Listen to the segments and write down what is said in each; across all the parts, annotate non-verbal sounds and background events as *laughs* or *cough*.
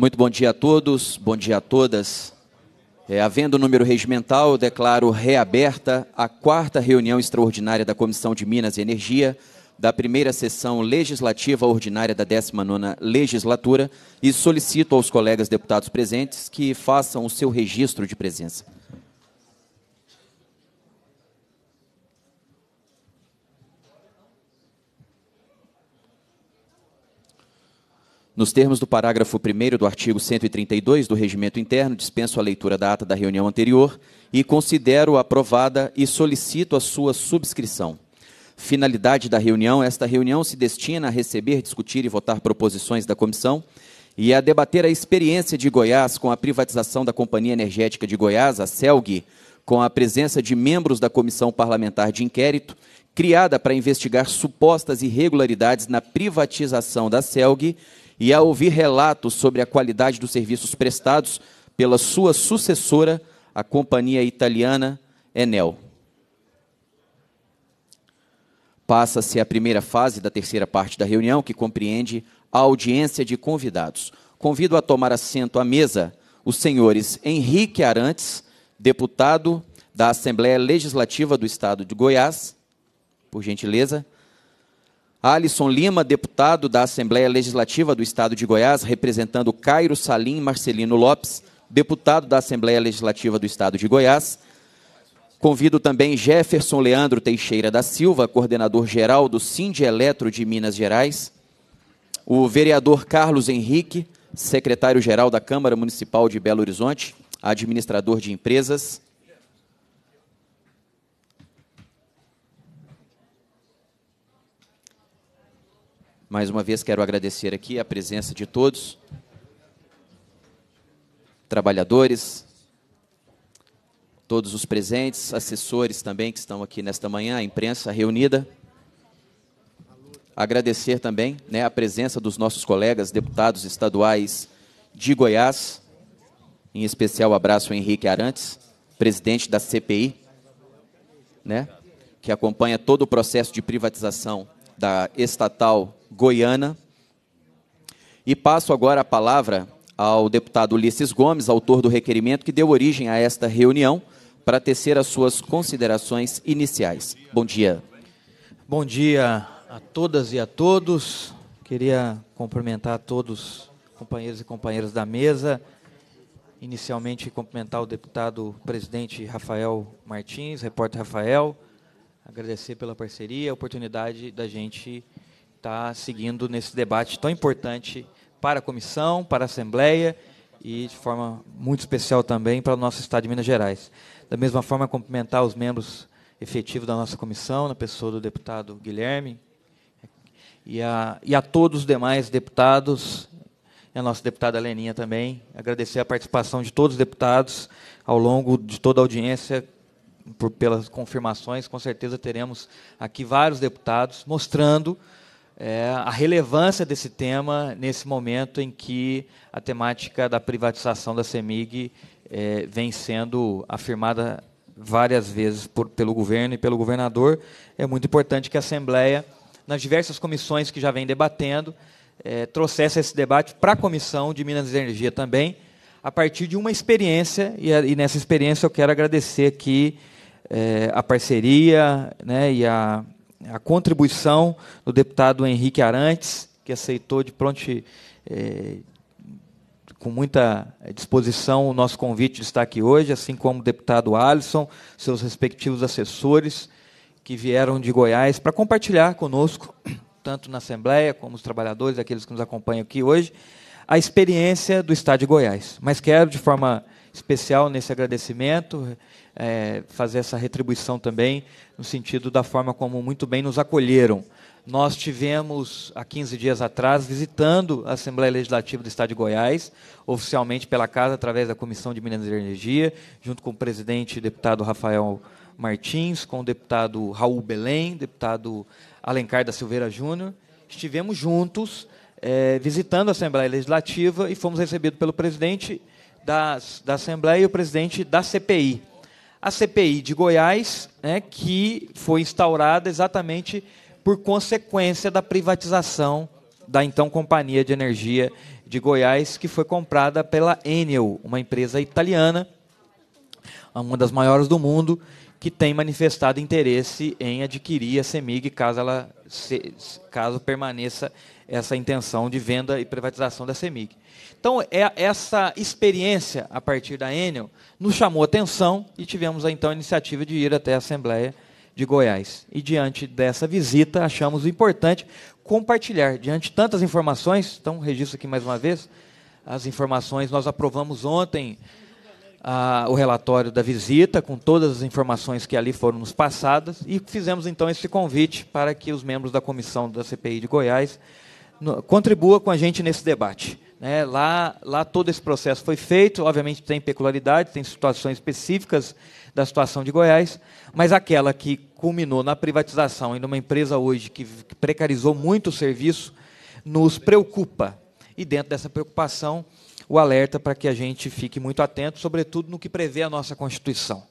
Muito bom dia a todos, bom dia a todas. É, havendo o número regimental, declaro reaberta a quarta reunião extraordinária da Comissão de Minas e Energia, da primeira sessão legislativa ordinária da 19 legislatura, e solicito aos colegas deputados presentes que façam o seu registro de presença. Nos termos do parágrafo 1 do artigo 132 do Regimento Interno, dispenso a leitura da ata da reunião anterior e considero aprovada e solicito a sua subscrição. Finalidade da reunião: esta reunião se destina a receber, discutir e votar proposições da comissão e a debater a experiência de Goiás com a privatização da Companhia Energética de Goiás, a CELG, com a presença de membros da Comissão Parlamentar de Inquérito, criada para investigar supostas irregularidades na privatização da CELG e a ouvir relatos sobre a qualidade dos serviços prestados pela sua sucessora, a companhia italiana Enel. Passa-se a primeira fase da terceira parte da reunião, que compreende a audiência de convidados. Convido a tomar assento à mesa os senhores Henrique Arantes, deputado da Assembleia Legislativa do Estado de Goiás, por gentileza, Alisson Lima, deputado da Assembleia Legislativa do Estado de Goiás, representando Cairo Salim Marcelino Lopes, deputado da Assembleia Legislativa do Estado de Goiás. Convido também Jefferson Leandro Teixeira da Silva, coordenador geral do Sindi Eletro de Minas Gerais. O vereador Carlos Henrique, secretário-geral da Câmara Municipal de Belo Horizonte, administrador de empresas. Mais uma vez quero agradecer aqui a presença de todos, trabalhadores, todos os presentes, assessores também que estão aqui nesta manhã, a imprensa reunida. Agradecer também né, a presença dos nossos colegas deputados estaduais de Goiás, em especial abraço ao Henrique Arantes, presidente da CPI, né, que acompanha todo o processo de privatização da estatal Goiana. E passo agora a palavra ao deputado Ulisses Gomes, autor do requerimento que deu origem a esta reunião, para tecer as suas considerações iniciais. Bom dia. Bom dia a todas e a todos. Queria cumprimentar a todos, companheiros e companheiras da mesa. Inicialmente, cumprimentar o deputado presidente Rafael Martins, repórter Rafael, agradecer pela parceria, a oportunidade da gente está seguindo nesse debate tão importante para a comissão, para a Assembleia e de forma muito especial também para o nosso Estado de Minas Gerais. Da mesma forma, cumprimentar os membros efetivos da nossa comissão, na pessoa do deputado Guilherme, e a, e a todos os demais deputados, e a nossa deputada Leninha também, agradecer a participação de todos os deputados ao longo de toda a audiência por, pelas confirmações, com certeza teremos aqui vários deputados mostrando é, a relevância desse tema nesse momento em que a temática da privatização da CEMIG é, vem sendo afirmada várias vezes por, pelo governo e pelo governador. É muito importante que a Assembleia, nas diversas comissões que já vem debatendo, é, trouxesse esse debate para a Comissão de Minas e Energia também, a partir de uma experiência, e, e nessa experiência eu quero agradecer aqui é, a parceria né, e a a contribuição do deputado Henrique Arantes, que aceitou de pronto, é, com muita eh, disposição, o nosso convite de estar aqui hoje, assim como o deputado Alisson, seus respectivos assessores, que vieram de Goiás para compartilhar conosco, *clears throat* tanto na Assembleia como os trabalhadores, aqueles que nos acompanham aqui hoje, a experiência do Estado de Goiás. Mas quero, de forma especial, nesse agradecimento, é, fazer essa retribuição também, no sentido da forma como muito bem nos acolheram. Nós tivemos, há 15 dias atrás, visitando a Assembleia Legislativa do Estado de Goiás, oficialmente pela Casa, através da Comissão de Minas e Energia, junto com o presidente deputado Rafael Martins, com o deputado Raul Belém, deputado Alencar da Silveira Júnior. Estivemos juntos, é, visitando a Assembleia Legislativa e fomos recebidos pelo presidente das, da Assembleia e o presidente da CPI, a CPI de Goiás, né, que foi instaurada exatamente por consequência da privatização da então Companhia de Energia de Goiás, que foi comprada pela Enel, uma empresa italiana, uma das maiores do mundo, que tem manifestado interesse em adquirir a CEMIG caso, ela, caso permaneça essa intenção de venda e privatização da CEMIG. Então, é, essa experiência, a partir da Enel, nos chamou atenção e tivemos então a iniciativa de ir até a Assembleia de Goiás. E diante dessa visita, achamos importante compartilhar. Diante de tantas informações, então registro aqui mais uma vez as informações. Nós aprovamos ontem o relatório da visita, com todas as informações que ali foram nos passadas, e fizemos então esse convite para que os membros da comissão da CPI de Goiás contribua com a gente nesse debate. Né, lá, lá todo esse processo foi feito, obviamente tem peculiaridades, tem situações específicas da situação de Goiás, mas aquela que culminou na privatização e numa empresa hoje que precarizou muito o serviço, nos preocupa. E dentro dessa preocupação, o alerta para que a gente fique muito atento, sobretudo no que prevê a nossa Constituição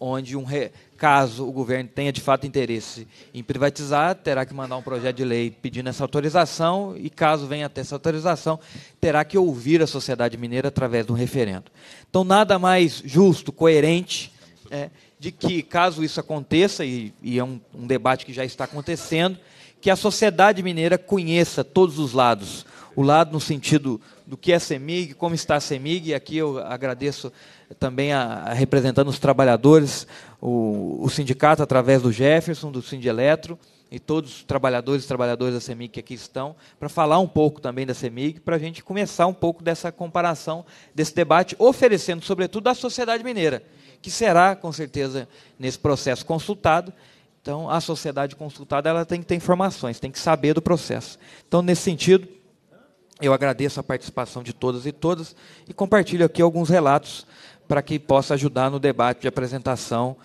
onde um re... caso o governo tenha de fato interesse em privatizar, terá que mandar um projeto de lei pedindo essa autorização e caso venha até essa autorização, terá que ouvir a sociedade mineira através de um referendo. Então nada mais justo, coerente, é, de que caso isso aconteça e, e é um, um debate que já está acontecendo, que a sociedade mineira conheça todos os lados, o lado no sentido do que é CEMIG, como está a CEMIG, e aqui eu agradeço também a, a representando os trabalhadores, o, o, sindicato através do Jefferson, do Sindieletro, e todos os trabalhadores e trabalhadoras da CEMIG que aqui estão, para falar um pouco também da CEMIG, para a gente começar um pouco dessa comparação, desse debate, oferecendo, sobretudo, à sociedade mineira, que será, com certeza, nesse processo consultado. Então, a sociedade consultada ela tem que ter informações, tem que saber do processo. Então, nesse sentido, eu agradeço a participação de todas e todas e compartilho aqui alguns relatos para que possa ajudar no debate de apresentação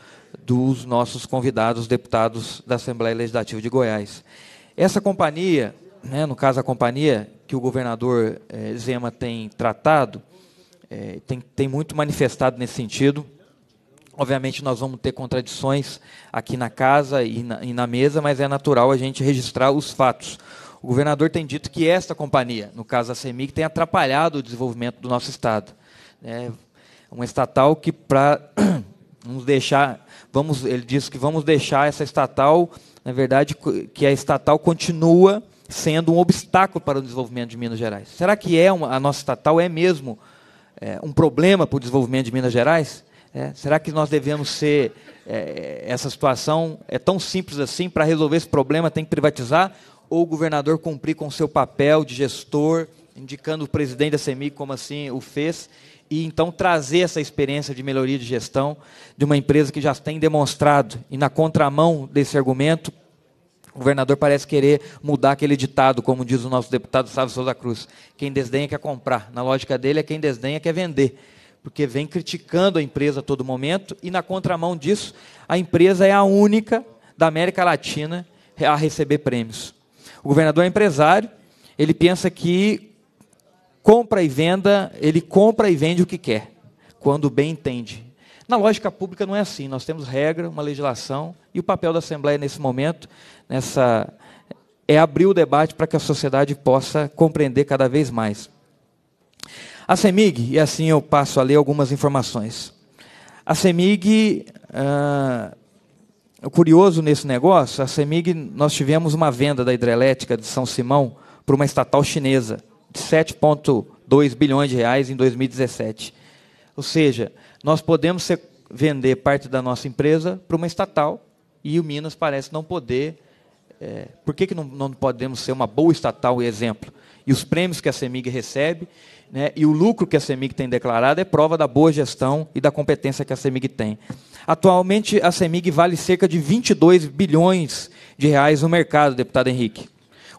dos nossos convidados deputados da Assembleia Legislativa de Goiás. Essa companhia, né, no caso a companhia que o governador eh, Zema tem tratado, eh, tem, tem muito manifestado nesse sentido. Obviamente, nós vamos ter contradições aqui na casa e na, e na mesa, mas é natural a gente registrar os fatos. O governador tem dito que esta companhia, no caso a CEMIG, tem atrapalhado o desenvolvimento do nosso Estado. É né? uma estatal que, para nos *coughs* deixar, vamos, ele disse que vamos deixar essa estatal, na verdade, que a estatal continua sendo um obstáculo para o desenvolvimento de Minas Gerais. Será que é uma, a nossa estatal é mesmo é, um problema para o desenvolvimento de Minas Gerais? É, será que nós devemos ser é, essa situação é tão simples assim para resolver esse problema tem que privatizar ou o governador cumprir com seu papel de gestor, indicando o presidente da CEMIG como assim o fez, e então trazer essa experiência de melhoria de gestão de uma empresa que já tem demonstrado, e na contramão desse argumento, o governador parece querer mudar aquele ditado, como diz o nosso deputado Sávio Souza Cruz. Quem desdenha quer comprar. Na lógica dele, é quem desdenha quer vender. Porque vem criticando a empresa a todo momento e, na contramão disso, a empresa é a única da América Latina a receber prêmios. O governador é empresário, ele pensa que compra e venda, ele compra e vende o que quer, quando bem entende. Na lógica pública não é assim, nós temos regra, uma legislação, e o papel da Assembleia nesse momento, nessa é abrir o debate para que a sociedade possa compreender cada vez mais. A CEMIG, e assim eu passo a ler algumas informações. A CEMIG, uh, ah, o é curioso nesse negócio, a CEMIG, nós tivemos uma venda da hidrelétrica de São Simão para uma estatal chinesa de 7,2 bilhões de reais em 2017. Ou seja, nós podemos ser, vender parte da nossa empresa para uma estatal e o Minas parece não poder. É, por que, que não, não podemos ser uma boa estatal e exemplo? E os prêmios que a CEMIG recebe né, e o lucro que a CEMIG tem declarado é prova da boa gestão e da competência que a CEMIG tem. Atualmente, a CEMIG vale cerca de 22 bilhões de reais no mercado, deputado Henrique.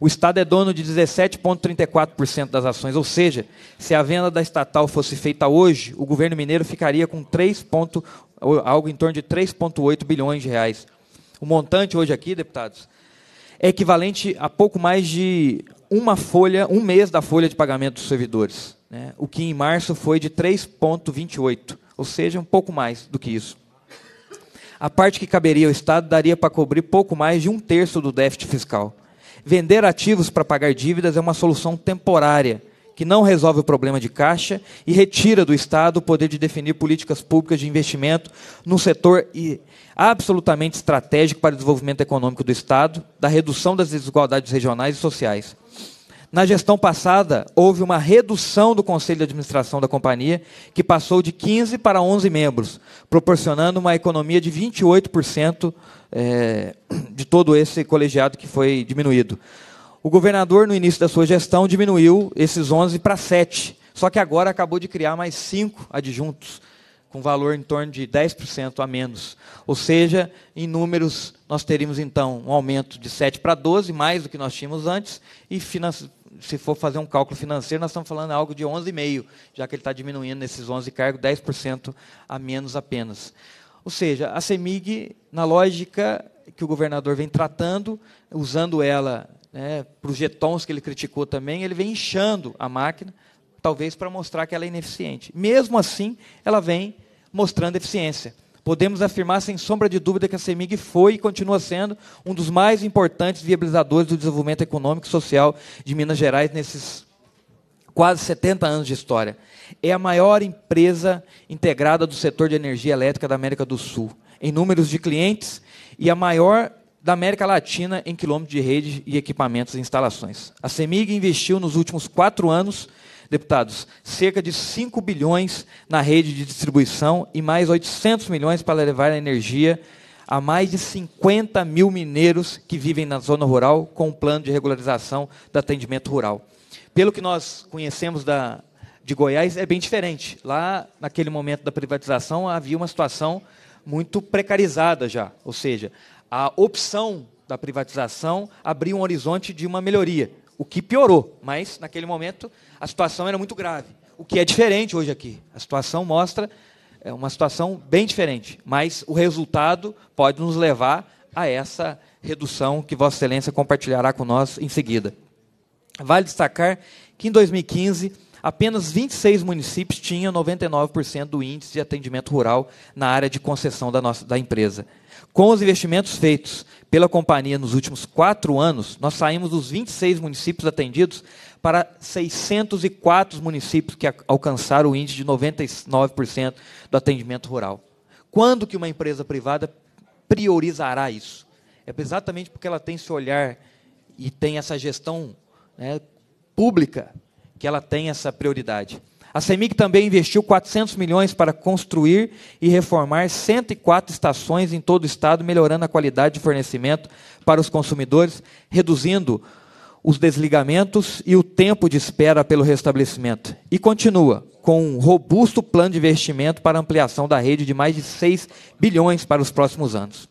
O Estado é dono de 17,34% das ações, ou seja, se a venda da estatal fosse feita hoje, o governo mineiro ficaria com 3 ponto, algo em torno de 3,8 bilhões de reais. O montante hoje aqui, deputados, é equivalente a pouco mais de uma folha, um mês da folha de pagamento dos servidores né, o que em março foi de 3,28, ou seja, um pouco mais do que isso. A parte que caberia ao Estado daria para cobrir pouco mais de um terço do déficit fiscal. Vender ativos para pagar dívidas é uma solução temporária, que não resolve o problema de caixa e retira do Estado o poder de definir políticas públicas de investimento num setor absolutamente estratégico para o desenvolvimento econômico do Estado, da redução das desigualdades regionais e sociais. Na gestão passada, houve uma redução do conselho de administração da companhia, que passou de 15 para 11 membros, proporcionando uma economia de 28% eh, de todo esse colegiado que foi diminuído. O governador, no início da sua gestão, diminuiu esses 11 para 7, só que agora acabou de criar mais cinco adjuntos com valor em torno de 10% a menos. Ou seja, em números, nós teríamos então um aumento de 7 para 12, mais do que nós tínhamos antes, e se for fazer um cálculo financeiro, nós estamos falando algo de 11,5, já que ele está diminuindo nesses 11 cargos 10% a menos apenas. Ou seja, a CEMIG, na lógica que o governador vem tratando, usando ela né, para os getons que ele criticou também, ele vem inchando a máquina, talvez para mostrar que ela é ineficiente. Mesmo assim, ela vem mostrando eficiência. Podemos afirmar sem sombra de dúvida que a CEMIG foi e continua sendo um dos mais importantes viabilizadores do desenvolvimento econômico e social de Minas Gerais nesses quase 70 anos de história. É a maior empresa integrada do setor de energia elétrica da América do Sul, em números de clientes e a maior da América Latina em quilômetros de rede e equipamentos e instalações. A CEMIG investiu nos últimos quatro anos deputados, cerca de 5 bilhões na rede de distribuição e mais 800 milhões para levar a energia a mais de 50 mil mineiros que vivem na zona rural com o um plano de regularização do atendimento rural. Pelo que nós conhecemos da, de Goiás, é bem diferente. Lá, naquele momento da privatização, havia uma situação muito precarizada já, ou seja, a opção da privatização abriu um horizonte de uma melhoria, o que piorou, mas naquele momento a situação era muito grave. O que é diferente hoje aqui. A situação mostra é uma situação bem diferente, mas o resultado pode nos levar a essa redução que Vossa Excelência compartilhará com nós em seguida. Vale destacar que em 2015 apenas 26 municípios tinham 99% do índice de atendimento rural na área de concessão da, nossa, da empresa. Com os investimentos feitos pela companhia nos últimos quatro anos, nós saímos dos 26 municípios atendidos para 604 municípios que alcançaram o índice de 99% do atendimento rural. Quando que uma empresa privada priorizará isso? É exatamente porque ela tem esse olhar e tem essa gestão né, pública que ela tem essa prioridade. A CEMIG também investiu 400 milhões para construir e reformar 104 estações em todo o estado, melhorando a qualidade de fornecimento para os consumidores, reduzindo os desligamentos e o tempo de espera pelo restabelecimento. E continua com um robusto plano de investimento para ampliação da rede de mais de 6 bilhões para os próximos anos.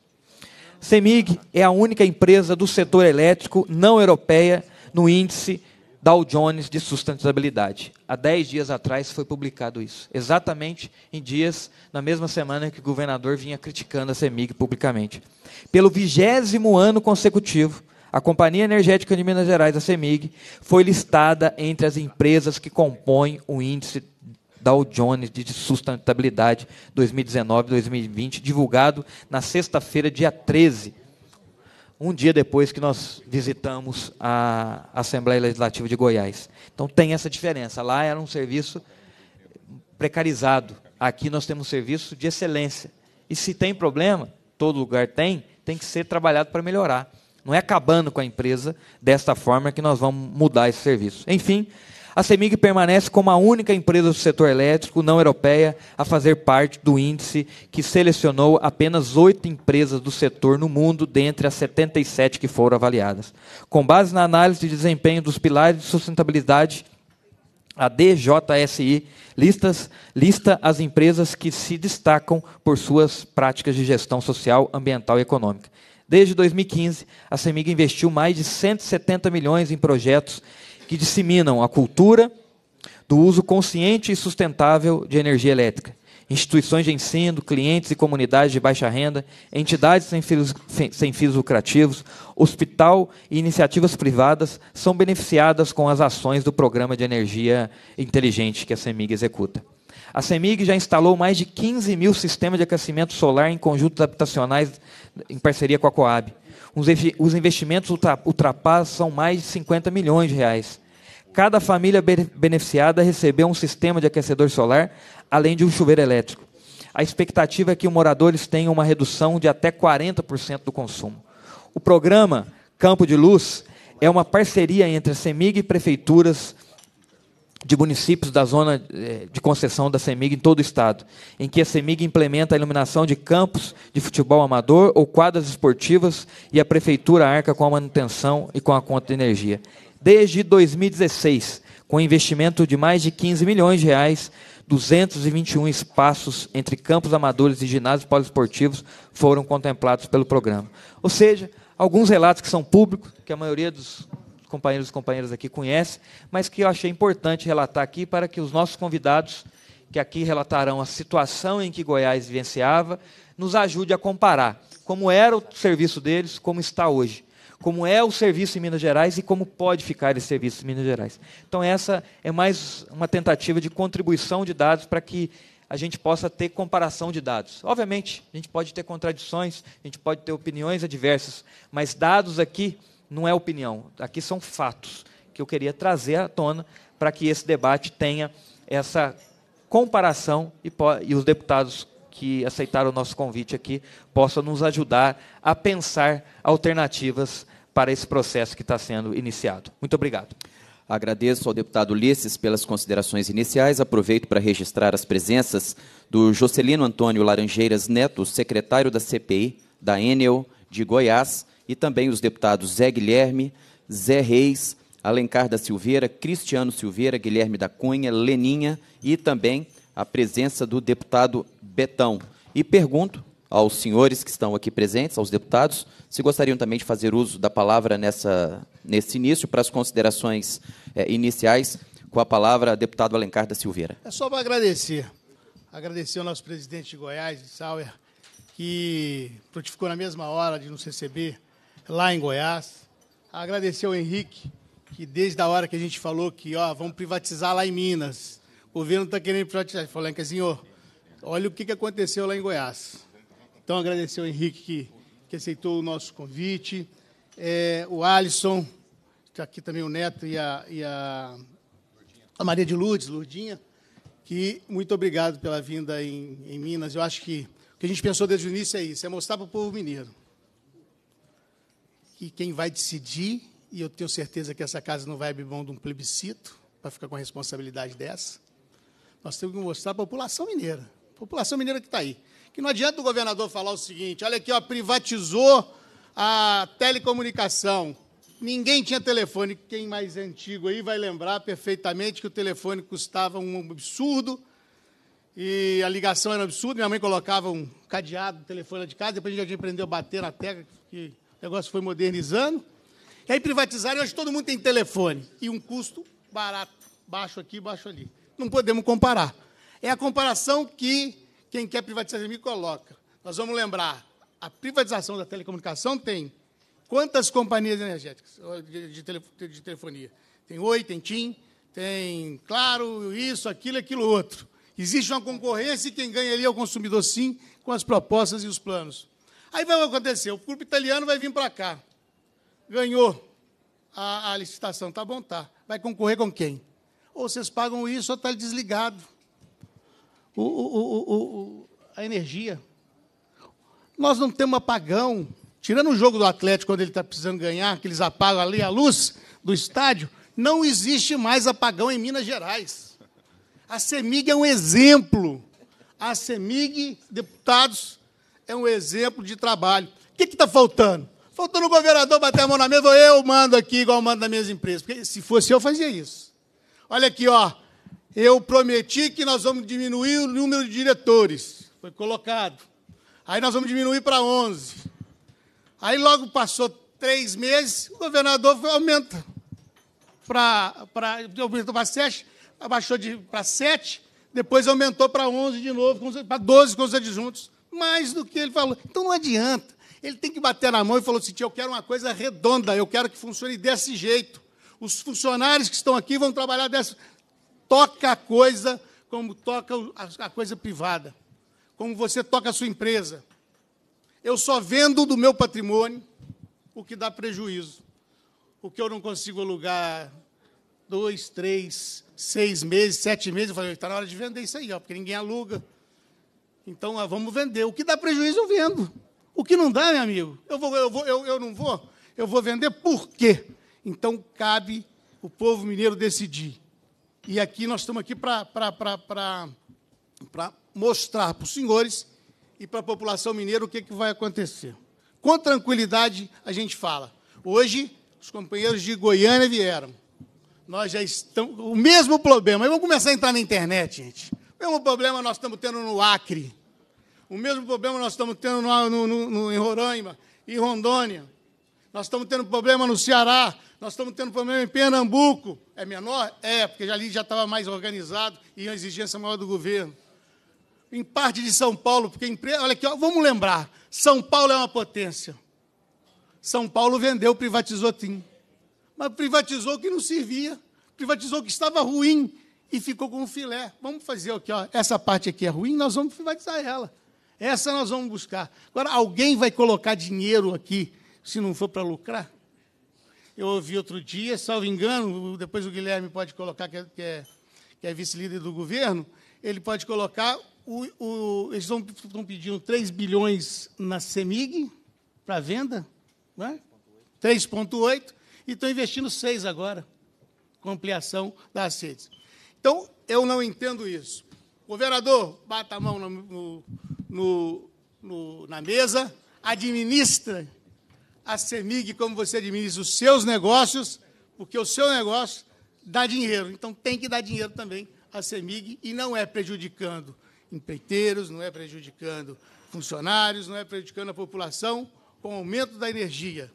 CEMIG é a única empresa do setor elétrico não europeia no índice Dow Jones de sustentabilidade. Há 10 dias atrás foi publicado isso, exatamente em dias, na mesma semana que o governador vinha criticando a CEMIG publicamente. Pelo vigésimo ano consecutivo, a Companhia Energética de Minas Gerais, a CEMIG, foi listada entre as empresas que compõem o índice Dow Jones de sustentabilidade 2019-2020, divulgado na sexta-feira, dia 13 um dia depois que nós visitamos a Assembleia Legislativa de Goiás. Então tem essa diferença. Lá era um serviço precarizado. Aqui nós temos um serviço de excelência. E se tem problema, todo lugar tem, tem que ser trabalhado para melhorar. Não é acabando com a empresa desta forma que nós vamos mudar esse serviço. Enfim, a CEMIG permanece como a única empresa do setor elétrico não europeia a fazer parte do índice que selecionou apenas oito empresas do setor no mundo, dentre as 77 que foram avaliadas. Com base na análise de desempenho dos pilares de sustentabilidade, a DJSI listas, lista as empresas que se destacam por suas práticas de gestão social, ambiental e econômica. Desde 2015, a CEMIG investiu mais de 170 milhões em projetos que disseminam a cultura do uso consciente e sustentável de energia elétrica. Instituições de ensino, clientes e comunidades de baixa renda, entidades sem fins, sem fins lucrativos, hospital e iniciativas privadas são beneficiadas com as ações do Programa de Energia Inteligente que a CEMIG executa. A CEMIG já instalou mais de 15 mil sistemas de aquecimento solar em conjuntos habitacionais em parceria com a Coab os investimentos ultrapassam mais de 50 milhões de reais. Cada família beneficiada recebeu um sistema de aquecedor solar, além de um chuveiro elétrico. A expectativa é que os moradores tenham uma redução de até 40% do consumo. O programa Campo de Luz é uma parceria entre a CEMIG e prefeituras de municípios da zona eh, de concessão da CEMIG em todo o estado, em que a CEMIG implementa a iluminação de campos de futebol amador ou quadras esportivas e a prefeitura arca com a manutenção e com a conta de energia. Desde 2016, com investimento de mais de 15 milhões de reais, 221 espaços entre campos amadores e ginásios poliesportivos foram contemplados pelo programa. Ou seja, alguns relatos que são públicos, que a maioria dos companheiros e companheiras aqui conhecem, mas que eu achei importante relatar aqui para que os nossos convidados, que aqui relatarão a situação em que Goiás vivenciava, nos ajude a comparar como era o serviço deles, como está hoje como é o serviço em Minas Gerais e como pode ficar esse serviço em Minas Gerais. Então, essa é mais uma tentativa de contribuição de dados para que a gente possa ter comparação de dados. Obviamente, a gente pode ter contradições, a gente pode ter opiniões adversas, mas dados aqui não é opinião, aqui são fatos que eu queria trazer à tona para que esse debate tenha essa comparação e, e, os deputados que aceitaram o nosso convite aqui possam nos ajudar a pensar alternativas para esse processo que está sendo iniciado. Muito obrigado. Agradeço ao deputado Ulisses pelas considerações iniciais. Aproveito para registrar as presenças do Jocelino Antônio Laranjeiras Neto, secretário da CPI da Enel de Goiás, e também os deputados Zé Guilherme, Zé Reis, Alencar da Silveira, Cristiano Silveira, Guilherme da Cunha, Leninha e também a presença do deputado Betão. E pergunto aos senhores que estão aqui presentes, aos deputados, se gostariam também de fazer uso da palavra nessa, nesse início para as considerações é, iniciais. Com a palavra, deputado Alencar da Silveira. É só para agradecer. Agradecer ao nosso presidente de Goiás, de Sauer, que notificou na mesma hora de nos receber lá em Goiás. Agradecer ao Henrique, que desde a hora que a gente falou que ó, vamos privatizar lá em Minas, o governo está querendo privatizar. Falou, senhor, olha o que, que aconteceu lá em Goiás. Então, agradecer ao Henrique que, que aceitou o nosso convite, é, o Alisson, está aqui também o Neto e a, e a, a Maria de Lourdes, Lurdinha, que muito obrigado pela vinda em, em Minas. Eu acho que o que a gente pensou desde o início é isso, é mostrar para o povo mineiro que quem vai decidir, e eu tenho certeza que essa casa não vai abrir mão de um plebiscito para ficar com a responsabilidade dessa, nós temos que mostrar a população mineira, a população mineira que está aí. Que não adianta o governador falar o seguinte: olha aqui, ó, privatizou a telecomunicação. Ninguém tinha telefone. Quem mais é antigo aí vai lembrar perfeitamente que o telefone custava um absurdo e a ligação era um Minha mãe colocava um cadeado no telefone de casa, depois a gente aprendeu a bater na tecla, que negócio foi modernizando. E aí privatizaram e hoje todo mundo tem telefone. E um custo barato, baixo aqui, baixo ali. Não podemos comparar. É a comparação que quem quer privatizar me coloca. Nós vamos lembrar, a privatização da telecomunicação tem quantas companhias energéticas de, de telefonia? Tem Oi, tem TIM, tem Claro, isso, aquilo, aquilo outro. Existe uma concorrência e quem ganha ali é o consumidor, sim, com as propostas e os planos. Aí vai acontecer, o clube italiano vai vir para cá. Ganhou a, a, licitação, tá bom, tá. Vai concorrer com quem? Ou vocês pagam isso ou está desligado. O, o, o, a energia. Nós não temos apagão. Tirando o jogo do Atlético, quando ele está precisando ganhar, que eles apagam ali a luz do estádio, não existe mais apagão em Minas Gerais. A CEMIG é um exemplo. A CEMIG, deputados, é um exemplo de trabalho. O que está faltando? Faltando o governador bater a mão na mesa, ou eu mando aqui igual mando nas minhas empresas. Porque se fosse eu, fazia isso. Olha aqui, ó. Eu prometi que nós vamos diminuir o número de diretores. Foi colocado. Aí nós vamos diminuir para 11. Aí logo passou três meses, o governador foi, aumenta para aumentou para 7, abaixou para 7, depois aumentou para 11 de novo, para 12 com os adjuntos mais do que ele falou. Então não adianta. Ele tem que bater na mão e falou assim: eu quero uma coisa redonda, eu quero que funcione desse jeito. Os funcionários que estão aqui vão trabalhar dessa. Toca a coisa como toca a coisa privada, como você toca a sua empresa. Eu só vendo do meu patrimônio o que dá prejuízo. O que eu não consigo alugar dois, três, seis meses, sete meses, eu falei, está na hora de vender isso aí, ó, porque ninguém aluga. Então ah, vamos vender. O que dá prejuízo eu vendo. O que não dá, meu amigo, eu, vou, eu, vou, eu, eu não vou, eu vou vender por quê? Então cabe o povo mineiro decidir. E aqui nós estamos aqui para mostrar para os senhores e para a população mineira o que, que vai acontecer. Com tranquilidade a gente fala. Hoje, os companheiros de Goiânia vieram. Nós já estamos. O mesmo problema. Eu vou começar a entrar na internet, gente. O mesmo problema nós estamos tendo no Acre. O mesmo problema nós estamos tendo no, no, no, em Roraima, em Rondônia. Nós estamos tendo problema no Ceará. Nós estamos tendo problema em Pernambuco. É menor? É, porque ali já estava mais organizado e a exigência maior do governo. Em parte de São Paulo, porque empresa. Olha aqui, ó, vamos lembrar: São Paulo é uma potência. São Paulo vendeu, privatizou TIM. Mas privatizou o que não servia, privatizou o que estava ruim, e ficou com um filé. Vamos fazer aqui, ó. Essa parte aqui é ruim, nós vamos privatizar ela. Essa nós vamos buscar. Agora, alguém vai colocar dinheiro aqui se não for para lucrar? Eu ouvi outro dia, salvo engano, depois o Guilherme pode colocar, é, que é, que é, vice-líder do governo, ele pode colocar. O, o, eles estão, estão pedindo 3 bilhões na CEMIG para venda, é? Né? 3,8, e estão investindo 6 agora, com ampliação das redes. Então, eu não entendo isso. Governador, bata a mão no, no, no, na mesa, administra a CEMIG como você administra os seus negócios, porque o seu negócio dá dinheiro. Então, tem que dar dinheiro também à CEMIG e não é prejudicando empreiteiros, não é prejudicando funcionários, não é prejudicando a população com o aumento da energia.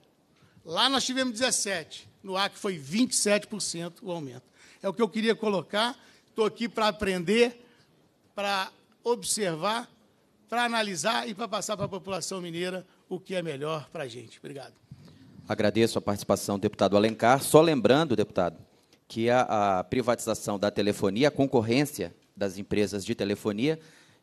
Lá nós tivemos 17, no AC foi 27% o aumento é o que eu queria colocar. Estou aqui para aprender, para observar, para analisar e para passar para a população mineira o que é melhor para a gente. Obrigado. Agradeço a participação do deputado Alencar. Só lembrando, deputado, que a, a privatização da telefonia, a concorrência das empresas de telefonia,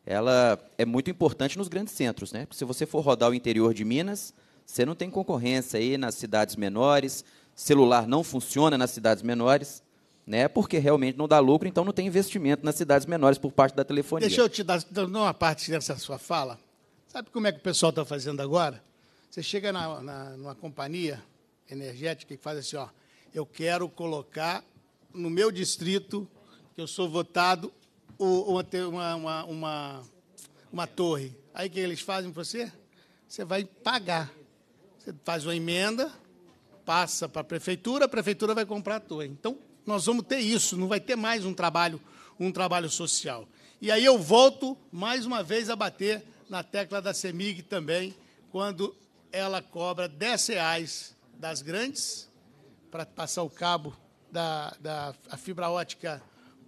ela é muito importante nos grandes centros, né? Porque se você for rodar o interior de Minas, você não tem concorrência aí nas cidades menores, celular não funciona nas cidades menores né? Porque realmente não dá lucro, então não tem investimento nas cidades menores por parte da telefonia. Deixa eu te dar então, uma parte dessa sua fala. Sabe como é que o pessoal está fazendo agora? Você chega na, na, numa companhia energética e faz assim, ó, eu quero colocar no meu distrito, que eu sou votado, uma, uma, uma, uma torre. Aí o que eles fazem para você? Você vai pagar. Você faz uma emenda, passa para a prefeitura, a prefeitura vai comprar a torre. Então, nós vamos ter isso, não vai ter mais um trabalho, um trabalho social. E aí eu volto mais uma vez a bater na tecla da CEMIG também, quando ela cobra 10 reais das grandes para passar o cabo da, da a fibra ótica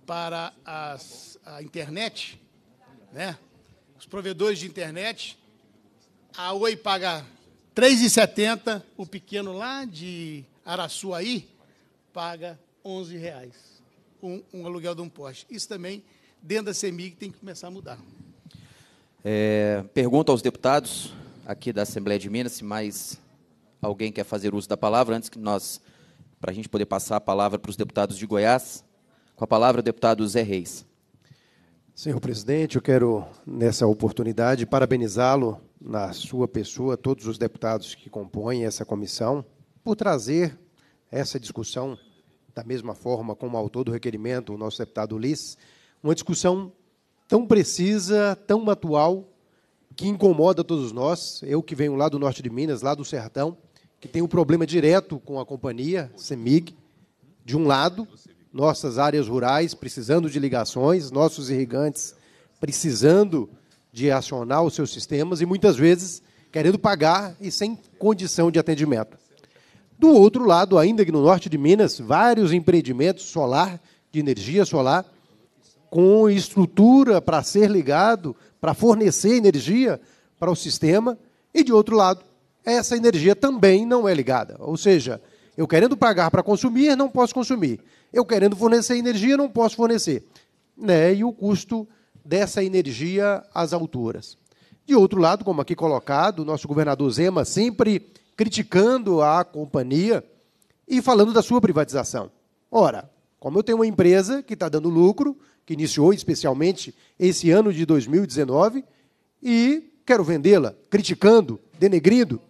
para as, a internet, né? os provedores de internet. A Oi paga R$ 3,70, o pequeno lá de Araçuaí paga 11 reais um, um aluguel de um poste. Isso também, dentro da CEMIG, tem que começar a mudar. É, pergunta aos deputados aqui da Assembleia de Minas se mais alguém quer fazer uso da palavra antes que nós, para a gente poder passar a palavra para os deputados de Goiás. Com a palavra, o deputado Zé Reis. Senhor presidente, eu quero, nessa oportunidade, parabenizá-lo, na sua pessoa, todos os deputados que compõem essa comissão, por trazer essa discussão da mesma forma como autor do requerimento, o nosso deputado Ulisses, uma discussão tão precisa, tão atual, que incomoda todos nós. Eu que venho lá do norte de Minas, lá do sertão, que tem um problema direto com a companhia CEMIG. De um lado, nossas áreas rurais precisando de ligações, nossos irrigantes precisando de acionar os seus sistemas e muitas vezes querendo pagar e sem condição de atendimento. Do outro lado, ainda que no norte de Minas, vários empreendimentos solar, de energia solar, com estrutura para ser ligado, para fornecer energia para o sistema, e de outro lado, essa energia também não é ligada. Ou seja, eu querendo pagar para consumir, não posso consumir. Eu querendo fornecer energia, não posso fornecer. Né? E o custo dessa energia às alturas. De outro lado, como aqui colocado, o nosso governador Zema sempre criticando a companhia e falando da sua privatização. Ora, como eu tenho uma empresa que está dando lucro, que iniciou especialmente esse ano de 2019, e quero vendê-la, criticando, denegrindo,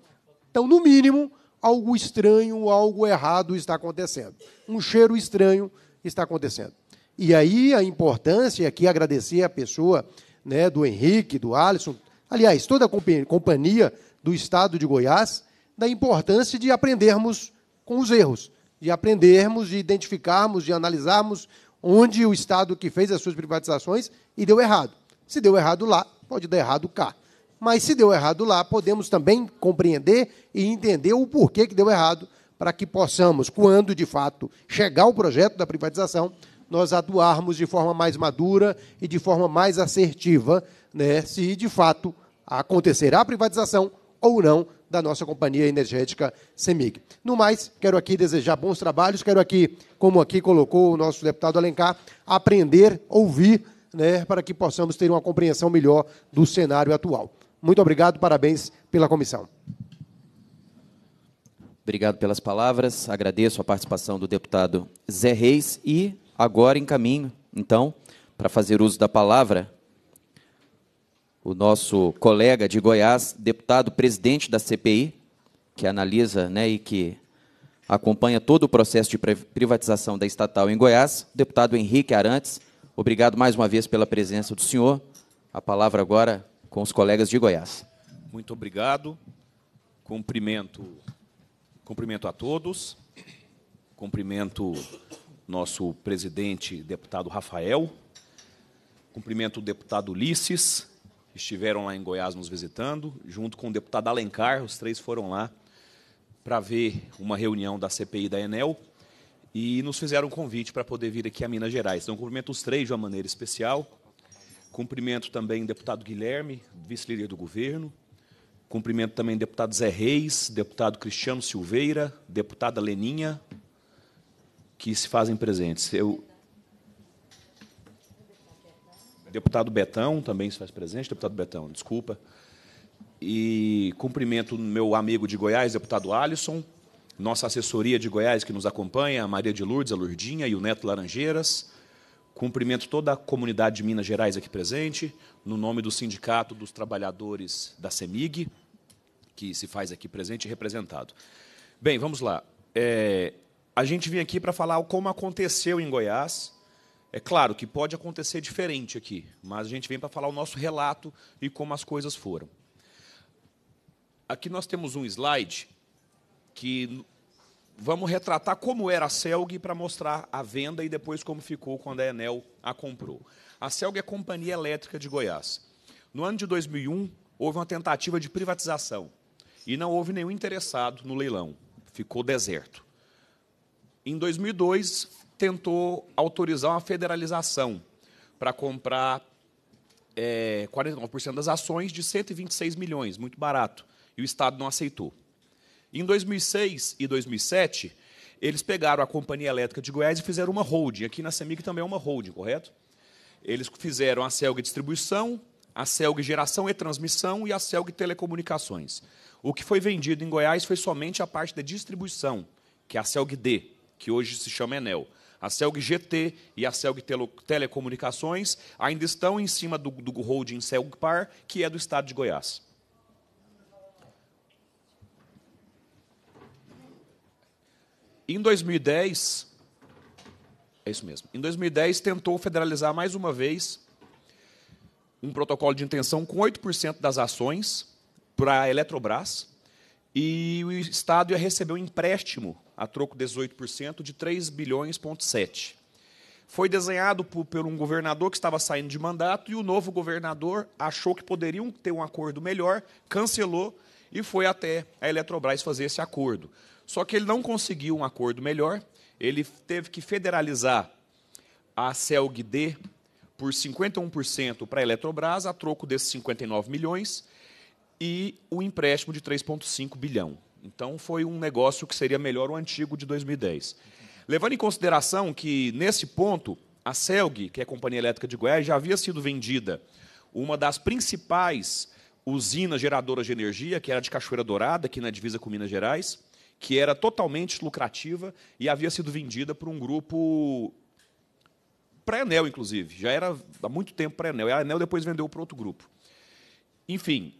então, no mínimo, algo estranho, algo errado está acontecendo. Um cheiro estranho está acontecendo. E aí a importância aqui é agradecer a pessoa né, do Henrique, do Alisson, aliás, toda a companhia do estado de Goiás, da importância de aprendermos com os erros, de aprendermos, de identificarmos, de analisarmos onde o Estado que fez as suas privatizações e deu errado. Se deu errado lá, pode dar errado cá. Mas se deu errado lá, podemos também compreender e entender o porquê que deu errado, para que possamos, quando de fato chegar o projeto da privatização, nós atuarmos de forma mais madura e de forma mais assertiva, né, se de fato acontecerá a privatização ou não da nossa companhia energética CEMIG. No mais, quero aqui desejar bons trabalhos, quero aqui, como aqui colocou o nosso deputado Alencar, aprender, ouvir, né, para que possamos ter uma compreensão melhor do cenário atual. Muito obrigado, parabéns pela comissão. Obrigado pelas palavras, agradeço a participação do deputado Zé Reis e agora encaminho, então, para fazer uso da palavra, o nosso colega de Goiás, deputado presidente da CPI, que analisa né, e que acompanha todo o processo de privatização da estatal em Goiás, o deputado Henrique Arantes. Obrigado mais uma vez pela presença do senhor. A palavra agora com os colegas de Goiás. Muito obrigado. Cumprimento, cumprimento a todos. Cumprimento nosso presidente, deputado Rafael. Cumprimento o deputado Ulisses, estiveram lá em Goiás nos visitando, junto com o deputado Alencar, os três foram lá para ver uma reunião da CPI da Enel e nos fizeram um convite para poder vir aqui a Minas Gerais. Então, cumprimento os três de uma maneira especial. Cumprimento também o deputado Guilherme, vice-líder do governo. Cumprimento também o deputado Zé Reis, deputado Cristiano Silveira, deputada Leninha, que se fazem presentes. Eu Deputado Betão também se faz presente. Deputado Betão, desculpa. E cumprimento meu amigo de Goiás, deputado Alisson, nossa assessoria de Goiás que nos acompanha, a Maria de Lourdes, a Lurdinha e o Neto Laranjeiras. Cumprimento toda a comunidade de Minas Gerais aqui presente, no nome do Sindicato dos Trabalhadores da CEMIG, que se faz aqui presente e representado. Bem, vamos lá. É, a gente vem aqui para falar como aconteceu em Goiás é claro que pode acontecer diferente aqui, mas a gente vem para falar o nosso relato e como as coisas foram. Aqui nós temos um slide que vamos retratar como era a Celg para mostrar a venda e depois como ficou quando a Enel a comprou. A Celg é a Companhia Elétrica de Goiás. No ano de 2001, houve uma tentativa de privatização e não houve nenhum interessado no leilão. Ficou deserto. Em 2002, tentou autorizar uma federalização para comprar é, 49% das ações de 126 milhões, muito barato, e o Estado não aceitou. Em 2006 e 2007, eles pegaram a Companhia Elétrica de Goiás e fizeram uma holding. Aqui na CEMIG também é uma holding, correto? Eles fizeram a CELG Distribuição, a CELG Geração e Transmissão e a CELG Telecomunicações. O que foi vendido em Goiás foi somente a parte da distribuição, que é a CELG D, que hoje se chama Enel. A CELG GT e a CELG Telecomunicações ainda estão em cima do, do holding CELG Par, que é do estado de Goiás. Em 2010, é isso mesmo. Em 2010 tentou federalizar mais uma vez um protocolo de intenção com 8% das ações para a Eletrobras e o estado ia receber um empréstimo a troco 18%, de 3 bilhões ponto Foi desenhado por, por um governador que estava saindo de mandato e o novo governador achou que poderiam ter um acordo melhor, cancelou e foi até a Eletrobras fazer esse acordo. Só que ele não conseguiu um acordo melhor, ele teve que federalizar a CELG-D por 51% para a Eletrobras, a troco desses 59 milhões, e o empréstimo de 3,5 bilhão. Então foi um negócio que seria melhor o antigo de 2010. Levando em consideração que, nesse ponto, a CELG, que é a Companhia Elétrica de Goiás, já havia sido vendida uma das principais usinas geradoras de energia, que era de Cachoeira Dourada, aqui na divisa com Minas Gerais, que era totalmente lucrativa e havia sido vendida por um grupo pré-Enel, inclusive. Já era há muito tempo pré-Enel. E a Enel depois vendeu para outro grupo. Enfim,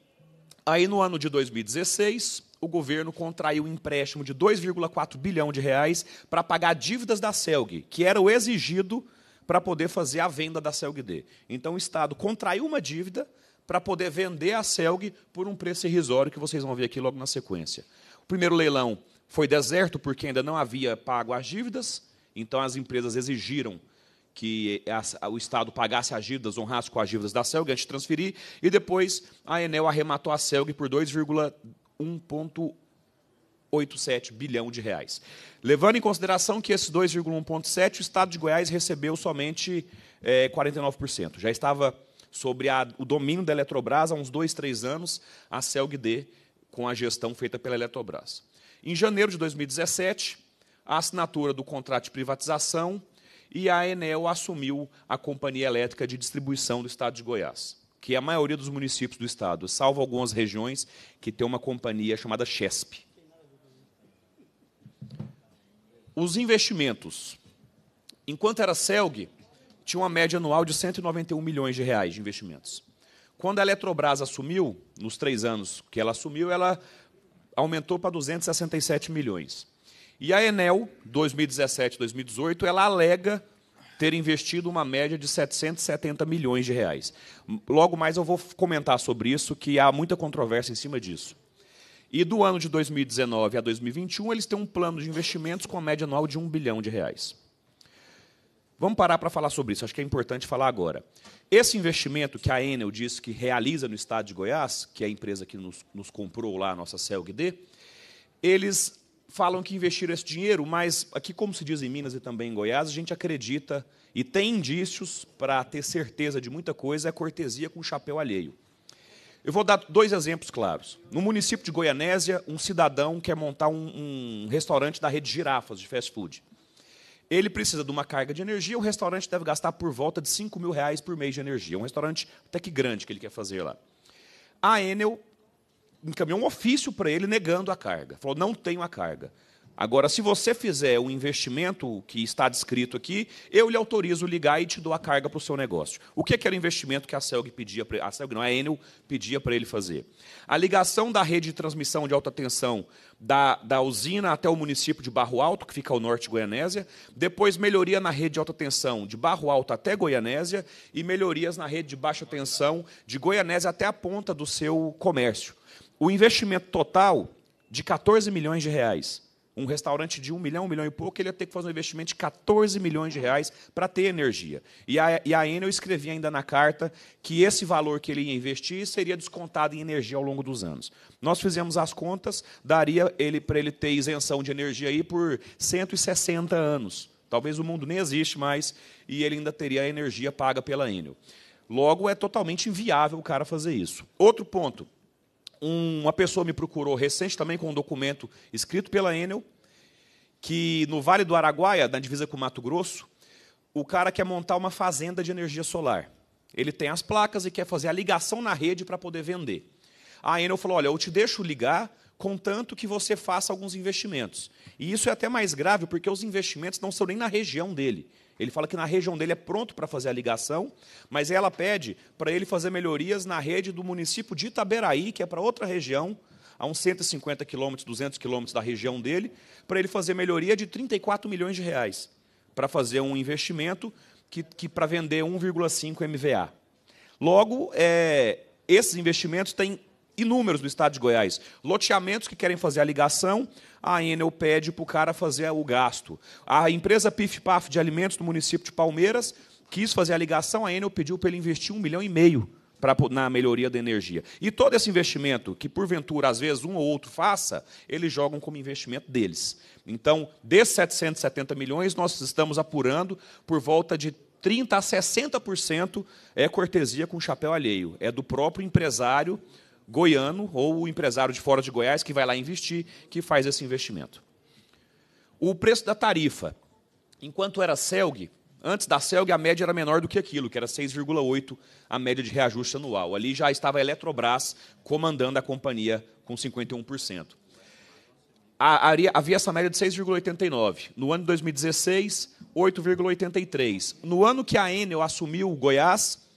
aí no ano de 2016, o governo contraiu um empréstimo de 2,4 bilhão de reais para pagar dívidas da Celg, que era o exigido para poder fazer a venda da Celg-D. Então o Estado contraiu uma dívida para poder vender a Celg por um preço irrisório que vocês vão ver aqui logo na sequência. O primeiro leilão foi deserto porque ainda não havia pago as dívidas, então as empresas exigiram que o Estado pagasse as dívidas, honrasse com as dívidas da Celg antes de transferir, e depois a Enel arrematou a Celg por 2,3 1,87 bilhão de reais. Levando em consideração que esses 2,1,7, o Estado de Goiás recebeu somente é, 49%. Já estava sobre a, o domínio da Eletrobras há uns dois, três anos, a CELGD, com a gestão feita pela Eletrobras. Em janeiro de 2017, a assinatura do contrato de privatização e a Enel assumiu a Companhia Elétrica de Distribuição do Estado de Goiás que é a maioria dos municípios do estado, salvo algumas regiões que tem uma companhia chamada Chesp. Os investimentos. Enquanto era Celg, tinha uma média anual de 191 milhões de reais de investimentos. Quando a Eletrobras assumiu, nos três anos que ela assumiu, ela aumentou para 267 milhões. E a Enel, 2017 2018, ela alega ter investido uma média de 770 milhões de reais. Logo mais eu vou comentar sobre isso, que há muita controvérsia em cima disso. E do ano de 2019 a 2021, eles têm um plano de investimentos com a média anual de 1 bilhão de reais. Vamos parar para falar sobre isso, acho que é importante falar agora. Esse investimento que a Enel disse que realiza no estado de Goiás, que é a empresa que nos, nos comprou lá a nossa CELGD, eles falam que investiram esse dinheiro, mas aqui, como se diz em Minas e também em Goiás, a gente acredita e tem indícios para ter certeza de muita coisa é cortesia com o chapéu alheio. Eu vou dar dois exemplos claros. No município de Goianésia, um cidadão quer montar um, um restaurante da rede Girafas de fast food. Ele precisa de uma carga de energia, o restaurante deve gastar por volta de 5 mil reais por mês de energia. É um restaurante até que grande que ele quer fazer lá. A Enel encaminhou um ofício para ele negando a carga. Falou: não tenho a carga. Agora, se você fizer o um investimento que está descrito aqui, eu lhe autorizo ligar e te dou a carga para o seu negócio. O que, é que era o investimento que a CELG pedia para a CELG não, a Enel pedia para ele fazer? A ligação da rede de transmissão de alta tensão da, da usina até o município de Barro Alto, que fica ao norte de Goianésia, depois melhoria na rede de alta tensão de Barro Alto até Goianésia e melhorias na rede de baixa tensão de Goianésia até a ponta do seu comércio o investimento total de 14 milhões de reais. Um restaurante de 1 milhão, 1 milhão e pouco, ele ia ter que fazer um investimento de 14 milhões de reais para ter energia. E a, e a Enel escrevia ainda na carta que esse valor que ele ia investir seria descontado em energia ao longo dos anos. Nós fizemos as contas, daria ele para ele ter isenção de energia aí por 160 anos. Talvez o mundo nem existe mais e ele ainda teria a energia paga pela Enel. Logo, é totalmente inviável o cara fazer isso. Outro ponto, uma pessoa me procurou recente também com um documento escrito pela Enel, que no Vale do Araguaia, na divisa com Mato Grosso, o cara quer montar uma fazenda de energia solar. Ele tem as placas e quer fazer a ligação na rede para poder vender. A Enel falou: olha, eu te deixo ligar, contanto que você faça alguns investimentos. E isso é até mais grave, porque os investimentos não são nem na região dele. Ele fala que na região dele é pronto para fazer a ligação, mas ela pede para ele fazer melhorias na rede do município de Itaberaí, que é para outra região, a uns 150 quilômetros, 200 quilômetros da região dele, para ele fazer melhoria de 34 milhões de reais, para fazer um investimento que, que para vender 1,5 MVA. Logo, é, esses investimentos têm inúmeros no estado de Goiás. Loteamentos que querem fazer a ligação, a Enel pede para o cara fazer o gasto. A empresa Pif Paf de Alimentos do município de Palmeiras quis fazer a ligação, a Enel pediu para ele investir um milhão e meio para na melhoria da energia. E todo esse investimento, que porventura às vezes um ou outro faça, eles jogam como investimento deles. Então, desses 770 milhões, nós estamos apurando por volta de 30% a 60% é cortesia com chapéu alheio. É do próprio empresário goiano ou o empresário de fora de Goiás que vai lá investir, que faz esse investimento. O preço da tarifa. Enquanto era CELG, antes da CELG a média era menor do que aquilo, que era 6,8 a média de reajuste anual. Ali já estava a Eletrobras comandando a companhia com 51%. havia essa média de 6,89. No ano de 2016, 8,83. No ano que a Enel assumiu o Goiás,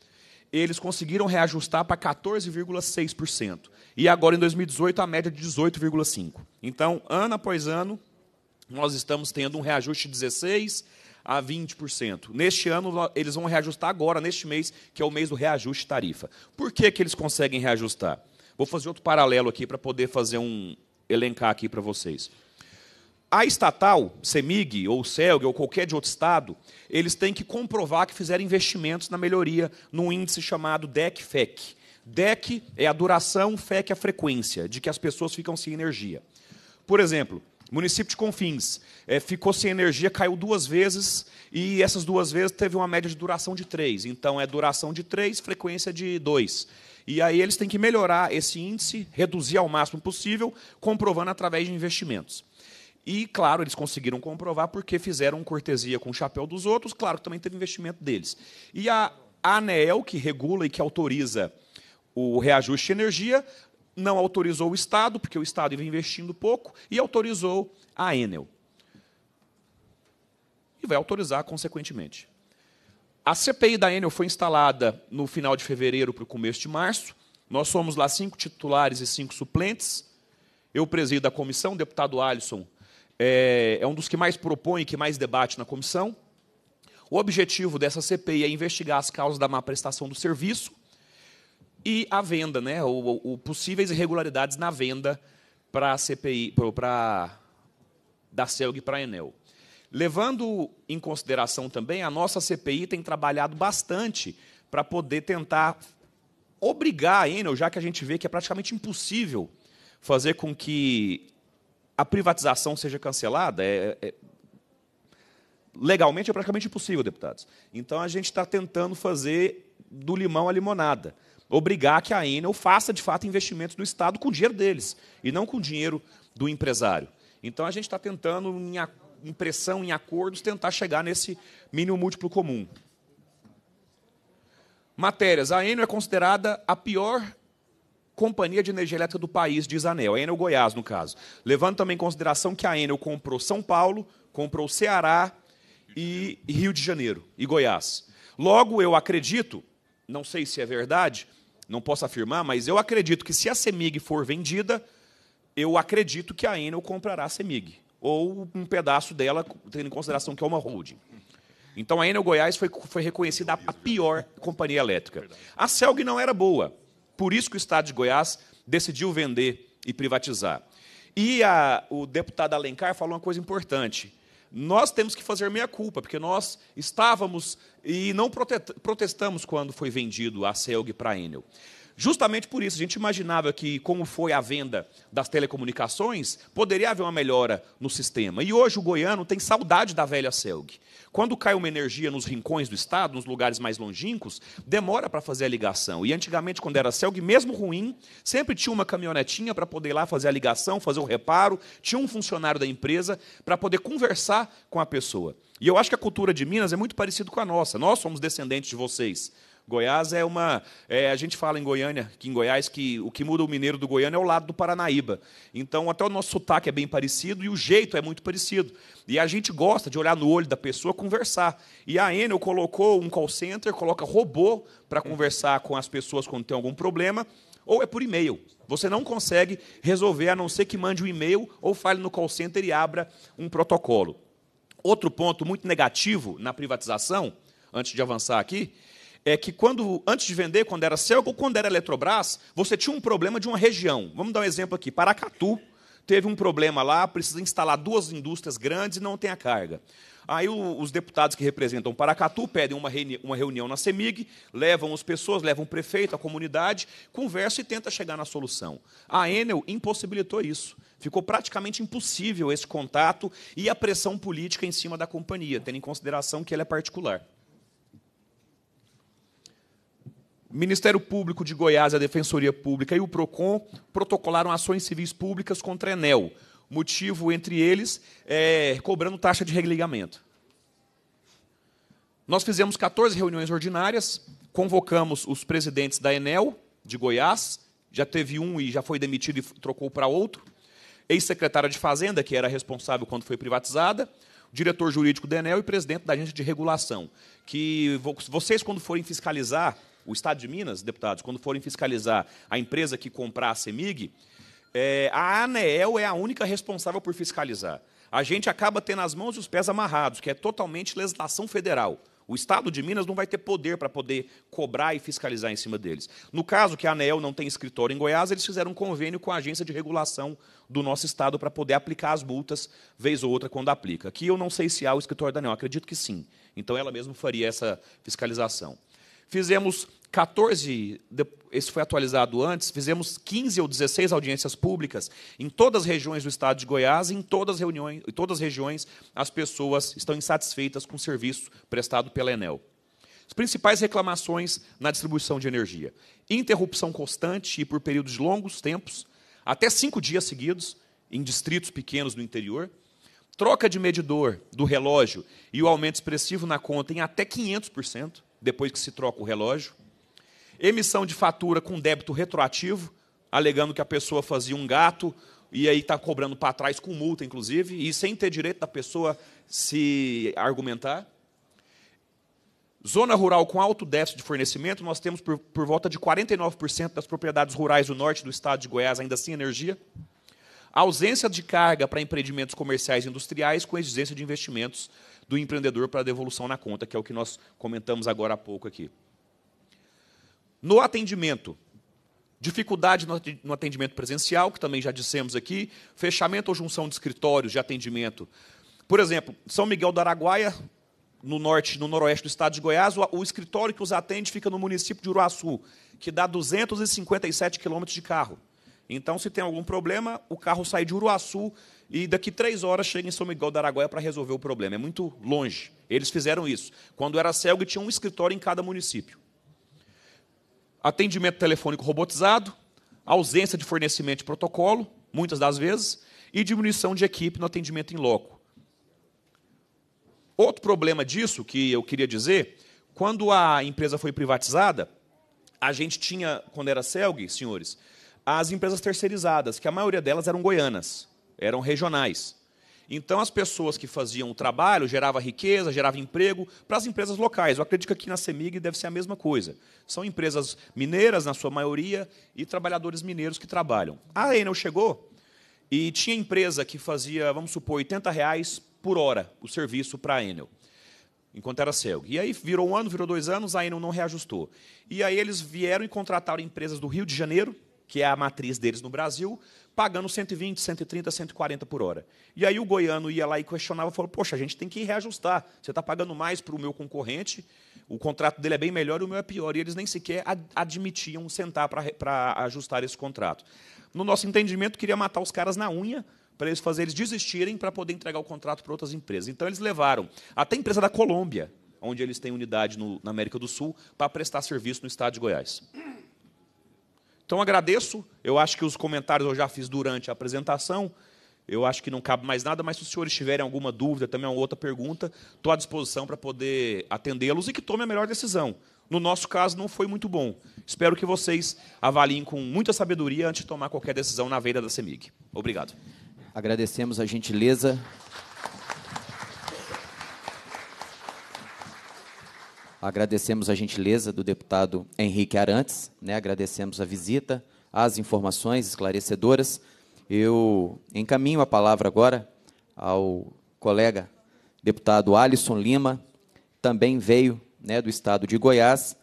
eles conseguiram reajustar para 14,6%. E agora, em 2018, a média é de 18,5%. Então, ano após ano, nós estamos tendo um reajuste de 16% a 20%. Neste ano, eles vão reajustar agora, neste mês, que é o mês do reajuste tarifa. Por que, que eles conseguem reajustar? Vou fazer outro paralelo aqui para poder fazer um elencar aqui para vocês. A estatal, CEMIG ou CELG ou qualquer de outro estado, eles têm que comprovar que fizeram investimentos na melhoria num índice chamado DEC-FEC. DEC é a duração, FEC é a frequência, de que as pessoas ficam sem energia. Por exemplo, município de Confins é, ficou sem energia, caiu duas vezes, e essas duas vezes teve uma média de duração de três. Então, é duração de três, frequência de dois. E aí eles têm que melhorar esse índice, reduzir ao máximo possível, comprovando através de investimentos. E, claro, eles conseguiram comprovar porque fizeram cortesia com o chapéu dos outros, claro que também teve investimento deles. E a ANEEL, que regula e que autoriza o reajuste de energia, não autorizou o Estado, porque o Estado ia investindo pouco, e autorizou a Enel. E vai autorizar consequentemente. A CPI da Enel foi instalada no final de fevereiro para o começo de março. Nós somos lá cinco titulares e cinco suplentes. Eu presido a comissão, o deputado Alisson é, é um dos que mais propõe, que mais debate na comissão. O objetivo dessa CPI é investigar as causas da má prestação do serviço e a venda, né? O, o possíveis irregularidades na venda para a CPI, para da CELG para a Enel. Levando em consideração também, a nossa CPI tem trabalhado bastante para poder tentar obrigar a Enel, já que a gente vê que é praticamente impossível fazer com que a privatização seja cancelada é, é legalmente é praticamente impossível, deputados. Então a gente está tentando fazer do limão à limonada. Obrigar que a Enel faça de fato investimentos do Estado com o dinheiro deles e não com o dinheiro do empresário. Então a gente está tentando, em impressão, em acordos, tentar chegar nesse mínimo múltiplo comum. Matérias. A Enel é considerada a pior companhia de energia elétrica do país, diz a ANEL, a Enel Goiás, no caso. Levando também em consideração que a Enel comprou São Paulo, comprou Ceará e Rio de Janeiro e Goiás. Logo, eu acredito, não sei se é verdade, não posso afirmar, mas eu acredito que se a CEMIG for vendida, eu acredito que a Enel comprará a CEMIG, ou um pedaço dela, tendo em consideração que é uma holding. Então a Enel Goiás foi, foi reconhecida a pior companhia elétrica. A CELG não era boa, por isso que o Estado de Goiás decidiu vender e privatizar. E a, o deputado Alencar falou uma coisa importante. Nós temos que fazer meia-culpa, porque nós estávamos e não protestamos quando foi vendido a CELG para a Enel. Justamente por isso, a gente imaginava que, como foi a venda das telecomunicações, poderia haver uma melhora no sistema. E hoje o goiano tem saudade da velha Selg. Quando cai uma energia nos rincões do estado, nos lugares mais longínquos, demora para fazer a ligação. E antigamente, quando era Selg, mesmo ruim, sempre tinha uma caminhonetinha para poder ir lá fazer a ligação, fazer o reparo, tinha um funcionário da empresa para poder conversar com a pessoa. E eu acho que a cultura de Minas é muito parecida com a nossa. Nós somos descendentes de vocês. Goiás é uma. É, a gente fala em Goiânia, que em Goiás, que o que muda o mineiro do Goiânia é o lado do Paranaíba. Então, até o nosso sotaque é bem parecido e o jeito é muito parecido. E a gente gosta de olhar no olho da pessoa, conversar. E a Enel colocou um call center, coloca robô para conversar com as pessoas quando tem algum problema, ou é por e-mail. Você não consegue resolver a não ser que mande um e-mail ou fale no call center e abra um protocolo. Outro ponto muito negativo na privatização, antes de avançar aqui, é que quando antes de vender, quando era Celco ou quando era Eletrobras, você tinha um problema de uma região. Vamos dar um exemplo aqui. Paracatu teve um problema lá, precisa instalar duas indústrias grandes e não tem a carga. Aí os deputados que representam Paracatu pedem uma, reuni uma reunião na CEMIG, levam as pessoas, levam o prefeito, a comunidade, conversam e tenta chegar na solução. A Enel impossibilitou isso. Ficou praticamente impossível esse contato e a pressão política em cima da companhia, tendo em consideração que ela é particular. Ministério Público de Goiás, a Defensoria Pública e o PROCON protocolaram ações civis públicas contra a Enel. Motivo, entre eles, é, cobrando taxa de religamento. Nós fizemos 14 reuniões ordinárias, convocamos os presidentes da Enel, de Goiás, já teve um e já foi demitido e trocou para outro, ex-secretária de Fazenda, que era responsável quando foi privatizada, diretor jurídico da Enel e presidente da agência de regulação. Que vocês, quando forem fiscalizar o Estado de Minas, deputados, quando forem fiscalizar a empresa que comprar a CEMIG, é, a ANEEL é a única responsável por fiscalizar. A gente acaba tendo as mãos e os pés amarrados, que é totalmente legislação federal. O Estado de Minas não vai ter poder para poder cobrar e fiscalizar em cima deles. No caso que a ANEEL não tem escritório em Goiás, eles fizeram um convênio com a agência de regulação do nosso Estado para poder aplicar as multas, vez ou outra, quando aplica. Aqui eu não sei se há o escritório da ANEEL, acredito que sim. Então ela mesma faria essa fiscalização fizemos 14, esse foi atualizado antes, fizemos 15 ou 16 audiências públicas em todas as regiões do estado de Goiás, em todas as reuniões, em todas as regiões as pessoas estão insatisfeitas com o serviço prestado pela Enel. As principais reclamações na distribuição de energia: interrupção constante e por períodos de longos tempos, até cinco dias seguidos, em distritos pequenos do interior, troca de medidor do relógio e o aumento expressivo na conta em até 500% depois que se troca o relógio. Emissão de fatura com débito retroativo, alegando que a pessoa fazia um gato e aí está cobrando para trás com multa, inclusive, e sem ter direito da pessoa se argumentar. Zona rural com alto déficit de fornecimento, nós temos por, por volta de 49% das propriedades rurais do norte do estado de Goiás ainda sem energia. ausência de carga para empreendimentos comerciais e industriais com exigência de investimentos do empreendedor para a devolução na conta, que é o que nós comentamos agora há pouco aqui. No atendimento, dificuldade no atendimento presencial, que também já dissemos aqui, fechamento ou junção de escritórios de atendimento. Por exemplo, São Miguel do Araguaia, no norte, no noroeste do estado de Goiás, o, o escritório que os atende fica no município de Uruaçu, que dá 257 quilômetros de carro. Então, se tem algum problema, o carro sai de Uruaçu e daqui três horas chega em São Miguel da Araguaia para resolver o problema. É muito longe. Eles fizeram isso. Quando era CELG, tinha um escritório em cada município. Atendimento telefônico robotizado, ausência de fornecimento de protocolo, muitas das vezes, e diminuição de equipe no atendimento em loco. Outro problema disso que eu queria dizer, quando a empresa foi privatizada, a gente tinha, quando era CELG, senhores, as empresas terceirizadas, que a maioria delas eram goianas eram regionais. Então, as pessoas que faziam o trabalho gerava riqueza, gerava emprego para as empresas locais. Eu acredito que aqui na CEMIG deve ser a mesma coisa. São empresas mineiras, na sua maioria, e trabalhadores mineiros que trabalham. A Enel chegou e tinha empresa que fazia, vamos supor, 80 reais por hora o serviço para a Enel, enquanto era cego. E aí virou um ano, virou dois anos, a Enel não reajustou. E aí eles vieram e contrataram empresas do Rio de Janeiro, que é a matriz deles no Brasil, pagando 120, 130, 140 por hora. E aí o goiano ia lá e questionava, falou, poxa, a gente tem que reajustar, você está pagando mais para o meu concorrente, o contrato dele é bem melhor e o meu é pior, e eles nem sequer admitiam sentar para ajustar esse contrato. No nosso entendimento, queria matar os caras na unha, para eles fazerem eles desistirem para poder entregar o contrato para outras empresas. Então eles levaram até a empresa da Colômbia, onde eles têm unidade no, na América do Sul, para prestar serviço no estado de Goiás. Então agradeço. Eu acho que os comentários eu já fiz durante a apresentação. Eu acho que não cabe mais nada, mas se os senhores tiverem alguma dúvida, também alguma é outra pergunta, estou à disposição para poder atendê-los e que tome a melhor decisão. No nosso caso, não foi muito bom. Espero que vocês avaliem com muita sabedoria antes de tomar qualquer decisão na veira da CEMIG. Obrigado. Agradecemos a gentileza Agradecemos a gentileza do deputado Henrique Arantes, né? agradecemos a visita, as informações esclarecedoras. Eu encaminho a palavra agora ao colega deputado Alisson Lima, também veio né, do estado de Goiás,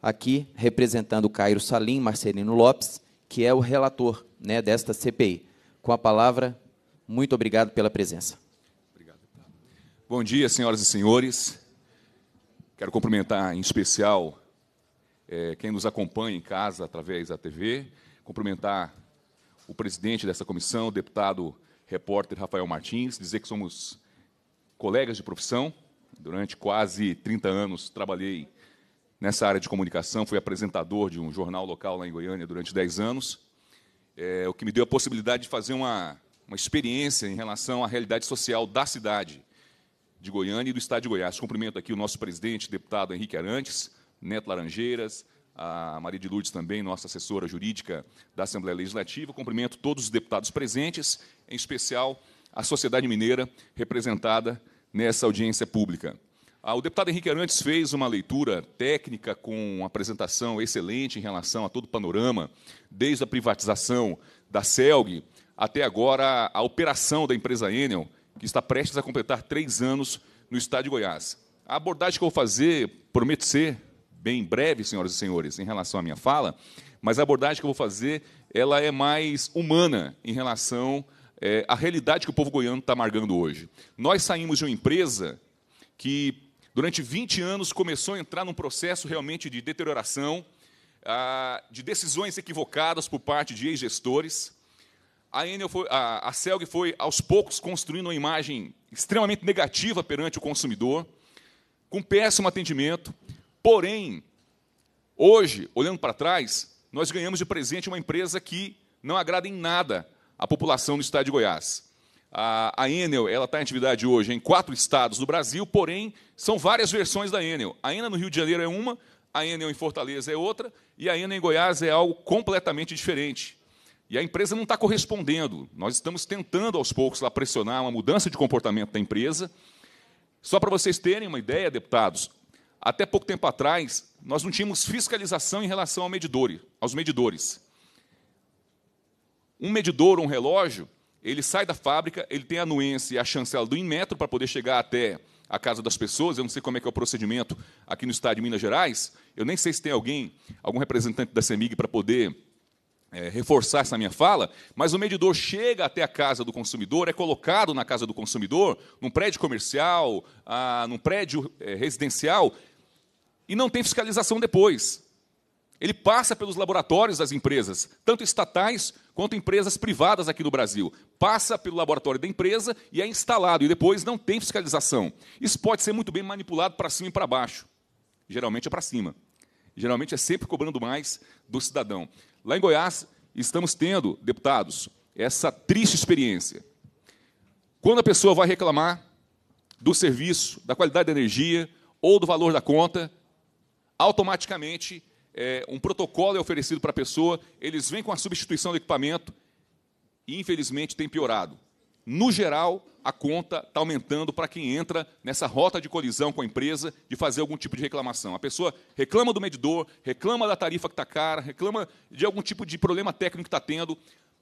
aqui representando Cairo Salim, Marcelino Lopes, que é o relator né, desta CPI. Com a palavra, muito obrigado pela presença. Obrigado. Bom dia, senhoras e senhores. Quero cumprimentar em especial é, quem nos acompanha em casa através da TV, cumprimentar o presidente dessa comissão, o deputado repórter Rafael Martins, dizer que somos colegas de profissão. Durante quase 30 anos trabalhei nessa área de comunicação, fui apresentador de um jornal local lá em Goiânia durante 10 anos, é, o que me deu a possibilidade de fazer uma, uma experiência em relação à realidade social da cidade de Goiânia e do Estado de Goiás. Cumprimento aqui o nosso presidente, deputado Henrique Arantes, Neto Laranjeiras, a Maria de Lourdes também, nossa assessora jurídica da Assembleia Legislativa. Cumprimento todos os deputados presentes, em especial a sociedade mineira representada nessa audiência pública. Ah, o deputado Henrique Arantes fez uma leitura técnica com uma apresentação excelente em relação a todo o panorama, desde a privatização da CELG até agora a operação da empresa Enel que está prestes a completar três anos no estado de Goiás. A abordagem que eu vou fazer, prometo ser bem breve, senhoras e senhores, em relação à minha fala, mas a abordagem que eu vou fazer, ela é mais humana em relação é, à realidade que o povo goiano está amargando hoje. Nós saímos de uma empresa que, durante 20 anos, começou a entrar num processo realmente de deterioração, ah, de decisões equivocadas por parte de ex-gestores, a, Enel foi, a, a Celg foi aos poucos construindo uma imagem extremamente negativa perante o consumidor, com péssimo atendimento. Porém, hoje, olhando para trás, nós ganhamos de presente uma empresa que não agrada em nada a população do estado de Goiás. A, a Enel ela está em atividade hoje em quatro estados do Brasil, porém, são várias versões da Enel. A Enel no Rio de Janeiro é uma, a Enel em Fortaleza é outra, e a Enel em Goiás é algo completamente diferente. E a empresa não está correspondendo. Nós estamos tentando aos poucos lá pressionar uma mudança de comportamento da empresa. Só para vocês terem uma ideia, deputados, até pouco tempo atrás nós não tínhamos fiscalização em relação ao medidor, aos medidores. Um medidor, um relógio, ele sai da fábrica, ele tem a anuência e a chancela do Inmetro para poder chegar até a casa das pessoas. Eu não sei como é que é o procedimento aqui no estado de Minas Gerais. Eu nem sei se tem alguém, algum representante da CEMIG para poder é, reforçar essa minha fala, mas o medidor chega até a casa do consumidor, é colocado na casa do consumidor, num prédio comercial, ah, num prédio é, residencial, e não tem fiscalização depois. Ele passa pelos laboratórios das empresas, tanto estatais quanto empresas privadas aqui no Brasil. Passa pelo laboratório da empresa e é instalado, e depois não tem fiscalização. Isso pode ser muito bem manipulado para cima e para baixo. Geralmente é para cima. Geralmente é sempre cobrando mais do cidadão. Lá em Goiás, estamos tendo, deputados, essa triste experiência. Quando a pessoa vai reclamar do serviço, da qualidade da energia ou do valor da conta, automaticamente é, um protocolo é oferecido para a pessoa, eles vêm com a substituição do equipamento e, infelizmente, tem piorado no geral, a conta está aumentando para quem entra nessa rota de colisão com a empresa de fazer algum tipo de reclamação. A pessoa reclama do medidor, reclama da tarifa que está cara, reclama de algum tipo de problema técnico que está tendo.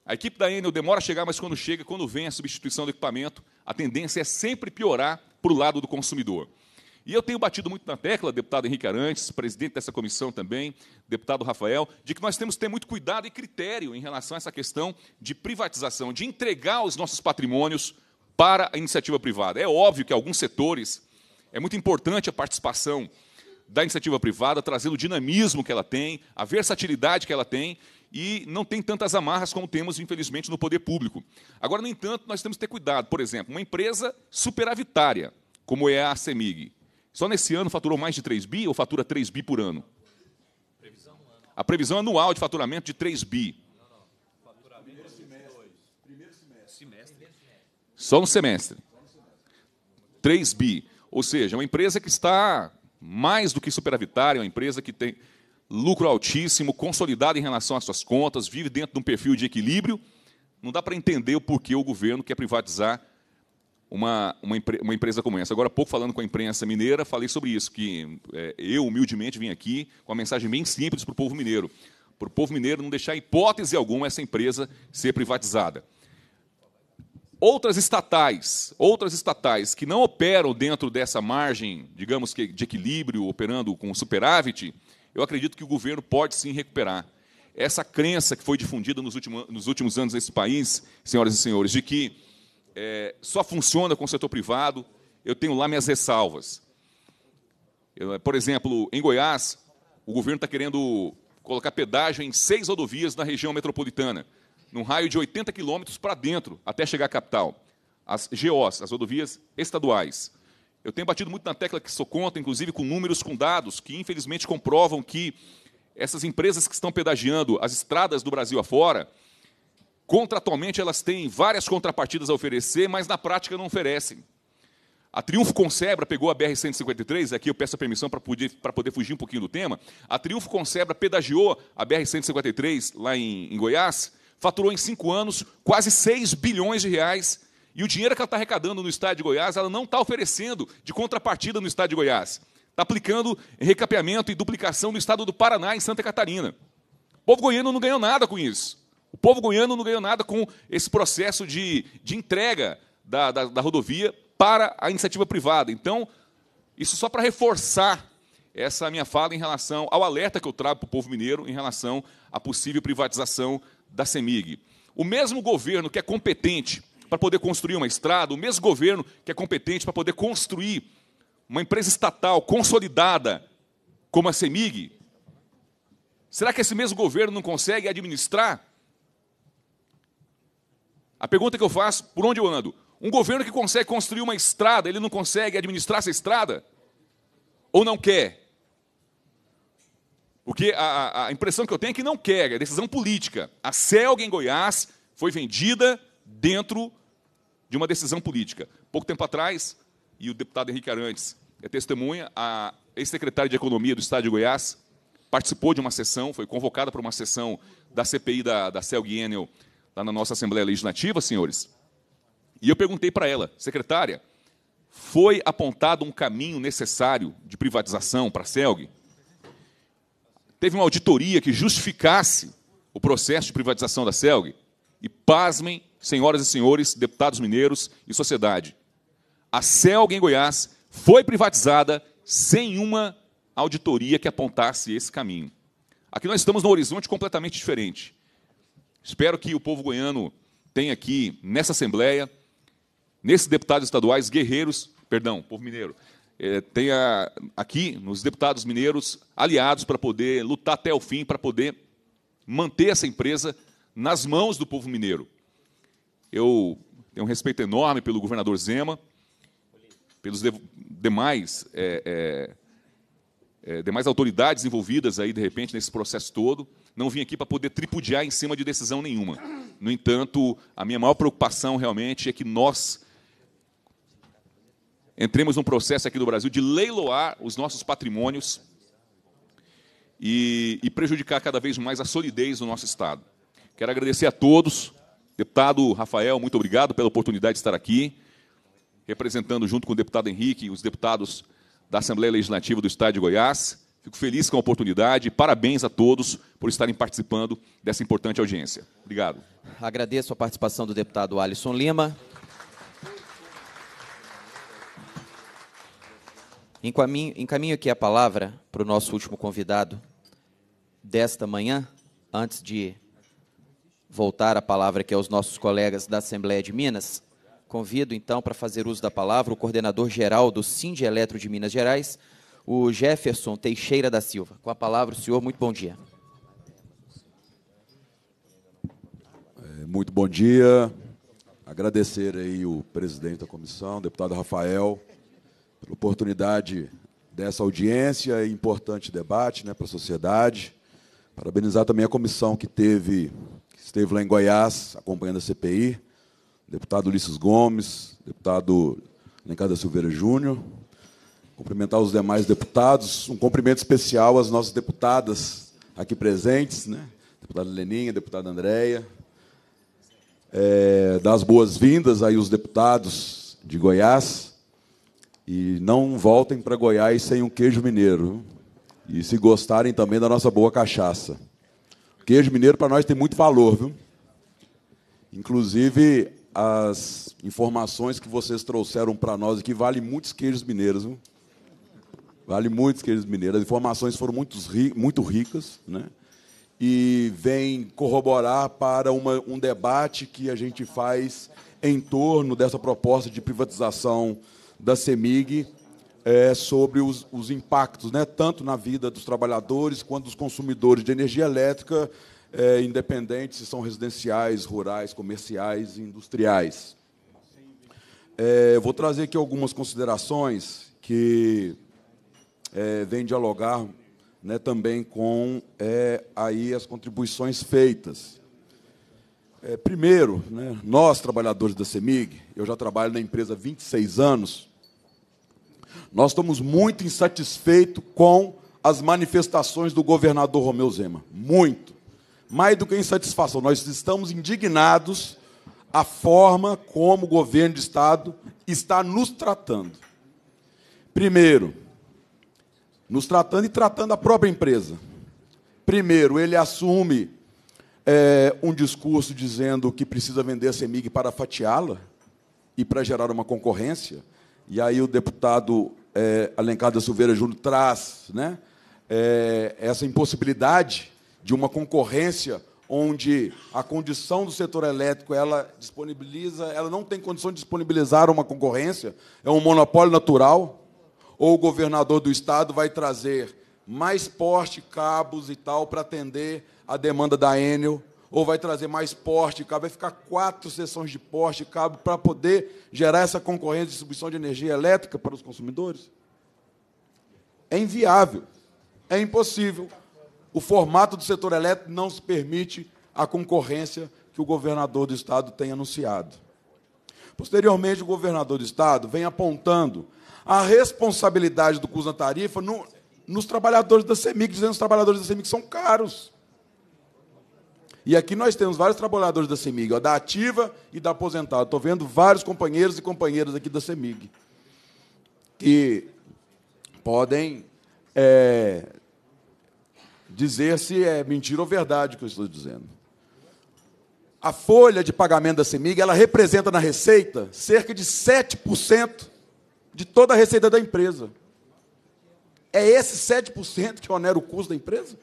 A equipe da Enel demora a chegar, mas quando chega, quando vem a substituição do equipamento, a tendência é sempre piorar para o lado do consumidor. E eu tenho batido muito na tecla, deputado Henrique Arantes, presidente dessa comissão também, deputado Rafael, de que nós temos que ter muito cuidado e critério em relação a essa questão de privatização, de entregar os nossos patrimônios para a iniciativa privada. É óbvio que alguns setores é muito importante a participação da iniciativa privada, trazendo o dinamismo que ela tem, a versatilidade que ela tem, e não tem tantas amarras como temos, infelizmente, no poder público. Agora, no entanto, nós temos que ter cuidado. Por exemplo, uma empresa superavitária, como é a CEMIG, só nesse ano faturou mais de 3 bi ou fatura 3 bi por ano? A previsão anual de faturamento de 3 bi. Só no semestre. 3 bi. Ou seja, uma empresa que está mais do que superavitária, uma empresa que tem lucro altíssimo, consolidada em relação às suas contas, vive dentro de um perfil de equilíbrio. Não dá para entender o porquê o governo quer privatizar uma, uma, uma, empresa como essa. Agora, há pouco, falando com a imprensa mineira, falei sobre isso, que é, eu, humildemente, vim aqui com uma mensagem bem simples para o povo mineiro. Para o povo mineiro não deixar hipótese alguma essa empresa ser privatizada. Outras estatais, outras estatais que não operam dentro dessa margem, digamos que de equilíbrio, operando com superávit, eu acredito que o governo pode sim recuperar. Essa crença que foi difundida nos últimos, nos últimos anos nesse país, senhoras e senhores, de que é, só funciona com o setor privado, eu tenho lá minhas ressalvas. Eu, por exemplo, em Goiás, o governo está querendo colocar pedágio em seis rodovias na região metropolitana, num raio de 80 quilômetros para dentro, até chegar à capital. As GOs, as rodovias estaduais. Eu tenho batido muito na tecla que sou contra, inclusive com números, com dados, que infelizmente comprovam que essas empresas que estão pedagiando as estradas do Brasil afora, Contratualmente, elas têm várias contrapartidas a oferecer, mas na prática não oferecem. A Triunfo Concebra pegou a BR-153, aqui eu peço a permissão para poder, para poder fugir um pouquinho do tema. A Triunfo Concebra pedagiou a BR-153 lá em, em Goiás, faturou em cinco anos quase 6 bilhões de reais. E o dinheiro que ela está arrecadando no estado de Goiás, ela não está oferecendo de contrapartida no estado de Goiás. Está aplicando recapeamento e duplicação no estado do Paraná, em Santa Catarina. O povo goiano não ganhou nada com isso. O povo goiano não ganhou nada com esse processo de, de entrega da, da, da rodovia para a iniciativa privada. Então, isso só para reforçar essa minha fala em relação ao alerta que eu trago para o povo mineiro em relação à possível privatização da CEMIG. O mesmo governo que é competente para poder construir uma estrada, o mesmo governo que é competente para poder construir uma empresa estatal consolidada como a CEMIG, será que esse mesmo governo não consegue administrar a pergunta que eu faço, por onde eu ando? Um governo que consegue construir uma estrada, ele não consegue administrar essa estrada? Ou não quer? Porque a, a impressão que eu tenho é que não quer, é decisão política. A Celga em Goiás foi vendida dentro de uma decisão política. Pouco tempo atrás, e o deputado Henrique Arantes é testemunha, a ex-secretária de Economia do Estado de Goiás participou de uma sessão, foi convocada para uma sessão da CPI da, da Enel lá tá na nossa Assembleia Legislativa, senhores. E eu perguntei para ela, secretária, foi apontado um caminho necessário de privatização para a CELG? Teve uma auditoria que justificasse o processo de privatização da CELG? E pasmem, senhoras e senhores, deputados mineiros e sociedade, a CELG em Goiás foi privatizada sem uma auditoria que apontasse esse caminho. Aqui nós estamos num horizonte completamente diferente. Espero que o povo goiano tenha aqui, nessa Assembleia, nesses deputados estaduais guerreiros, perdão, povo mineiro, é, tenha aqui nos deputados mineiros aliados para poder lutar até o fim, para poder manter essa empresa nas mãos do povo mineiro. Eu tenho um respeito enorme pelo governador Zema, pelos de, demais, é, é, demais autoridades envolvidas aí, de repente, nesse processo todo não vim aqui para poder tripudiar em cima de decisão nenhuma. No entanto, a minha maior preocupação realmente é que nós entremos num processo aqui no Brasil de leiloar os nossos patrimônios e, e prejudicar cada vez mais a solidez do nosso Estado. Quero agradecer a todos. Deputado Rafael, muito obrigado pela oportunidade de estar aqui, representando junto com o deputado Henrique os deputados da Assembleia Legislativa do Estado de Goiás. Fico feliz com a oportunidade. Parabéns a todos por estarem participando dessa importante audiência. Obrigado. Agradeço a participação do deputado Alisson Lima. Encaminho, encaminho aqui a palavra para o nosso último convidado desta manhã, antes de voltar a palavra aqui aos nossos colegas da Assembleia de Minas. Convido então para fazer uso da palavra o coordenador geral do Sinde Eletro de Minas Gerais, o Jefferson Teixeira da Silva. Com a palavra, o senhor, muito bom dia. É, muito bom dia. Agradecer aí o presidente da comissão, o deputado Rafael, pela oportunidade dessa audiência e importante debate né, para a sociedade. Parabenizar também a comissão que teve que esteve lá em Goiás acompanhando a CPI, deputado Ulisses Gomes, deputado Lencada Silveira Júnior, cumprimentar os demais deputados, um cumprimento especial às nossas deputadas aqui presentes, né? deputada Leninha, deputada Andréia, é, dar as boas-vindas aí os deputados de Goiás e não voltem para Goiás sem um queijo mineiro e se gostarem também da nossa boa cachaça. O queijo mineiro para nós tem muito valor, viu? Inclusive as informações que vocês trouxeram para nós aqui valem muitos queijos mineiros, viu? Vale muito, queridos mineiros. As informações foram muito, muito ricas, né? E vem corroborar para uma, um debate que a gente faz em torno dessa proposta de privatização da CEMIG é, sobre os, os impactos, né? tanto na vida dos trabalhadores quanto dos consumidores de energia elétrica, é, independente se são residenciais, rurais, comerciais e industriais. É, vou trazer aqui algumas considerações que é, vem dialogar né, também com é, aí as contribuições feitas. É, primeiro, né, nós, trabalhadores da CEMIG, eu já trabalho na empresa há 26 anos, nós estamos muito insatisfeitos com as manifestações do governador Romeu Zema. Muito. Mais do que insatisfação, nós estamos indignados a forma como o governo de Estado está nos tratando. Primeiro, nos tratando e tratando a própria empresa. Primeiro, ele assume é, um discurso dizendo que precisa vender a CEMIG para fatiá-la e para gerar uma concorrência. E aí o deputado é, Alencar da Silveira Júnior traz né, é, essa impossibilidade de uma concorrência onde a condição do setor elétrico ela disponibiliza, ela não tem condição de disponibilizar uma concorrência, é um monopólio natural, ou o governador do estado vai trazer mais porte, cabos e tal para atender a demanda da Enel, ou vai trazer mais porte, cabo, vai ficar quatro sessões de porte, cabo, para poder gerar essa concorrência de distribuição de energia elétrica para os consumidores? É inviável, é impossível. O formato do setor elétrico não se permite a concorrência que o governador do estado tem anunciado. Posteriormente, o governador do estado vem apontando a responsabilidade do custo da tarifa no, nos trabalhadores da Semig dizendo que os trabalhadores da Semig são caros. E aqui nós temos vários trabalhadores da CEMIG, ó, da ativa e da aposentada. Estou vendo vários companheiros e companheiras aqui da CEMIG que podem é, dizer se é mentira ou verdade o que eu estou dizendo. A folha de pagamento da CEMIG ela representa na receita cerca de 7% de toda a receita da empresa. É esse 7% que onera o custo da empresa?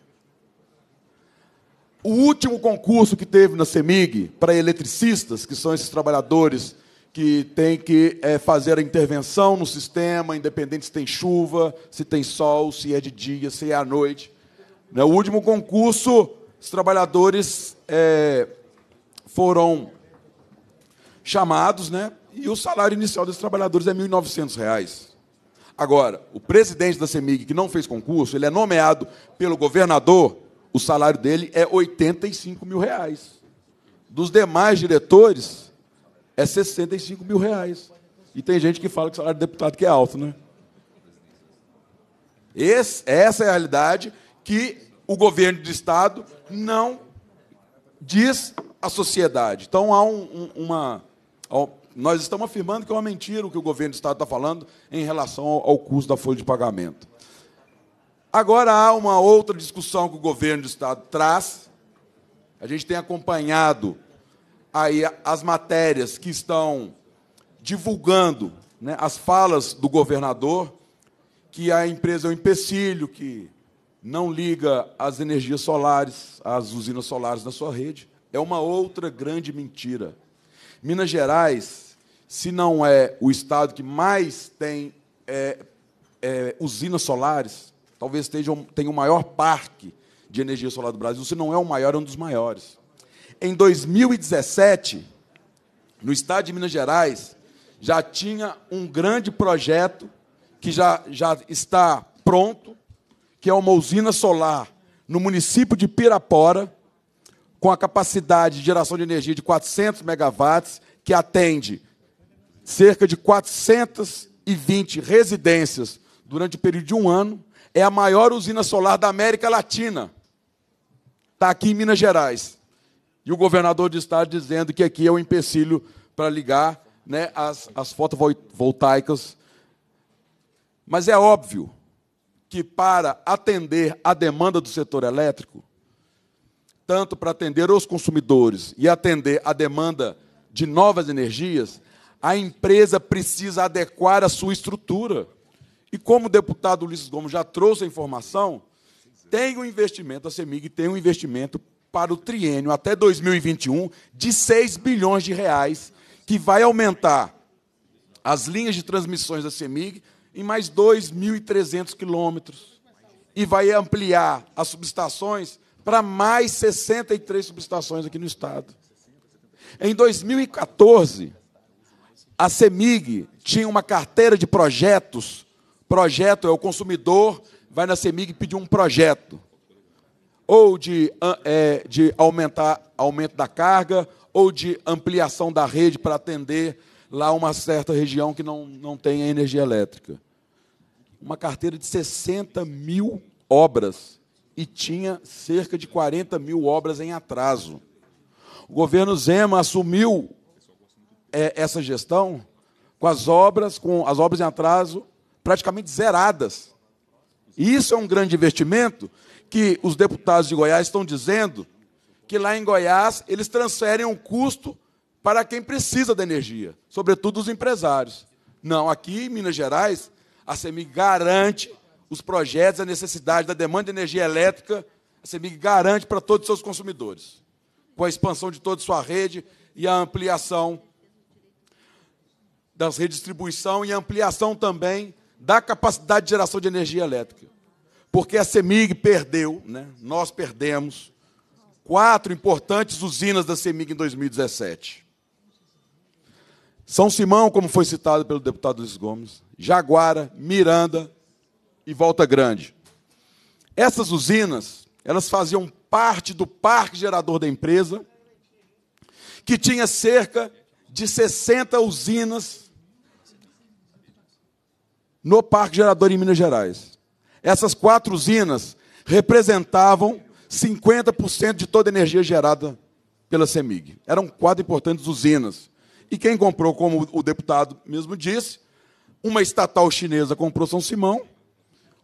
O último concurso que teve na CEMIG para eletricistas, que são esses trabalhadores que têm que é, fazer a intervenção no sistema, independente se tem chuva, se tem sol, se é de dia, se é à noite. No né? último concurso, os trabalhadores é, foram chamados né, e o salário inicial desses trabalhadores é R$ 1.900. Agora, o presidente da CEMIG, que não fez concurso, ele é nomeado pelo governador, o salário dele é R$ 85 mil. Reais. Dos demais diretores, é R$ 65 mil. Reais. E tem gente que fala que o salário de deputado que é alto, né? Esse, essa é a realidade que o governo de Estado não diz à sociedade. Então há um, uma. Nós estamos afirmando que é uma mentira o que o governo do Estado está falando em relação ao custo da folha de pagamento. Agora há uma outra discussão que o governo do Estado traz. A gente tem acompanhado aí as matérias que estão divulgando né, as falas do governador, que a empresa é um empecilho, que não liga as energias solares, as usinas solares na sua rede. É uma outra grande mentira. Minas Gerais, se não é o estado que mais tem é, é, usinas solares, talvez esteja, tenha o maior parque de energia solar do Brasil, se não é o maior, é um dos maiores. Em 2017, no estado de Minas Gerais, já tinha um grande projeto que já, já está pronto, que é uma usina solar no município de Pirapora, com a capacidade de geração de energia de 400 megawatts, que atende cerca de 420 residências durante o período de um ano, é a maior usina solar da América Latina. Está aqui em Minas Gerais. E o governador de estado dizendo que aqui é um empecilho para ligar né, as, as fotovoltaicas. Mas é óbvio que para atender a demanda do setor elétrico, tanto para atender os consumidores e atender a demanda de novas energias, a empresa precisa adequar a sua estrutura. E como o deputado Ulisses Gomes já trouxe a informação, tem um investimento, a CEMIG tem um investimento para o triênio até 2021 de 6 bilhões de reais, que vai aumentar as linhas de transmissões da CEMIG em mais 2.300 quilômetros e vai ampliar as subestações para mais 63 subestações aqui no estado. Em 2014, a CEMIG tinha uma carteira de projetos. Projeto é o consumidor vai na CEMIG pedir um projeto. Ou de, é, de aumentar aumento da carga, ou de ampliação da rede para atender lá uma certa região que não, não tem energia elétrica. Uma carteira de 60 mil obras e tinha cerca de 40 mil obras em atraso. O governo Zema assumiu é, essa gestão com as obras, com as obras em atraso praticamente zeradas. E isso é um grande investimento que os deputados de Goiás estão dizendo que lá em Goiás eles transferem um custo para quem precisa da energia, sobretudo os empresários. Não, aqui em Minas Gerais, a CEMIG garante os projetos, a necessidade da demanda de energia elétrica, a CEMIG garante para todos os seus consumidores, com a expansão de toda a sua rede e a ampliação das redistribuição e a ampliação também da capacidade de geração de energia elétrica. Porque a CEMIG perdeu, né? nós perdemos, quatro importantes usinas da CEMIG em 2017. São Simão, como foi citado pelo deputado Luiz Gomes, Jaguara, Miranda, e Volta Grande. Essas usinas, elas faziam parte do parque gerador da empresa, que tinha cerca de 60 usinas no parque gerador em Minas Gerais. Essas quatro usinas representavam 50% de toda a energia gerada pela CEMIG. Eram quatro importantes usinas. E quem comprou, como o deputado mesmo disse, uma estatal chinesa comprou São Simão,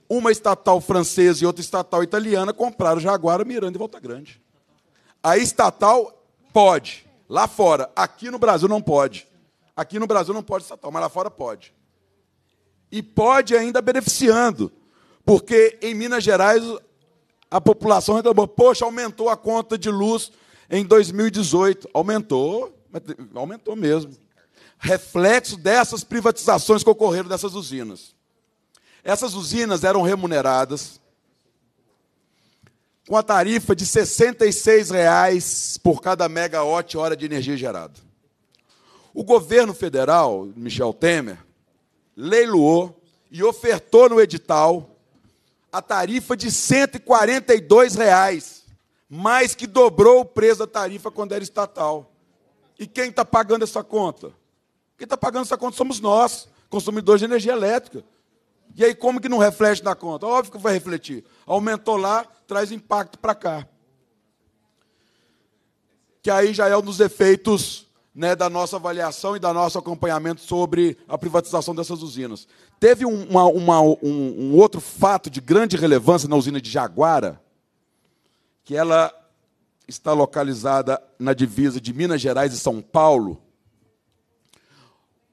uma estatal francesa e outra estatal italiana compraram Jaguar Miranda e Volta Grande. A estatal pode, lá fora. Aqui no Brasil não pode. Aqui no Brasil não pode estatal, mas lá fora pode. E pode ainda beneficiando, porque em Minas Gerais a população reclamou: poxa, aumentou a conta de luz em 2018. Aumentou, aumentou mesmo. Reflexo dessas privatizações que ocorreram dessas usinas. Essas usinas eram remuneradas com a tarifa de R$ 66,00 por cada megawatt-hora de energia gerada. O governo federal, Michel Temer, leiloou e ofertou no edital a tarifa de R$ 142,00, mais que dobrou o preço da tarifa quando era estatal. E quem está pagando essa conta? Quem está pagando essa conta somos nós, consumidores de energia elétrica. E aí, como que não reflete na conta? Óbvio que vai refletir. Aumentou lá, traz impacto para cá. Que aí já é um dos efeitos né, da nossa avaliação e da nosso acompanhamento sobre a privatização dessas usinas. Teve uma, uma, um, um outro fato de grande relevância na usina de Jaguara, que ela está localizada na divisa de Minas Gerais e São Paulo.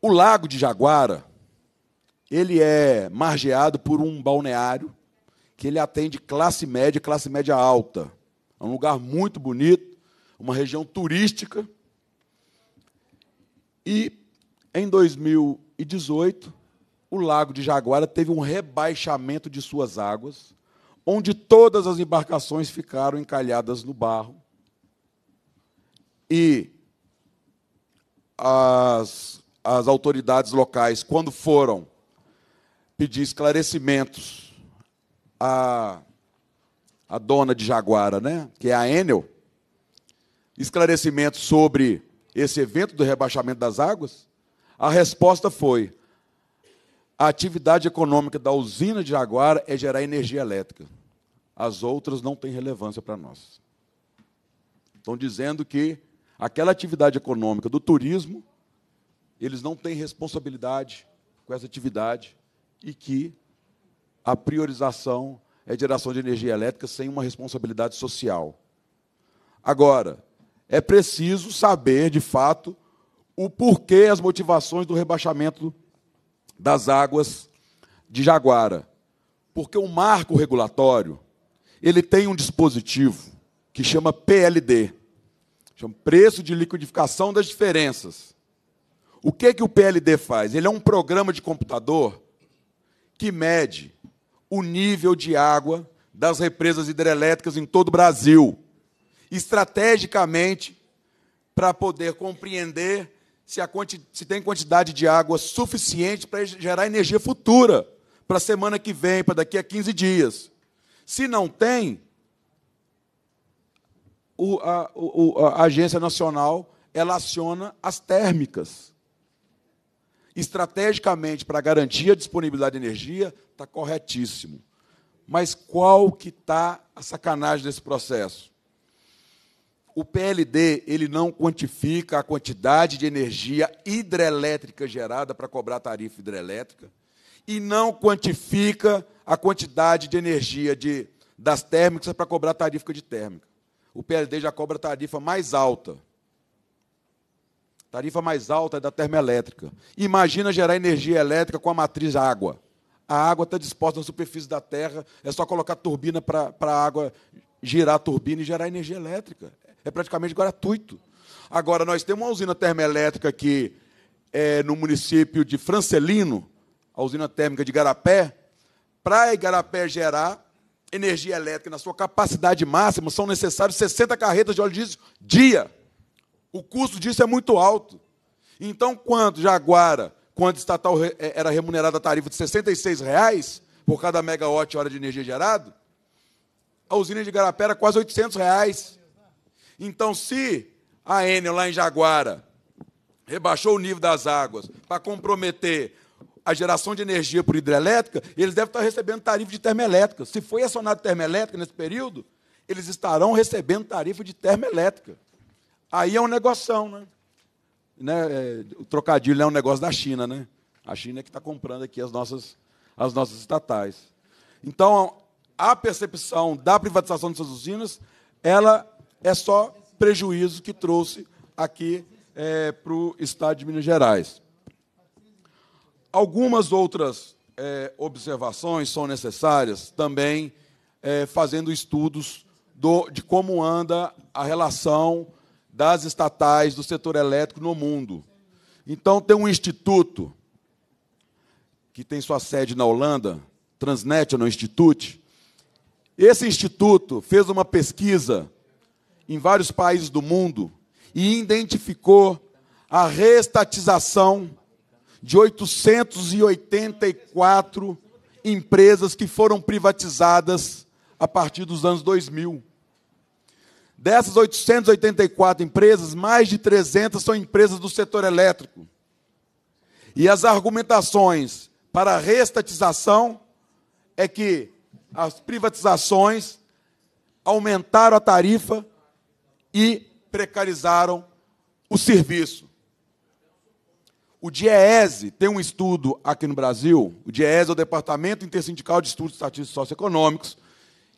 O lago de Jaguara, ele é margeado por um balneário que ele atende classe média e classe média alta. É um lugar muito bonito, uma região turística. E em 2018, o Lago de Jaguara teve um rebaixamento de suas águas, onde todas as embarcações ficaram encalhadas no barro. E as, as autoridades locais, quando foram pedir esclarecimentos à, à dona de Jaguara, né? que é a Enel, esclarecimentos sobre esse evento do rebaixamento das águas? A resposta foi: a atividade econômica da usina de Jaguara é gerar energia elétrica. As outras não têm relevância para nós. Estão dizendo que aquela atividade econômica do turismo, eles não têm responsabilidade com essa atividade e que a priorização é geração de energia elétrica sem uma responsabilidade social. Agora, é preciso saber, de fato, o porquê as motivações do rebaixamento das águas de Jaguara. Porque o marco regulatório, ele tem um dispositivo que chama PLD, chama Preço de Liquidificação das Diferenças. O que, que o PLD faz? Ele é um programa de computador que mede o nível de água das represas hidrelétricas em todo o Brasil, estrategicamente, para poder compreender se, a se tem quantidade de água suficiente para gerar energia futura, para a semana que vem, para daqui a 15 dias. Se não tem, o, a, o, a Agência Nacional ela aciona as térmicas estrategicamente para garantir a disponibilidade de energia, está corretíssimo. Mas qual que está a sacanagem desse processo? O PLD ele não quantifica a quantidade de energia hidrelétrica gerada para cobrar tarifa hidrelétrica e não quantifica a quantidade de energia de, das térmicas para cobrar tarifa de térmica. O PLD já cobra tarifa mais alta. Tarifa mais alta é da termoelétrica. Imagina gerar energia elétrica com a matriz água. A água está disposta na superfície da Terra, é só colocar turbina para a água girar a turbina e gerar energia elétrica. É praticamente gratuito. Agora, nós temos uma usina termoelétrica aqui é, no município de Francelino, a usina térmica de Garapé. Para Igarapé gerar energia elétrica na sua capacidade máxima, são necessários 60 carretas de óleo diesel dia. O custo disso é muito alto. Então, quando Jaguara, quando estatal é, era remunerada a tarifa de R$ 66,00 por cada megawatt hora de energia gerado, a usina de era quase R$ 800. Reais. Então, se a Enel lá em Jaguara rebaixou o nível das águas para comprometer a geração de energia por hidrelétrica, eles devem estar recebendo tarifa de termoelétrica. Se foi acionado termoelétrica nesse período, eles estarão recebendo tarifa de termoelétrica. Aí é um negoção, né? né? É, o trocadilho né, é um negócio da China, né? A China é que está comprando aqui as nossas, as nossas estatais. Então, a percepção da privatização dessas usinas, ela é só prejuízo que trouxe aqui é, para o Estado de Minas Gerais. Algumas outras é, observações são necessárias também, é, fazendo estudos do, de como anda a relação das estatais do setor elétrico no mundo. Então, tem um instituto que tem sua sede na Holanda, Transnet, no Institute. Esse instituto fez uma pesquisa em vários países do mundo e identificou a reestatização de 884 empresas que foram privatizadas a partir dos anos 2000. Dessas 884 empresas, mais de 300 são empresas do setor elétrico. E as argumentações para a restatização é que as privatizações aumentaram a tarifa e precarizaram o serviço. O DIEESE tem um estudo aqui no Brasil, o DIEESE é o Departamento Intersindical de Estudos Estatísticos Socioeconômicos,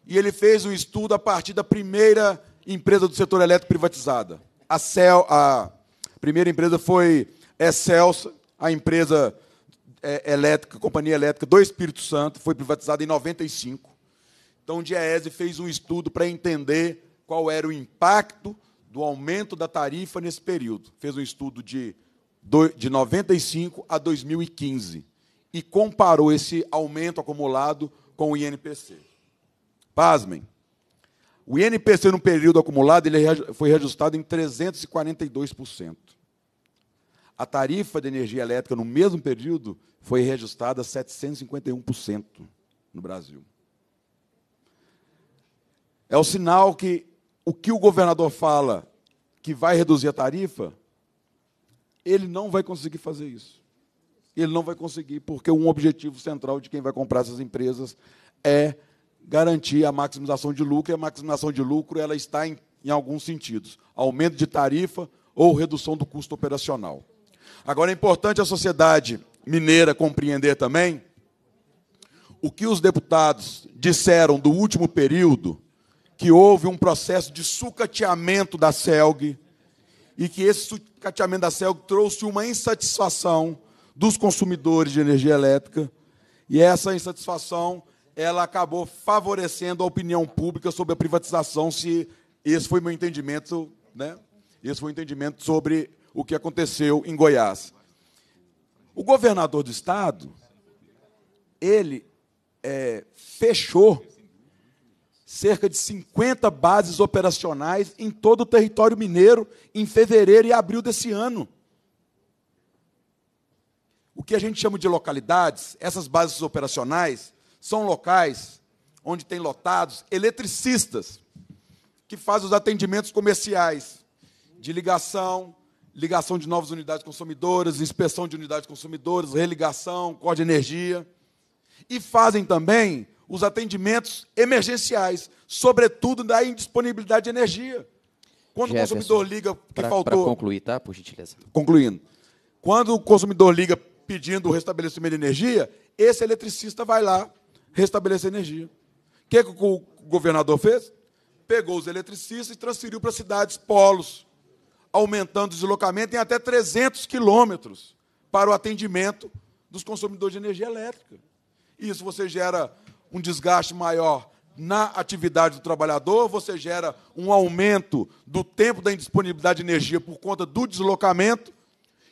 e ele fez um estudo a partir da primeira empresa do setor elétrico privatizada. A, Cel, a primeira empresa foi Excelsa, a empresa é, elétrica, companhia elétrica do Espírito Santo, foi privatizada em 95. Então, o DIEESE fez um estudo para entender qual era o impacto do aumento da tarifa nesse período. Fez um estudo de, de 95 a 2015 e comparou esse aumento acumulado com o INPC. Pasmem, o INPC, no período acumulado, ele é foi reajustado em 342%. A tarifa de energia elétrica, no mesmo período, foi reajustada 751% no Brasil. É o sinal que o que o governador fala que vai reduzir a tarifa, ele não vai conseguir fazer isso. Ele não vai conseguir, porque um objetivo central de quem vai comprar essas empresas é garantir a maximização de lucro, e a maximização de lucro ela está em, em alguns sentidos: aumento de tarifa ou redução do custo operacional. Agora é importante a sociedade mineira compreender também o que os deputados disseram do último período, que houve um processo de sucateamento da CELG e que esse sucateamento da CELG trouxe uma insatisfação dos consumidores de energia elétrica e essa insatisfação ela acabou favorecendo a opinião pública sobre a privatização, se esse foi meu entendimento, né? Esse foi o entendimento sobre o que aconteceu em Goiás. O governador do estado, ele é, fechou cerca de 50 bases operacionais em todo o território mineiro em fevereiro e abril desse ano. O que a gente chama de localidades, essas bases operacionais, são locais onde tem lotados eletricistas que fazem os atendimentos comerciais de ligação, ligação de novas unidades consumidoras, inspeção de unidades consumidoras, religação, código de energia. E fazem também os atendimentos emergenciais, sobretudo da indisponibilidade de energia. Quando Jefferson, o consumidor liga que pra, faltou. Para concluir, tá? Por gentileza. Concluindo. Quando o consumidor liga pedindo o restabelecimento de energia, esse eletricista vai lá restabelecer energia. O que, é que o governador fez? Pegou os eletricistas e transferiu para cidades polos, aumentando o deslocamento em até 300 quilômetros para o atendimento dos consumidores de energia elétrica. Isso você gera um desgaste maior na atividade do trabalhador, você gera um aumento do tempo da indisponibilidade de energia por conta do deslocamento,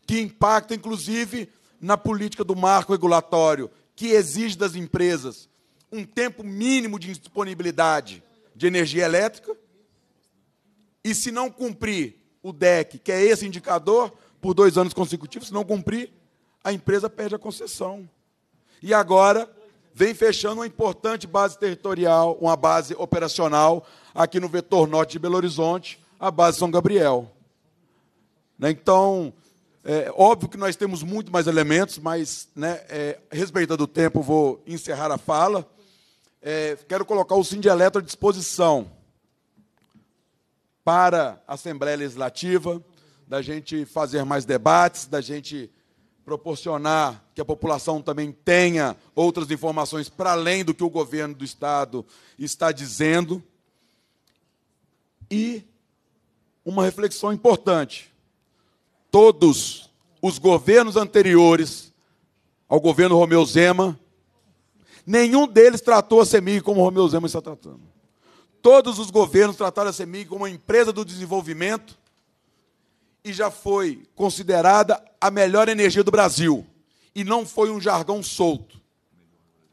que impacta, inclusive, na política do marco regulatório, que exige das empresas um tempo mínimo de disponibilidade de energia elétrica. E se não cumprir o DEC, que é esse indicador, por dois anos consecutivos, se não cumprir, a empresa perde a concessão. E agora vem fechando uma importante base territorial, uma base operacional aqui no vetor norte de Belo Horizonte, a base São Gabriel. Né, então, é óbvio que nós temos muito mais elementos, mas, né, é, respeitando o tempo, vou encerrar a fala é, quero colocar o Sindieletro à disposição para a Assembleia Legislativa, da gente fazer mais debates, da gente proporcionar que a população também tenha outras informações para além do que o governo do Estado está dizendo. E uma reflexão importante: todos os governos anteriores ao governo Romeu Zema Nenhum deles tratou a CEMIG como o Romeu Zema está tratando. Todos os governos trataram a CEMIG como uma empresa do desenvolvimento e já foi considerada a melhor energia do Brasil. E não foi um jargão solto.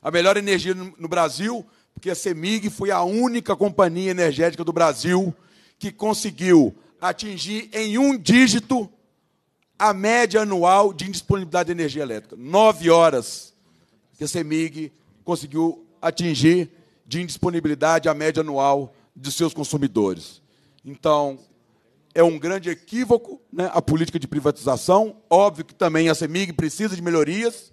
A melhor energia no Brasil, porque a CEMIG foi a única companhia energética do Brasil que conseguiu atingir em um dígito a média anual de indisponibilidade de energia elétrica. Nove horas que a CEMIG conseguiu atingir de indisponibilidade a média anual de seus consumidores. Então, é um grande equívoco né, a política de privatização. Óbvio que também a CEMIG precisa de melhorias,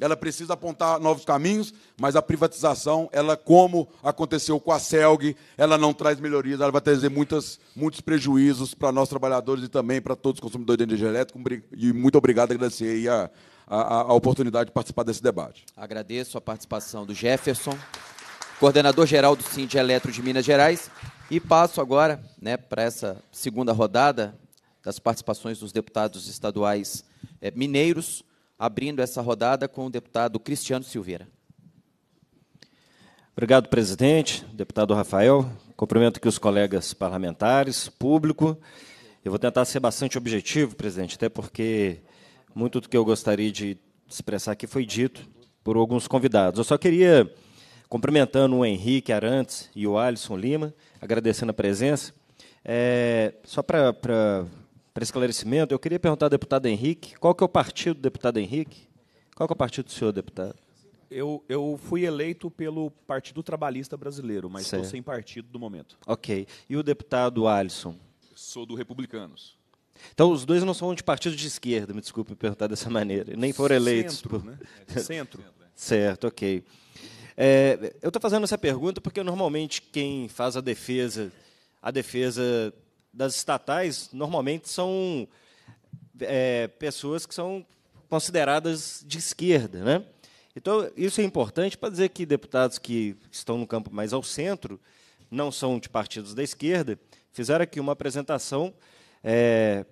ela precisa apontar novos caminhos, mas a privatização, ela como aconteceu com a CELG, ela não traz melhorias, ela vai trazer muitas, muitos prejuízos para nós trabalhadores e também para todos os consumidores de energia elétrica. E muito obrigado, agradecer a a, a oportunidade de participar desse debate. Agradeço a participação do Jefferson, coordenador-geral do Cindy Eletro de Minas Gerais, e passo agora né, para essa segunda rodada das participações dos deputados estaduais é, mineiros, abrindo essa rodada com o deputado Cristiano Silveira. Obrigado, presidente, deputado Rafael. Cumprimento aqui os colegas parlamentares, público. Eu vou tentar ser bastante objetivo, presidente, até porque muito do que eu gostaria de expressar aqui foi dito por alguns convidados. Eu só queria, cumprimentando o Henrique Arantes e o Alisson Lima, agradecendo a presença. É, só para esclarecimento, eu queria perguntar ao deputado Henrique, qual que é o partido do deputado Henrique? Qual que é o partido do senhor, deputado? Eu, eu fui eleito pelo Partido Trabalhista Brasileiro, mas estou sem partido no momento. Ok. E o deputado Alisson? Sou do Republicanos. Então, os dois não são de partido de esquerda, me desculpe perguntar dessa *laughs* maneira. Nem foram eleitos. Centro, por... né? É centro. *laughs* certo, ok. É, eu estou fazendo essa pergunta porque, normalmente, quem faz a defesa, a defesa das estatais, normalmente são é, pessoas que são consideradas de esquerda. Né? Então, isso é importante para dizer que deputados que estão no campo mais ao centro, não são de partidos da esquerda, fizeram aqui uma apresentação é,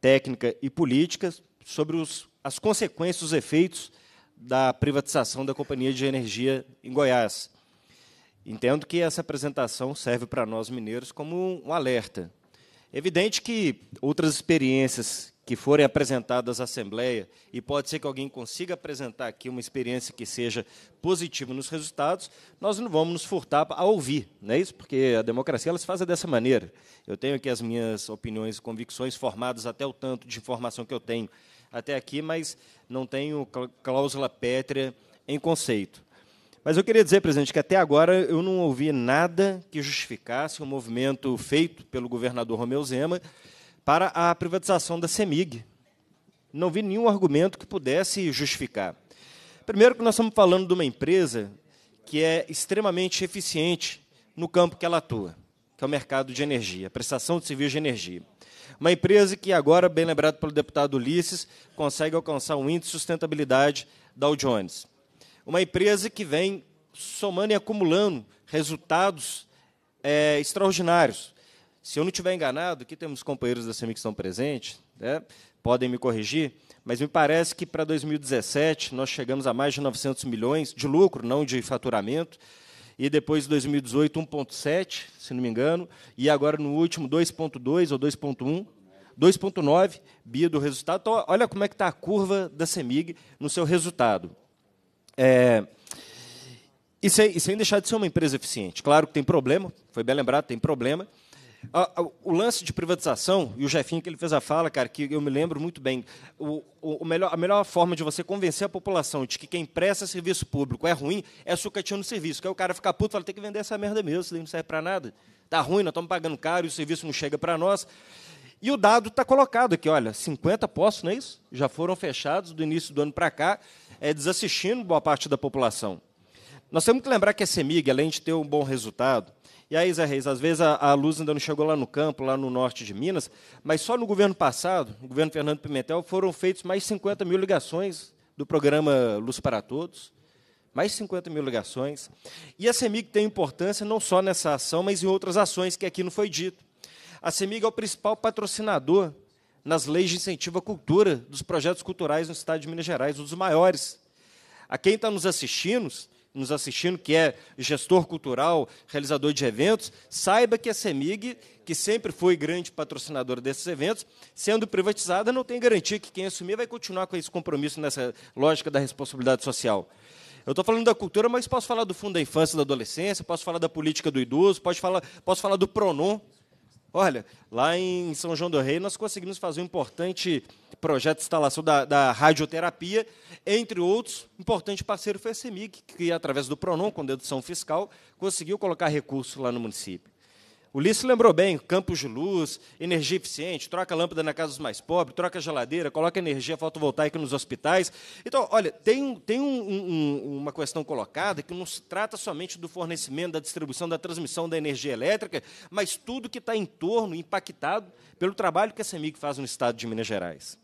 técnica e política sobre os, as consequências, os efeitos da privatização da Companhia de Energia em Goiás. Entendo que essa apresentação serve para nós mineiros como um alerta. É evidente que outras experiências que forem apresentadas à Assembleia, e pode ser que alguém consiga apresentar aqui uma experiência que seja positiva nos resultados, nós não vamos nos furtar a ouvir, não é isso? Porque a democracia ela se faz dessa maneira. Eu tenho aqui as minhas opiniões e convicções formadas até o tanto de informação que eu tenho até aqui, mas não tenho cláusula pétrea em conceito. Mas eu queria dizer, presidente, que até agora eu não ouvi nada que justificasse o um movimento feito pelo governador Romeu Zema para a privatização da CEMIG. Não vi nenhum argumento que pudesse justificar. Primeiro, que nós estamos falando de uma empresa que é extremamente eficiente no campo que ela atua, que é o mercado de energia, prestação de serviço de energia. Uma empresa que agora, bem lembrado pelo deputado Ulisses, consegue alcançar um índice de sustentabilidade da Jones. Uma empresa que vem somando e acumulando resultados é, extraordinários. Se eu não estiver enganado, aqui temos companheiros da CEMIG que estão presentes, né, podem me corrigir, mas me parece que para 2017 nós chegamos a mais de 900 milhões de lucro, não de faturamento, e depois de 2018 1.7, se não me engano, e agora no último 2.2 ou 2.1, 2.9 bi do resultado. Então, olha como é que está a curva da CEMIG no seu resultado. É, e sem, e sem deixar de ser uma empresa eficiente. Claro que tem problema, foi bem lembrado, tem problema, o lance de privatização, e o Jefinho que ele fez a fala, cara, que eu me lembro muito bem. O, o melhor, a melhor forma de você convencer a população de que quem presta serviço público é ruim é sucateando o serviço. Que aí o cara fica puto e fala: tem que vender essa merda mesmo, isso não serve para nada. Tá ruim, nós estamos pagando caro e o serviço não chega para nós. E o dado está colocado aqui, olha, 50 postos, não é isso? Já foram fechados do início do ano para cá, é, desassistindo boa parte da população. Nós temos que lembrar que a CEMIG, além de ter um bom resultado, e aí, Zé Reis, às vezes a, a, luz ainda não chegou lá no campo, lá no norte de Minas, mas só no governo passado, no governo Fernando Pimentel, foram feitas mais 50 mil ligações do programa Luz para Todos. Mais 50 mil ligações. E a CEMIG tem importância não só nessa ação, mas em outras ações que aqui não foi dito. A CEMIG é o principal patrocinador nas leis de incentivo à cultura dos projetos culturais no estado de Minas Gerais, um dos maiores. A quem está nos assistindo, nos assistindo, que é gestor cultural, realizador de eventos, saiba que a CEMIG, que sempre foi grande patrocinadora desses eventos, sendo privatizada, não tem garantia que quem assumir vai continuar com esse compromisso nessa lógica da responsabilidade social. Eu estou falando da cultura, mas posso falar do fundo da infância e da adolescência, posso falar da política do idoso, posso falar, posso falar do PRONOM, Olha, lá em São João do Rei, nós conseguimos fazer um importante projeto de instalação da, da radioterapia, entre outros, importante parceiro foi a CEMIG, que, através do PRONOM, com dedução fiscal, conseguiu colocar recurso lá no município. Ulisses lembrou bem, campos de luz, energia eficiente, troca a lâmpada na casa dos mais pobres, troca a geladeira, coloca energia fotovoltaica nos hospitais. Então, olha, tem, tem um, um, uma questão colocada que não se trata somente do fornecimento, da distribuição, da transmissão da energia elétrica, mas tudo que está em torno, impactado pelo trabalho que a CEMIG faz no estado de Minas Gerais.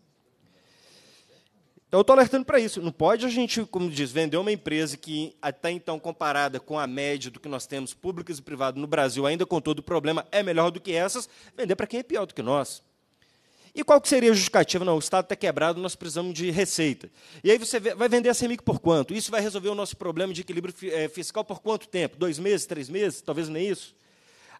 Então, eu estou alertando para isso. Não pode a gente, como diz, vender uma empresa que, até então, comparada com a média do que nós temos, públicas e privadas no Brasil, ainda com todo o problema, é melhor do que essas, vender para quem é pior do que nós. E qual que seria a justificativa? Não, o Estado está quebrado, nós precisamos de receita. E aí você vai vender a Semic por quanto? Isso vai resolver o nosso problema de equilíbrio eh, fiscal por quanto tempo? Dois meses, três meses? Talvez nem isso.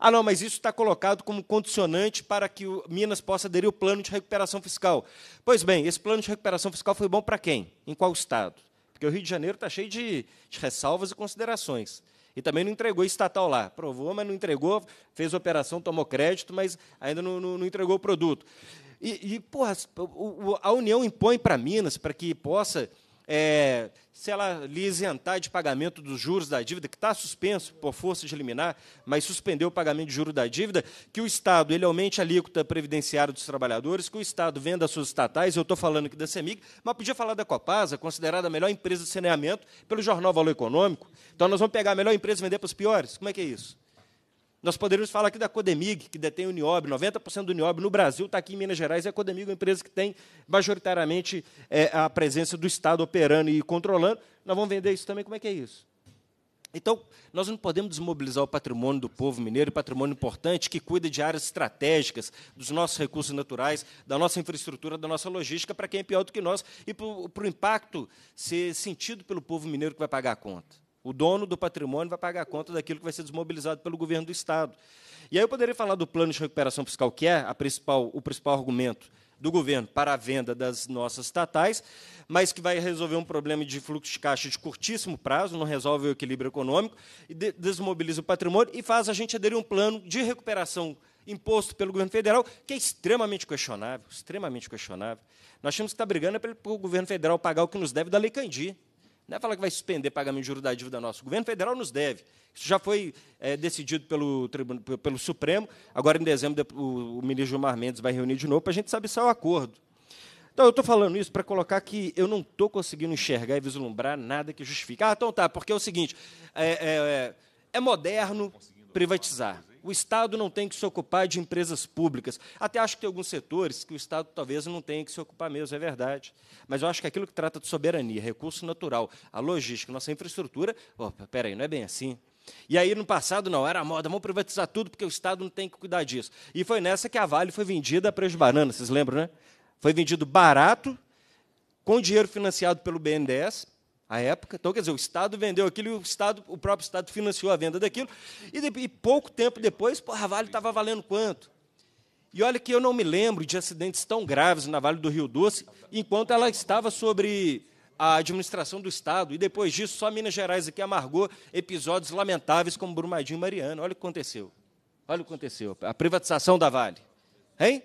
Ah, não, mas isso está colocado como condicionante para que o Minas possa aderir ao plano de recuperação fiscal. Pois bem, esse plano de recuperação fiscal foi bom para quem? Em qual estado? Porque o Rio de Janeiro está cheio de, de ressalvas e considerações. E também não entregou estatal lá. Provou, mas não entregou, fez operação, tomou crédito, mas ainda não, não, não entregou o produto. E, e porra, a União impõe para Minas, para que possa é, se ela lhe isentar de pagamento dos juros da dívida, que está suspenso por força de liminar, mas suspendeu o pagamento de juros da dívida, que o Estado ele aumente a alíquota previdenciária dos trabalhadores, que o Estado venda as suas estatais, eu estou falando aqui da CEMIG, mas podia falar da Copasa, considerada a melhor empresa de saneamento pelo jornal Valor Econômico. Então nós vamos pegar a melhor empresa e vender para os piores? Como é que é isso? Nós poderíamos falar aqui da Codemig, que detém o Niobe, 90% do Niobe no Brasil está aqui em Minas Gerais, e a Codemig é uma empresa que tem majoritariamente é, a presença do Estado operando e controlando. Nós vamos vender isso também, como é que é isso? Então, nós não podemos desmobilizar o patrimônio do povo mineiro, patrimônio importante que cuida de áreas estratégicas, dos nossos recursos naturais, da nossa infraestrutura, da nossa logística, para quem é pior do que nós, e para o impacto ser sentido pelo povo mineiro que vai pagar a conta. O dono do patrimônio vai pagar a conta daquilo que vai ser desmobilizado pelo governo do Estado. E aí eu poderia falar do plano de recuperação fiscal, que é principal, o principal argumento do governo para a venda das nossas estatais, mas que vai resolver um problema de fluxo de caixa de curtíssimo prazo, não resolve o equilíbrio econômico, desmobiliza o patrimônio e faz a gente aderir a um plano de recuperação imposto pelo governo federal, que é extremamente questionável, extremamente questionável. Nós tínhamos que estar brigando é para o governo federal pagar o que nos deve da Lei Candir. Não é falar que vai suspender pagamento de juros da dívida nossa. O governo federal nos deve. Isso já foi é, decidido pelo, pelo Supremo. Agora, em dezembro, o, o ministro Gilmar Mendes vai reunir de novo para a gente saber se é o acordo. Então, eu estou falando isso para colocar que eu não estou conseguindo enxergar e vislumbrar nada que justifique. Ah, então tá, porque é o seguinte: é, é, é, é moderno privatizar o Estado não tem que se ocupar de empresas públicas. Até acho que tem alguns setores que o Estado talvez não tenha que se ocupar mesmo, é verdade. Mas eu acho que aquilo que trata de soberania, recurso natural, a logística, nossa infraestrutura, oh, peraí, não é bem assim. E aí, no passado, não, era moda, vamos privatizar tudo porque o Estado não tem que cuidar disso. E foi nessa que a Vale foi vendida a preço de banana, vocês lembram, né? Foi vendido barato, com dinheiro financiado pelo BNDES, à época. Então, quer dizer, o Estado vendeu aquilo e o, Estado, o próprio Estado financiou a venda daquilo. E, de, e pouco tempo depois, porra, a Vale estava valendo quanto? E olha que eu não me lembro de acidentes tão graves na Vale do Rio Doce, enquanto ela estava sobre a administração do Estado. E depois disso, só Minas Gerais aqui amargou episódios lamentáveis como Brumadinho e Mariano. Olha o que aconteceu. Olha o que aconteceu. A privatização da Vale. Hein?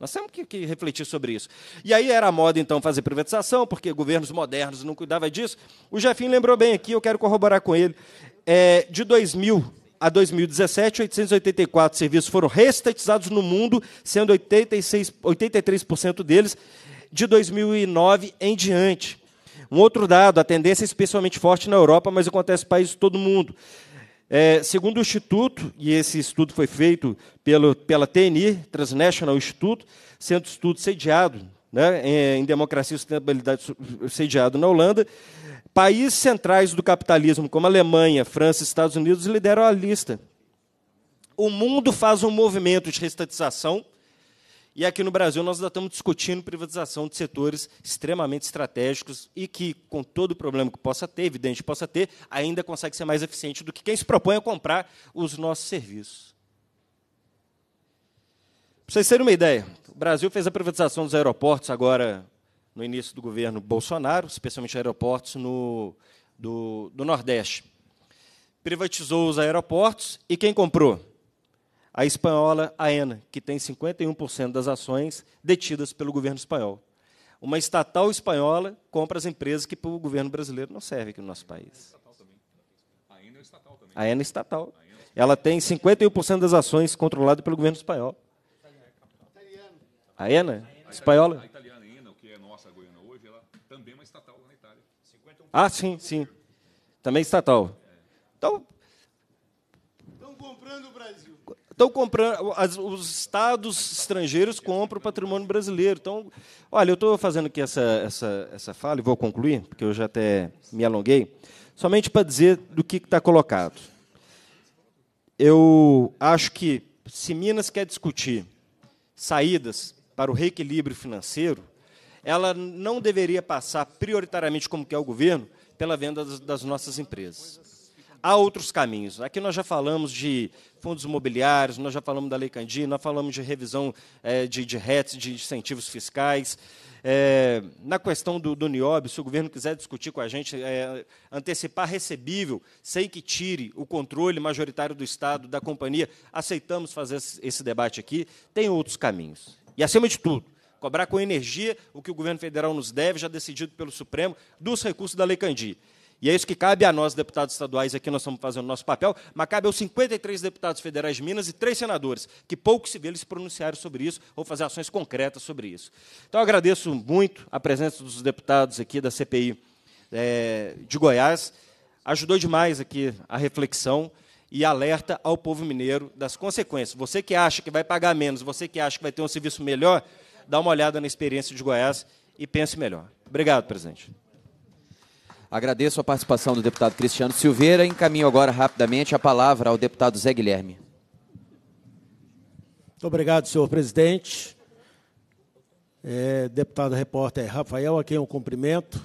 Nós temos que, que, refletir sobre isso. E aí era a moda, então, fazer privatização, porque governos modernos não cuidavam disso. O Jefim lembrou bem aqui, eu quero corroborar com ele. É, de 2000 a 2017, 884 serviços foram restatizados no mundo, sendo 86, 83% deles de 2009 em diante. Um outro dado, a tendência é especialmente forte na Europa, mas acontece em países de todo mundo. É, segundo o Instituto, e esse estudo foi feito pelo, pela TNI, Transnational Institute, sendo estudo sediado né, em democracia e sustentabilidade, sediado na Holanda, países centrais do capitalismo, como Alemanha, França e Estados Unidos, lideram a lista. O mundo faz um movimento de restatização e aqui no Brasil nós já estamos discutindo privatização de setores extremamente estratégicos e que, com todo o problema que possa ter, evidente possa ter, ainda consegue ser mais eficiente do que quem se propõe a comprar os nossos serviços. Para vocês terem uma ideia, o Brasil fez a privatização dos aeroportos agora no início do governo Bolsonaro, especialmente aeroportos no, do, do Nordeste. Privatizou os aeroportos e quem comprou? a espanhola AENA, que tem 51% das ações detidas pelo governo espanhol. Uma estatal espanhola compra as empresas que para o governo brasileiro não servem aqui no nosso país. A ENA é estatal também. A ENA é estatal. Ela tem 51% das ações controladas pelo governo espanhol. A ENA? Espanhola? A italiana ENA, que é nossa Goiânia hoje, ela também é uma estatal na Itália. Ah, sim, sim. Também é estatal. É. Então. Estão comprando o Brasil estão comprando, as, os estados estrangeiros compram o patrimônio brasileiro. Então, olha, eu estou fazendo aqui essa, essa, essa fala e vou concluir, porque eu já até me alonguei, somente para dizer do que está colocado. Eu acho que se Minas quer discutir saídas para o reequilíbrio financeiro, ela não deveria passar prioritariamente, como quer é o governo, pela venda das, das nossas empresas há outros caminhos. Aqui nós já falamos de fundos imobiliários, nós já falamos da Lei Candir, nós falamos de revisão é, de, de RETs, de incentivos fiscais. É, na questão do, do NIOB, se o governo quiser discutir com a gente, é, antecipar recebível, sem que tire o controle majoritário do Estado, da companhia, aceitamos fazer esse debate aqui. Tem outros caminhos. E, acima de tudo, cobrar com energia o que o governo federal nos deve, já decidido pelo Supremo, dos recursos da Lei Candir. E é isso que cabe a nós, deputados estaduais, aqui nós estamos fazendo o nosso papel, mas cabe aos 53 deputados federais de Minas e três senadores, que pouco se vê eles pronunciarem sobre isso ou fazer ações concretas sobre isso. Então, agradeço muito a presença dos deputados aqui da CPI é, de Goiás. Ajudou demais aqui a reflexão e alerta ao povo mineiro das consequências. Você que acha que vai pagar menos, você que acha que vai ter um serviço melhor, dá uma olhada na experiência de Goiás e pense melhor. Obrigado, presidente. Agradeço a participação do deputado Cristiano Silveira. Encaminho agora rapidamente a palavra ao deputado Zé Guilherme. Muito obrigado, senhor presidente. É, deputado repórter Rafael, a quem eu cumprimento,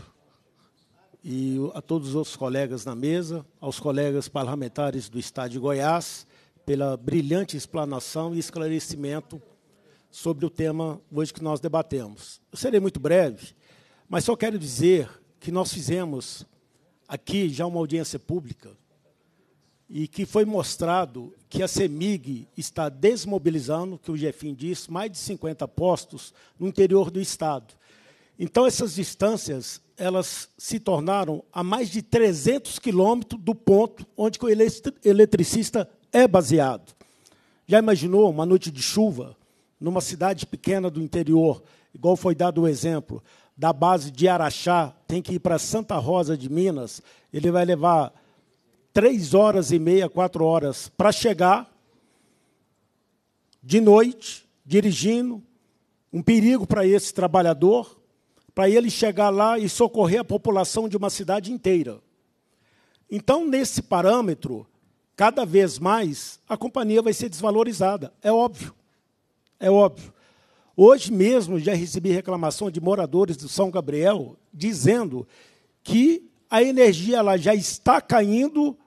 e a todos os colegas na mesa, aos colegas parlamentares do Estado de Goiás, pela brilhante explanação e esclarecimento sobre o tema hoje que nós debatemos. Eu serei muito breve, mas só quero dizer que nós fizemos aqui, já uma audiência pública, e que foi mostrado que a CEMIG está desmobilizando, que o Jefim diz, mais de 50 postos no interior do Estado. Então, essas distâncias elas se tornaram a mais de 300 quilômetros do ponto onde o eletricista é baseado. Já imaginou uma noite de chuva numa cidade pequena do interior, igual foi dado o exemplo, da base de Araxá tem que ir para Santa Rosa de Minas, ele vai levar três horas e meia, quatro horas para chegar, de noite, dirigindo, um perigo para esse trabalhador, para ele chegar lá e socorrer a população de uma cidade inteira. Então, nesse parâmetro, cada vez mais a companhia vai ser desvalorizada, é óbvio. É óbvio. Hoje mesmo já recebi reclamação de moradores do São Gabriel dizendo que a energia lá já está caindo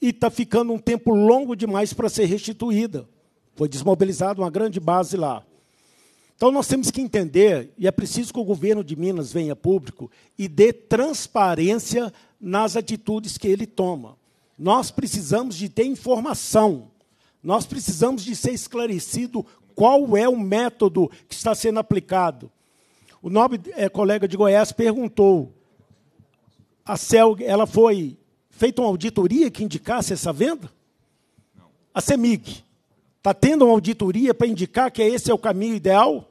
e está ficando um tempo longo demais para ser restituída. Foi desmobilizada uma grande base lá. Então nós temos que entender, e é preciso que o governo de Minas venha público e dê transparência nas atitudes que ele toma. Nós precisamos de ter informação. Nós precisamos de ser esclarecido qual é o método que está sendo aplicado? O nobre é, colega de Goiás perguntou. A CEL, ela foi feita uma auditoria que indicasse essa venda? Não. A CEMIG está tendo uma auditoria para indicar que esse é o caminho ideal?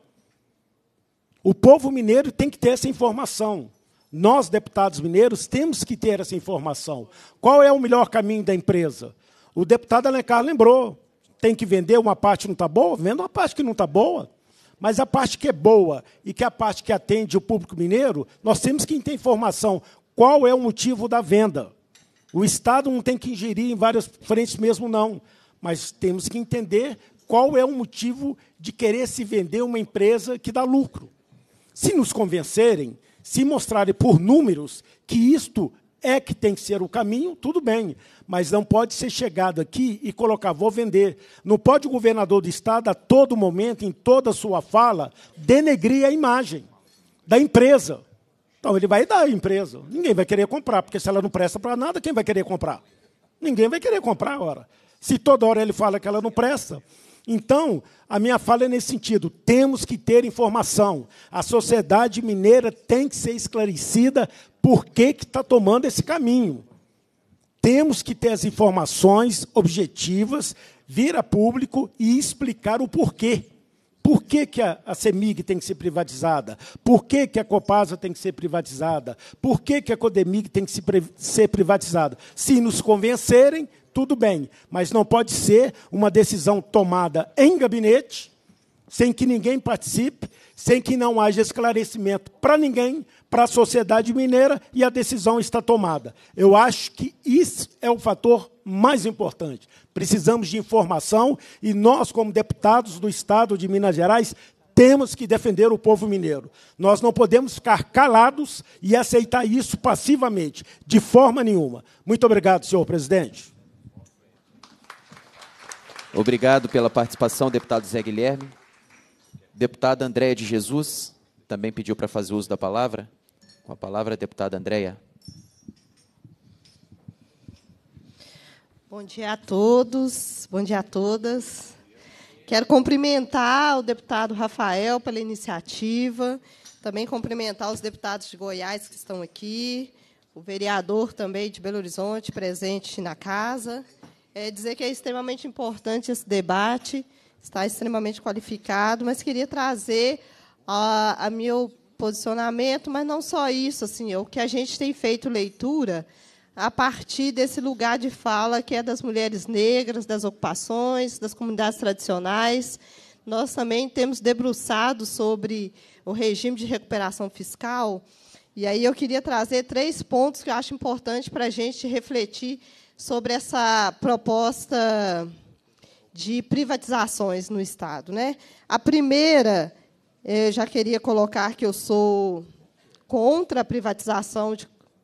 O povo mineiro tem que ter essa informação. Nós, deputados mineiros, temos que ter essa informação. Qual é o melhor caminho da empresa? O deputado Alencar lembrou tem que vender uma parte que não está boa? Venda uma parte que não está boa. Mas a parte que é boa e que é a parte que atende o público mineiro, nós temos que ter informação qual é o motivo da venda. O Estado não tem que ingerir em várias frentes mesmo, não. Mas temos que entender qual é o motivo de querer se vender uma empresa que dá lucro. Se nos convencerem, se mostrarem por números que isto é que tem que ser o caminho, tudo bem mas não pode ser chegado aqui e colocar, vou vender. Não pode o governador do Estado, a todo momento, em toda sua fala, denegrir a imagem da empresa. Então, ele vai dar a empresa. Ninguém vai querer comprar, porque se ela não presta para nada, quem vai querer comprar? Ninguém vai querer comprar, agora. Se toda hora ele fala que ela não presta, então, a minha fala é nesse sentido: temos que ter informação. A sociedade mineira tem que ser esclarecida por que está tomando esse caminho. Temos que ter as informações objetivas, vir a público e explicar o porquê. Por que, que a, a CEMIG tem que ser privatizada? Por que, que a Copasa tem que ser privatizada? Por que, que a Codemig tem que se ser privatizada? Se nos convencerem, tudo bem, mas não pode ser uma decisão tomada em gabinete, sem que ninguém participe, sem que não haja esclarecimento para ninguém, para a sociedade mineira e a decisão está tomada. Eu acho que isso é o fator mais importante. Precisamos de informação e nós, como deputados do Estado de Minas Gerais, temos que defender o povo mineiro. Nós não podemos ficar calados e aceitar isso passivamente, de forma nenhuma. Muito obrigado, senhor presidente. Obrigado pela participação, deputado Zé Guilherme. Deputada Andréa de Jesus também pediu para fazer uso da palavra. Com a palavra, a deputada Andréia. Bom dia a todos, bom dia a todas. Quero cumprimentar o deputado Rafael pela iniciativa, também cumprimentar os deputados de Goiás que estão aqui, o vereador também de Belo Horizonte presente na casa. É dizer que é extremamente importante esse debate, está extremamente qualificado, mas queria trazer a, a meu posicionamento, mas não só isso, assim, o que a gente tem feito leitura a partir desse lugar de fala que é das mulheres negras, das ocupações, das comunidades tradicionais. Nós também temos debruçado sobre o regime de recuperação fiscal. E aí eu queria trazer três pontos que eu acho importante para a gente refletir sobre essa proposta de privatizações no Estado. Né? A primeira eu já queria colocar que eu sou contra a privatização,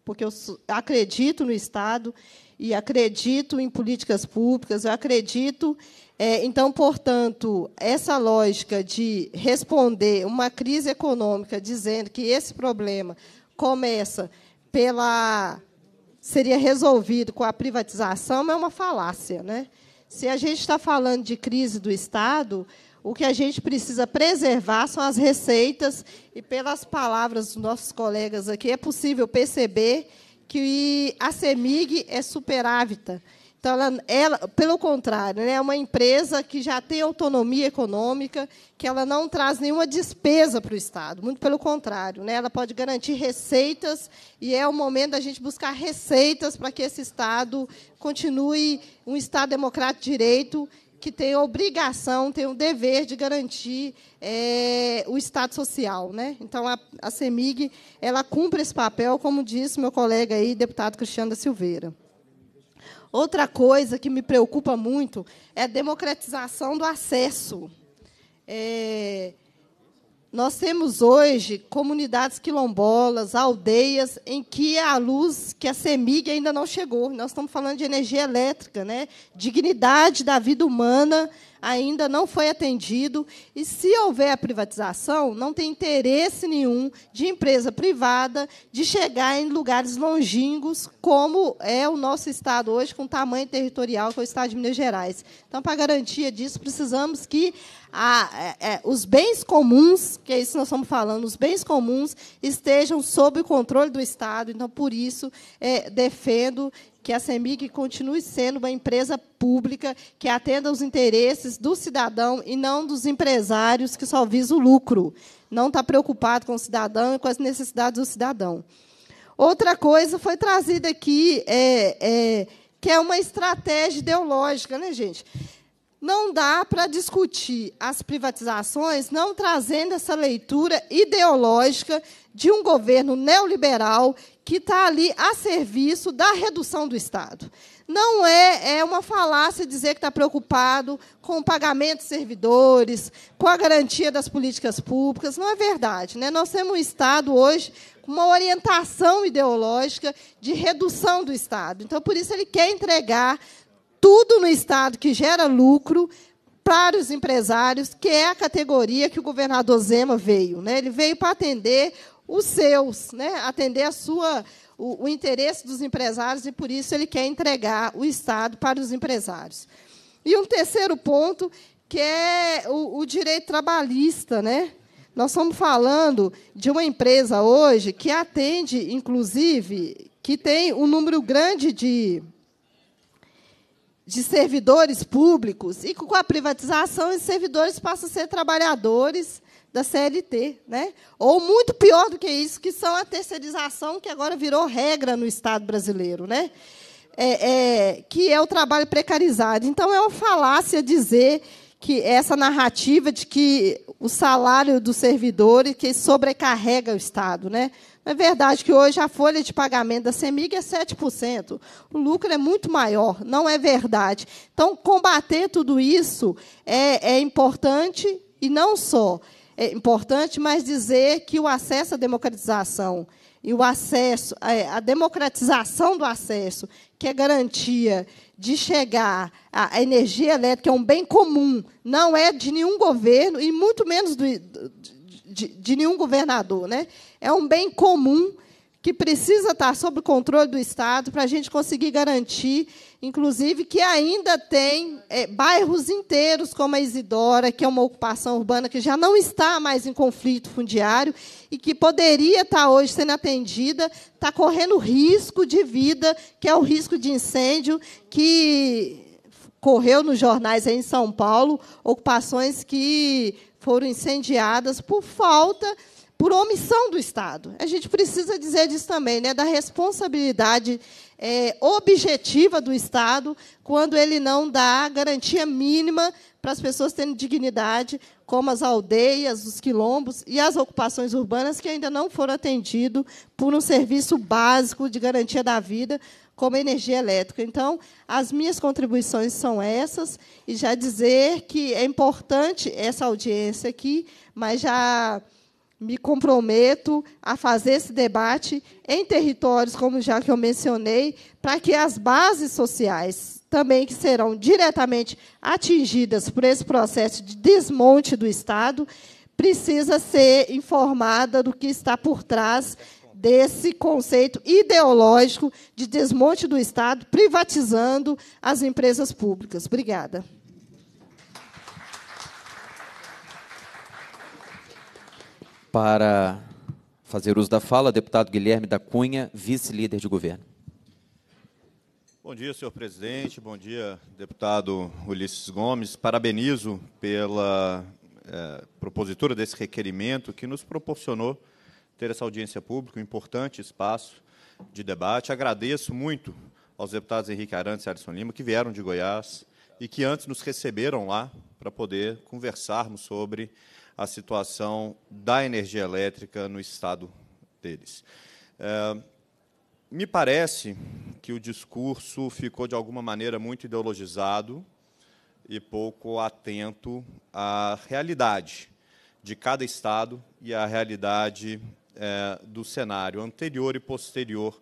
porque eu acredito no Estado e acredito em políticas públicas, eu acredito. É, então, portanto, essa lógica de responder uma crise econômica dizendo que esse problema começa pela seria resolvido com a privatização é uma falácia, né? Se a gente está falando de crise do Estado, o que a gente precisa preservar são as receitas, e pelas palavras dos nossos colegas aqui, é possível perceber que a CEMIG é superávita. Então, ela, ela, pelo contrário, né, é uma empresa que já tem autonomia econômica, que ela não traz nenhuma despesa para o Estado. Muito pelo contrário, né, ela pode garantir receitas e é o momento da gente buscar receitas para que esse Estado continue um Estado democrático de direito que tem a obrigação, tem o dever de garantir é, o Estado Social. Né? Então, a, a CEMIG ela cumpre esse papel, como disse meu colega aí, deputado Cristiano da Silveira. Outra coisa que me preocupa muito é a democratização do acesso. É, nós temos hoje comunidades quilombolas, aldeias em que a luz, que a CEMIG ainda não chegou. Nós estamos falando de energia elétrica, né? dignidade da vida humana ainda não foi atendido. E se houver a privatização, não tem interesse nenhum de empresa privada de chegar em lugares longínquos, como é o nosso Estado hoje, com o tamanho territorial que é o Estado de Minas Gerais. Então, para garantia disso, precisamos que a, é, é, os bens comuns, que é isso que nós estamos falando, os bens comuns estejam sob o controle do Estado. Então, por isso, é, defendo que a CEMIG continue sendo uma empresa pública que atenda aos interesses do cidadão e não dos empresários que só visam o lucro. Não está preocupado com o cidadão e com as necessidades do cidadão. Outra coisa foi trazida aqui, é, é, que é uma estratégia ideológica, né, gente? Não dá para discutir as privatizações não trazendo essa leitura ideológica de um governo neoliberal que está ali a serviço da redução do Estado. Não é, é uma falácia dizer que está preocupado com o pagamento de servidores, com a garantia das políticas públicas. Não é verdade. Né? Nós temos um Estado hoje com uma orientação ideológica de redução do Estado. Então, por isso, ele quer entregar tudo no Estado que gera lucro para os empresários, que é a categoria que o governador Zema veio. Né? Ele veio para atender os seus, né? atender a sua, o, o interesse dos empresários, e por isso ele quer entregar o Estado para os empresários. E um terceiro ponto, que é o, o direito trabalhista. Né? Nós estamos falando de uma empresa hoje que atende, inclusive, que tem um número grande de de servidores públicos, e com a privatização, os servidores passam a ser trabalhadores da CLT. Né? Ou muito pior do que isso, que são a terceirização, que agora virou regra no Estado brasileiro, né? É, é, que é o trabalho precarizado. Então, é uma falácia dizer que essa narrativa de que o salário do servidor e que sobrecarrega o Estado, né? É verdade que hoje a folha de pagamento da CEMIG é 7%. O lucro é muito maior, não é verdade. Então, combater tudo isso é, é importante, e não só é importante, mas dizer que o acesso à democratização e o acesso, é, a democratização do acesso, que é garantia de chegar à energia elétrica, é um bem comum, não é de nenhum governo, e muito menos do, de, de nenhum governador. Né? É um bem comum que precisa estar sob controle do Estado para a gente conseguir garantir, inclusive, que ainda tem é, bairros inteiros, como a Isidora, que é uma ocupação urbana que já não está mais em conflito fundiário e que poderia estar tá hoje sendo atendida, está correndo risco de vida, que é o risco de incêndio, que correu nos jornais em São Paulo, ocupações que foram incendiadas por falta, por omissão do Estado. A gente precisa dizer disso também, né, da responsabilidade é, objetiva do Estado quando ele não dá garantia mínima para as pessoas terem dignidade como as aldeias, os quilombos e as ocupações urbanas que ainda não foram atendidos por um serviço básico de garantia da vida, como energia elétrica. Então, as minhas contribuições são essas, e já dizer que é importante essa audiência aqui, mas já me comprometo a fazer esse debate em territórios, como já que eu mencionei, para que as bases sociais também que serão diretamente atingidas por esse processo de desmonte do Estado precisa ser informada do que está por trás desse conceito ideológico de desmonte do Estado, privatizando as empresas públicas. Obrigada. para fazer uso da fala, deputado Guilherme da Cunha, vice-líder de governo. Bom dia, senhor presidente. Bom dia, deputado Ulisses Gomes. Parabenizo pela é, propositura desse requerimento que nos proporcionou ter essa audiência pública, um importante espaço de debate. Agradeço muito aos deputados Henrique Arantes e Alisson Lima, que vieram de Goiás e que antes nos receberam lá para poder conversarmos sobre a situação da energia elétrica no estado deles. É, me parece que o discurso ficou, de alguma maneira, muito ideologizado e pouco atento à realidade de cada estado e à realidade é, do cenário anterior e posterior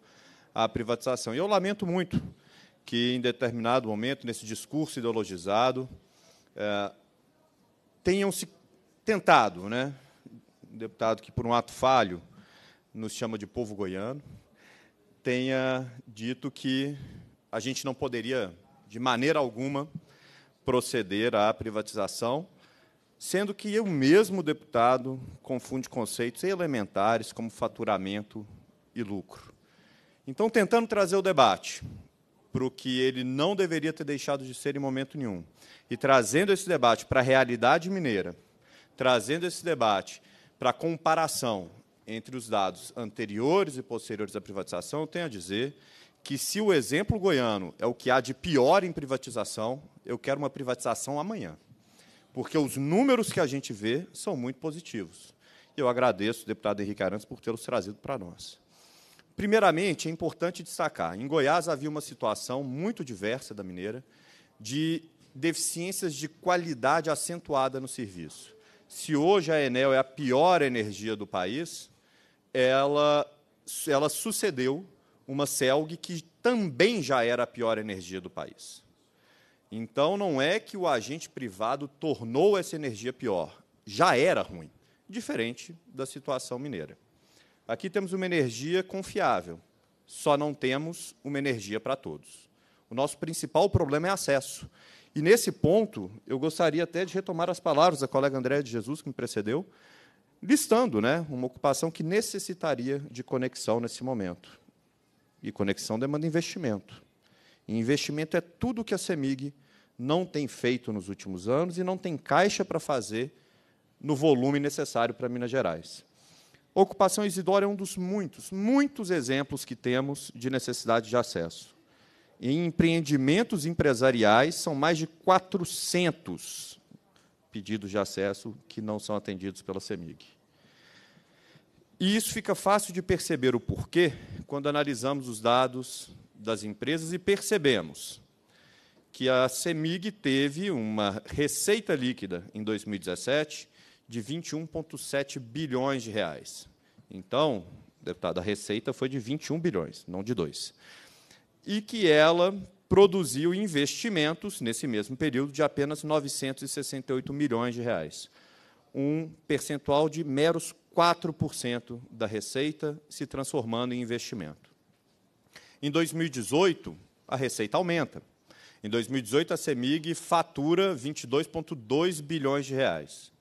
à privatização. E eu lamento muito que, em determinado momento, nesse discurso ideologizado, é, tenham se tentado, né? Um deputado que, por um ato falho, nos chama de povo goiano, tenha dito que a gente não poderia, de maneira alguma, proceder à privatização, sendo que o mesmo deputado confunde conceitos elementares como faturamento e lucro. Então, tentando trazer o debate para o que ele não deveria ter deixado de ser em momento nenhum, e trazendo esse debate para a realidade mineira, trazendo esse debate para comparação entre os dados anteriores e posteriores à privatização, eu tenho a dizer que se o exemplo goiano é o que há de pior em privatização, eu quero uma privatização amanhã. Porque os números que a gente vê são muito positivos. Eu agradeço, deputado Henrique Arantes, por tê-los trazido para nós. Primeiramente, é importante destacar, em Goiás havia uma situação muito diversa da mineira de deficiências de qualidade acentuada no serviço. Se hoje a Enel é a pior energia do país, ela, ela sucedeu uma CELG que também já era a pior energia do país. Então, não é que o agente privado tornou essa energia pior, já era ruim, diferente da situação mineira. Aqui temos uma energia confiável, só não temos uma energia para todos. O nosso principal problema é acesso. E nesse ponto, eu gostaria até de retomar as palavras da colega Andréa de Jesus, que me precedeu, listando né, uma ocupação que necessitaria de conexão nesse momento. E conexão demanda investimento. E investimento é tudo que a CEMIG não tem feito nos últimos anos e não tem caixa para fazer no volume necessário para Minas Gerais. Ocupação Isidoro é um dos muitos, muitos exemplos que temos de necessidade de acesso em empreendimentos empresariais, são mais de 400 pedidos de acesso que não são atendidos pela CEMIG. E isso fica fácil de perceber o porquê quando analisamos os dados das empresas e percebemos que a CEMIG teve uma receita líquida em 2017 de 21,7 bilhões de reais. Então, deputado, a receita foi de 21 bilhões, não de 2 e que ela produziu investimentos nesse mesmo período de apenas 968 milhões de reais, um percentual de meros 4% da receita se transformando em investimento. Em 2018, a receita aumenta. Em 2018, a Semig fatura 22,2 bilhões de reais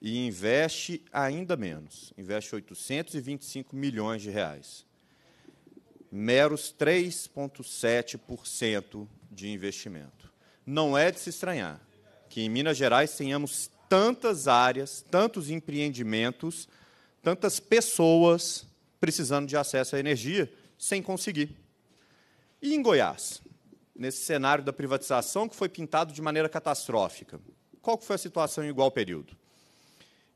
e investe ainda menos, investe 825 milhões de reais meros 3,7% de investimento. Não é de se estranhar que em Minas Gerais tenhamos tantas áreas, tantos empreendimentos, tantas pessoas precisando de acesso à energia sem conseguir. E em Goiás, nesse cenário da privatização que foi pintado de maneira catastrófica, qual foi a situação em igual período?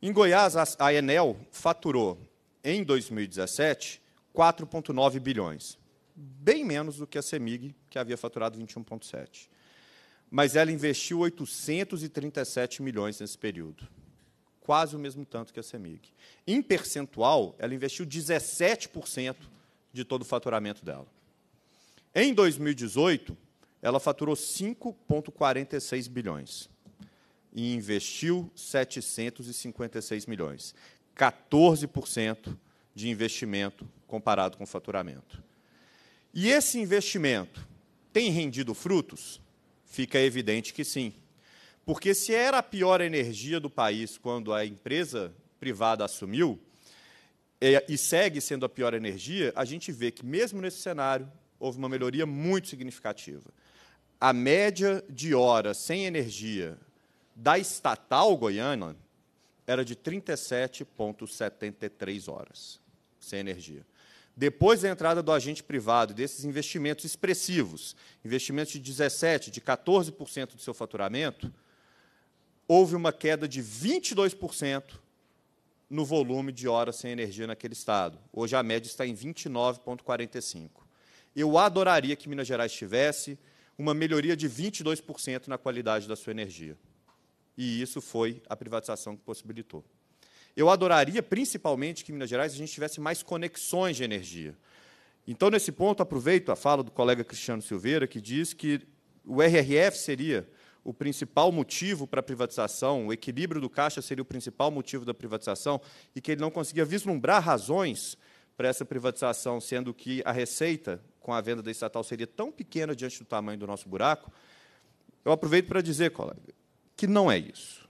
Em Goiás, a Enel faturou, em 2017, 4,9 bilhões. Bem menos do que a CEMIG, que havia faturado 21,7. Mas ela investiu 837 milhões nesse período. Quase o mesmo tanto que a CEMIG. Em percentual, ela investiu 17% de todo o faturamento dela. Em 2018, ela faturou 5,46 bilhões e investiu 756 milhões. 14% de investimento comparado com o faturamento. E esse investimento tem rendido frutos? Fica evidente que sim. Porque se era a pior energia do país quando a empresa privada assumiu, é, e segue sendo a pior energia, a gente vê que, mesmo nesse cenário, houve uma melhoria muito significativa. A média de horas sem energia da estatal goiana era de 37,73 horas sem energia. Depois da entrada do agente privado, desses investimentos expressivos, investimentos de 17%, de 14% do seu faturamento, houve uma queda de 22% no volume de horas sem energia naquele estado. Hoje a média está em 29,45%. Eu adoraria que Minas Gerais tivesse uma melhoria de 22% na qualidade da sua energia. E isso foi a privatização que possibilitou. Eu adoraria, principalmente, que em Minas Gerais a gente tivesse mais conexões de energia. Então, nesse ponto, aproveito a fala do colega Cristiano Silveira, que diz que o RRF seria o principal motivo para a privatização, o equilíbrio do caixa seria o principal motivo da privatização, e que ele não conseguia vislumbrar razões para essa privatização, sendo que a receita com a venda da estatal seria tão pequena diante do tamanho do nosso buraco. Eu aproveito para dizer, colega, que não é isso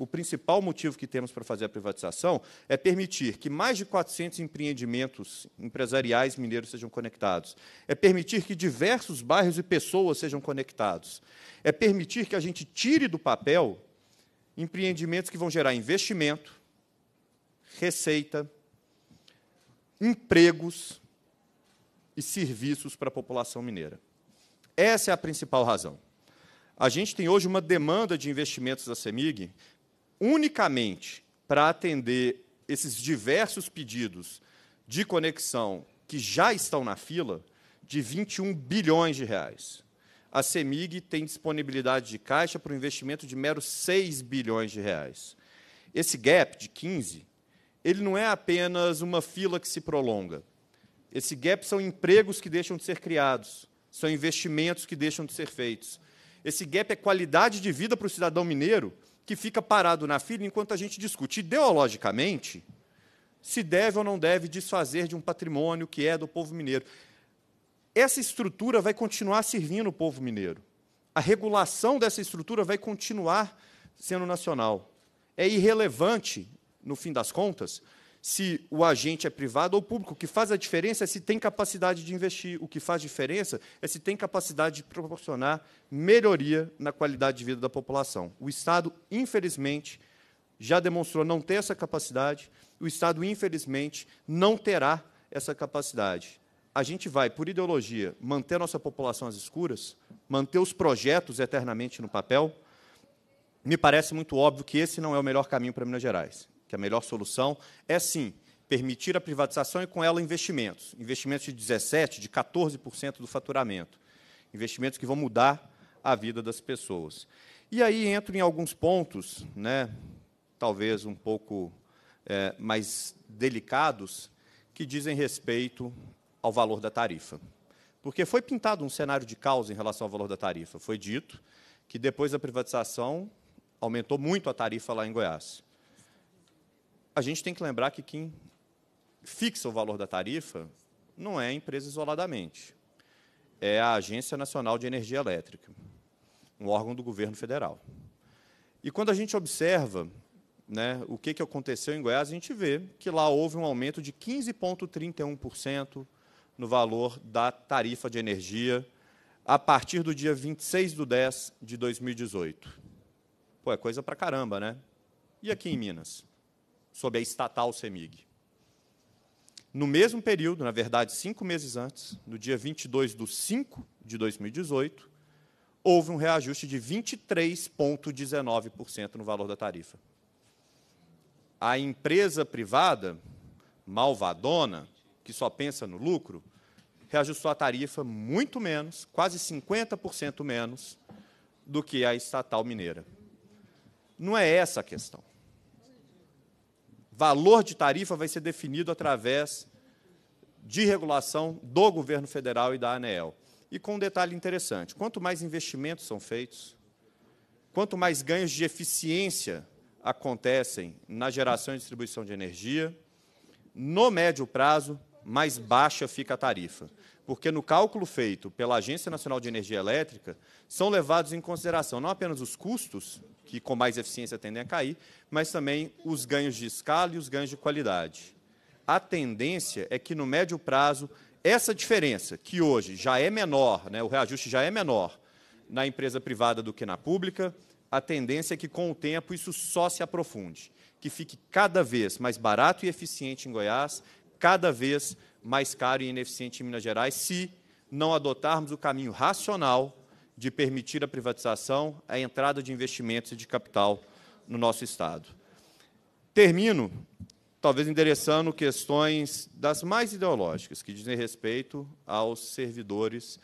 o principal motivo que temos para fazer a privatização é permitir que mais de 400 empreendimentos empresariais mineiros sejam conectados, é permitir que diversos bairros e pessoas sejam conectados, é permitir que a gente tire do papel empreendimentos que vão gerar investimento, receita, empregos e serviços para a população mineira. Essa é a principal razão. A gente tem hoje uma demanda de investimentos da CEMIG unicamente para atender esses diversos pedidos de conexão que já estão na fila, de 21 bilhões de reais. A CEMIG tem disponibilidade de caixa para um investimento de meros 6 bilhões de reais. Esse gap de 15, ele não é apenas uma fila que se prolonga. Esse gap são empregos que deixam de ser criados, são investimentos que deixam de ser feitos. Esse gap é qualidade de vida para o cidadão mineiro que fica parado na fila enquanto a gente discute ideologicamente se deve ou não deve desfazer de um patrimônio que é do povo mineiro. Essa estrutura vai continuar servindo o povo mineiro. A regulação dessa estrutura vai continuar sendo nacional. É irrelevante, no fim das contas, se o agente é privado ou público. O que faz a diferença é se tem capacidade de investir. O que faz diferença é se tem capacidade de proporcionar melhoria na qualidade de vida da população. O Estado, infelizmente, já demonstrou não ter essa capacidade. O Estado, infelizmente, não terá essa capacidade. A gente vai, por ideologia, manter a nossa população às escuras, manter os projetos eternamente no papel. Me parece muito óbvio que esse não é o melhor caminho para Minas Gerais que é a melhor solução é sim permitir a privatização e com ela investimentos, investimentos de 17, de 14% do faturamento, investimentos que vão mudar a vida das pessoas. E aí entro em alguns pontos, né, talvez um pouco é, mais delicados, que dizem respeito ao valor da tarifa. Porque foi pintado um cenário de causa em relação ao valor da tarifa. Foi dito que depois da privatização aumentou muito a tarifa lá em Goiás a gente tem que lembrar que quem fixa o valor da tarifa não é a empresa isoladamente, é a Agência Nacional de Energia Elétrica, um órgão do governo federal. E quando a gente observa né, o que, que aconteceu em Goiás, a gente vê que lá houve um aumento de 15,31% no valor da tarifa de energia a partir do dia 26 de 10 de 2018. Pô, é coisa pra caramba, né? E aqui em Minas? sob a estatal CEMIG. No mesmo período, na verdade, cinco meses antes, no dia 22 de 5 de 2018, houve um reajuste de 23,19% no valor da tarifa. A empresa privada, malvadona, que só pensa no lucro, reajustou a tarifa muito menos, quase 50% menos, do que a estatal mineira. Não é essa a questão valor de tarifa vai ser definido através de regulação do governo federal e da ANEEL. E com um detalhe interessante: quanto mais investimentos são feitos, quanto mais ganhos de eficiência acontecem na geração e distribuição de energia, no médio prazo, mais baixa fica a tarifa porque no cálculo feito pela Agência Nacional de Energia Elétrica, são levados em consideração não apenas os custos, que com mais eficiência tendem a cair, mas também os ganhos de escala e os ganhos de qualidade. A tendência é que, no médio prazo, essa diferença, que hoje já é menor, né, o reajuste já é menor na empresa privada do que na pública, a tendência é que, com o tempo, isso só se aprofunde, que fique cada vez mais barato e eficiente em Goiás, cada vez mais mais caro e ineficiente em Minas Gerais se não adotarmos o caminho racional de permitir a privatização, a entrada de investimentos e de capital no nosso Estado. Termino, talvez endereçando questões das mais ideológicas, que dizem respeito aos servidores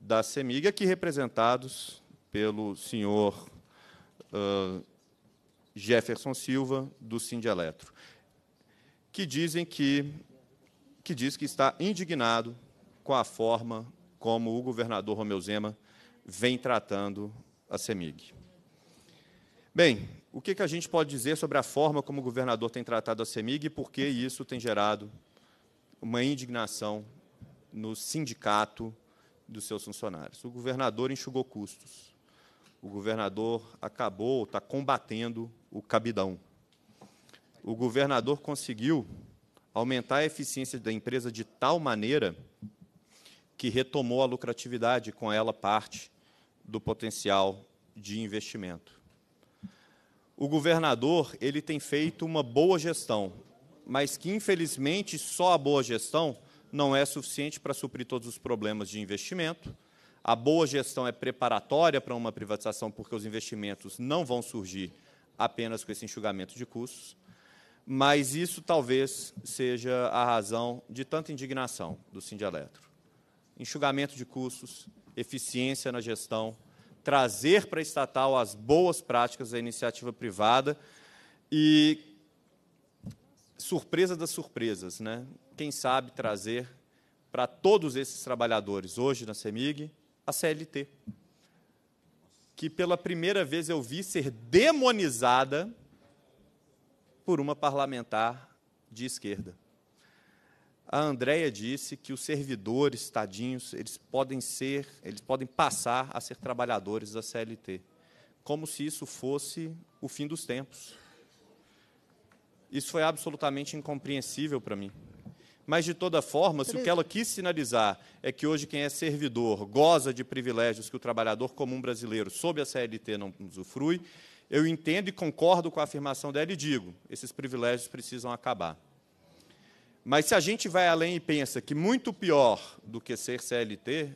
da CEMIG, aqui representados pelo senhor uh, Jefferson Silva, do Sindieletro, que dizem que que diz que está indignado com a forma como o governador Romeu Zema vem tratando a CEMIG. Bem, o que, a gente pode dizer sobre a forma como o governador tem tratado a CEMIG e por que isso tem gerado uma indignação no sindicato dos seus funcionários? O governador enxugou custos. O governador acabou, está combatendo o cabidão. O governador conseguiu aumentar a eficiência da empresa de tal maneira que retomou a lucratividade, com ela parte do potencial de investimento. O governador ele tem feito uma boa gestão, mas que, infelizmente, só a boa gestão não é suficiente para suprir todos os problemas de investimento. A boa gestão é preparatória para uma privatização, porque os investimentos não vão surgir apenas com esse enxugamento de custos mas isso talvez seja a razão de tanta indignação do Sindialetro. Enxugamento de custos, eficiência na gestão, trazer para a estatal as boas práticas da iniciativa privada e surpresa das surpresas, né? Quem sabe trazer para todos esses trabalhadores hoje na Semig a CLT, que pela primeira vez eu vi ser demonizada por uma parlamentar de esquerda. A Andreia disse que os servidores tadinhos, eles podem ser, eles podem passar a ser trabalhadores da CLT, como se isso fosse o fim dos tempos. Isso foi absolutamente incompreensível para mim. Mas, de toda forma, se o que ela quis sinalizar é que hoje quem é servidor goza de privilégios que o trabalhador comum brasileiro, sob a CLT, não usufrui, eu entendo e concordo com a afirmação dela e digo: esses privilégios precisam acabar. Mas se a gente vai além e pensa que muito pior do que ser CLT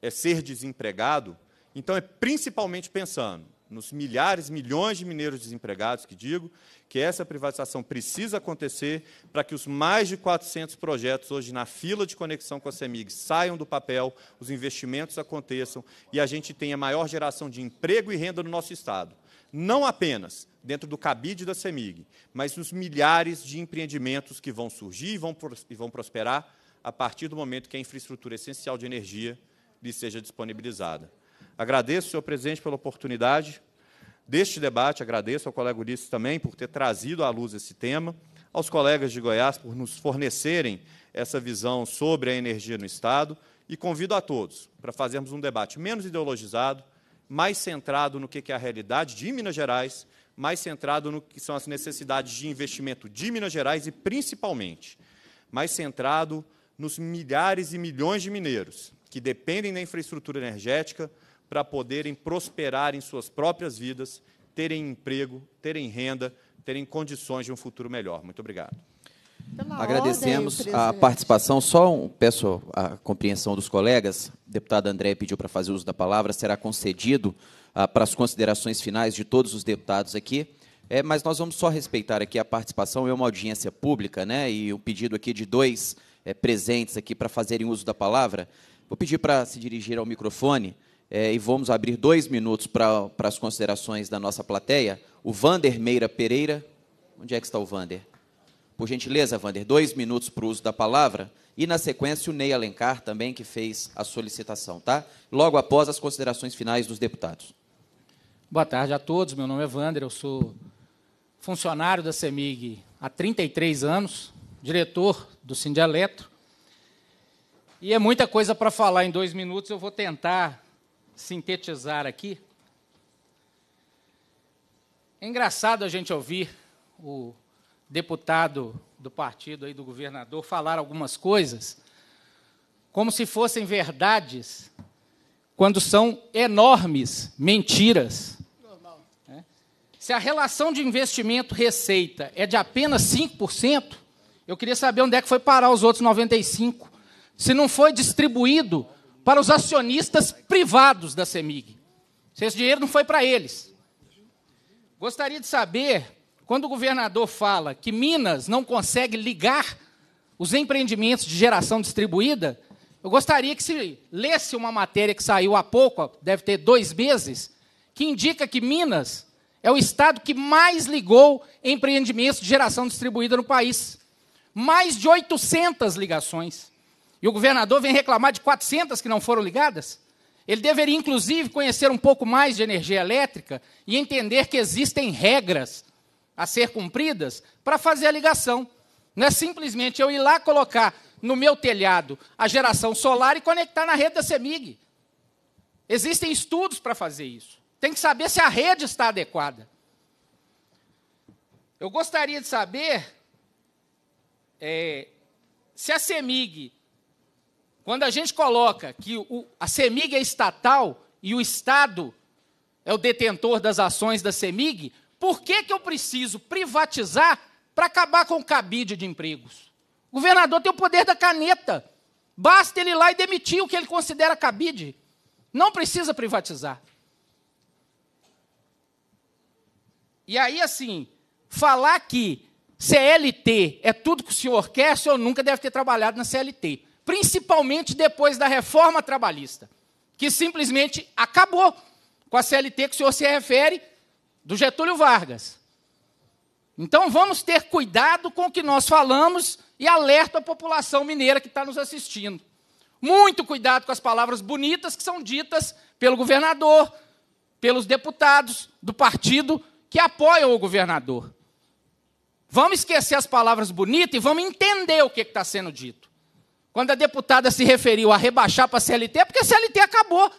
é ser desempregado, então é principalmente pensando nos milhares, milhões de mineiros desempregados que digo, que essa privatização precisa acontecer para que os mais de 400 projetos hoje na fila de conexão com a CEMIG saiam do papel, os investimentos aconteçam e a gente tenha maior geração de emprego e renda no nosso Estado não apenas dentro do cabide da CEMIG, mas nos milhares de empreendimentos que vão surgir e vão, prosperar a partir do momento que a infraestrutura essencial de energia lhe seja disponibilizada. Agradeço, senhor presidente, pela oportunidade deste debate, agradeço ao colega Ulisses também por ter trazido à luz esse tema, aos colegas de Goiás por nos fornecerem essa visão sobre a energia no Estado e convido a todos para fazermos um debate menos ideologizado, mais centrado no que é a realidade de Minas Gerais, mais centrado no que são as necessidades de investimento de Minas Gerais e, principalmente, mais centrado nos milhares e milhões de mineiros que dependem da infraestrutura energética para poderem prosperar em suas próprias vidas, terem emprego, terem renda, terem condições de um futuro melhor. Muito obrigado. Tá Agradecemos ordem, a participação. Só um, peço a compreensão dos colegas. O deputado André pediu para fazer uso da palavra. Será concedido ah, para as considerações finais de todos os deputados aqui. É, mas nós vamos só respeitar aqui a participação. É uma audiência pública, né? E o um pedido aqui de dois é, presentes aqui para fazerem uso da palavra. Vou pedir para se dirigir ao microfone é, e vamos abrir dois minutos para as considerações da nossa plateia. O Vander Meira Pereira. Onde é que está o Vander? Por gentileza, Vander, dois minutos para o uso da palavra e, na sequência, o Ney Alencar também, que fez a solicitação, tá? Logo após as considerações finais dos deputados. Boa tarde a todos. Meu nome é Vander, eu sou funcionário da CEMIG há 33 anos, diretor do Sindialeto. E é muita coisa para falar em dois minutos, eu vou tentar sintetizar aqui. É engraçado a gente ouvir o deputado do partido aí do governador falar algumas coisas como se fossem verdades quando são enormes mentiras. É. Se a relação de investimento receita é de apenas 5%, eu queria saber onde é que foi parar os outros 95, se não foi distribuído para os acionistas privados da Semig. Se esse dinheiro não foi para eles. Gostaria de saber quando o governador fala que Minas não consegue ligar os empreendimentos de geração distribuída, eu gostaria que se lesse uma matéria que saiu há pouco, deve ter dois meses, que indica que Minas é o estado que mais ligou empreendimentos de geração distribuída no país. Mais de 800 ligações. E o governador vem reclamar de 400 que não foram ligadas? Ele deveria, inclusive, conhecer um pouco mais de energia elétrica e entender que existem regras a ser cumpridas para fazer a ligação. Não é simplesmente eu ir lá colocar no meu telhado a geração solar e conectar na rede da CEMIG. Existem estudos para fazer isso. Tem que saber se a rede está adequada. Eu gostaria de saber é, se a CEMIG, quando a gente coloca que o, a CEMIG é estatal e o Estado é o detentor das ações da CEMIG, por que, que eu preciso privatizar para acabar com o cabide de empregos? O governador tem o poder da caneta. Basta ele ir lá e demitir o que ele considera cabide. Não precisa privatizar. E aí, assim, falar que CLT é tudo que o senhor quer, o senhor nunca deve ter trabalhado na CLT. Principalmente depois da reforma trabalhista, que simplesmente acabou com a CLT que o senhor se refere do Getúlio Vargas. Então vamos ter cuidado com o que nós falamos e alerta a população mineira que está nos assistindo. Muito cuidado com as palavras bonitas que são ditas pelo governador, pelos deputados do partido que apoiam o governador. Vamos esquecer as palavras bonitas e vamos entender o que está sendo dito. Quando a deputada se referiu a rebaixar para a CLT, é porque a CLT acabou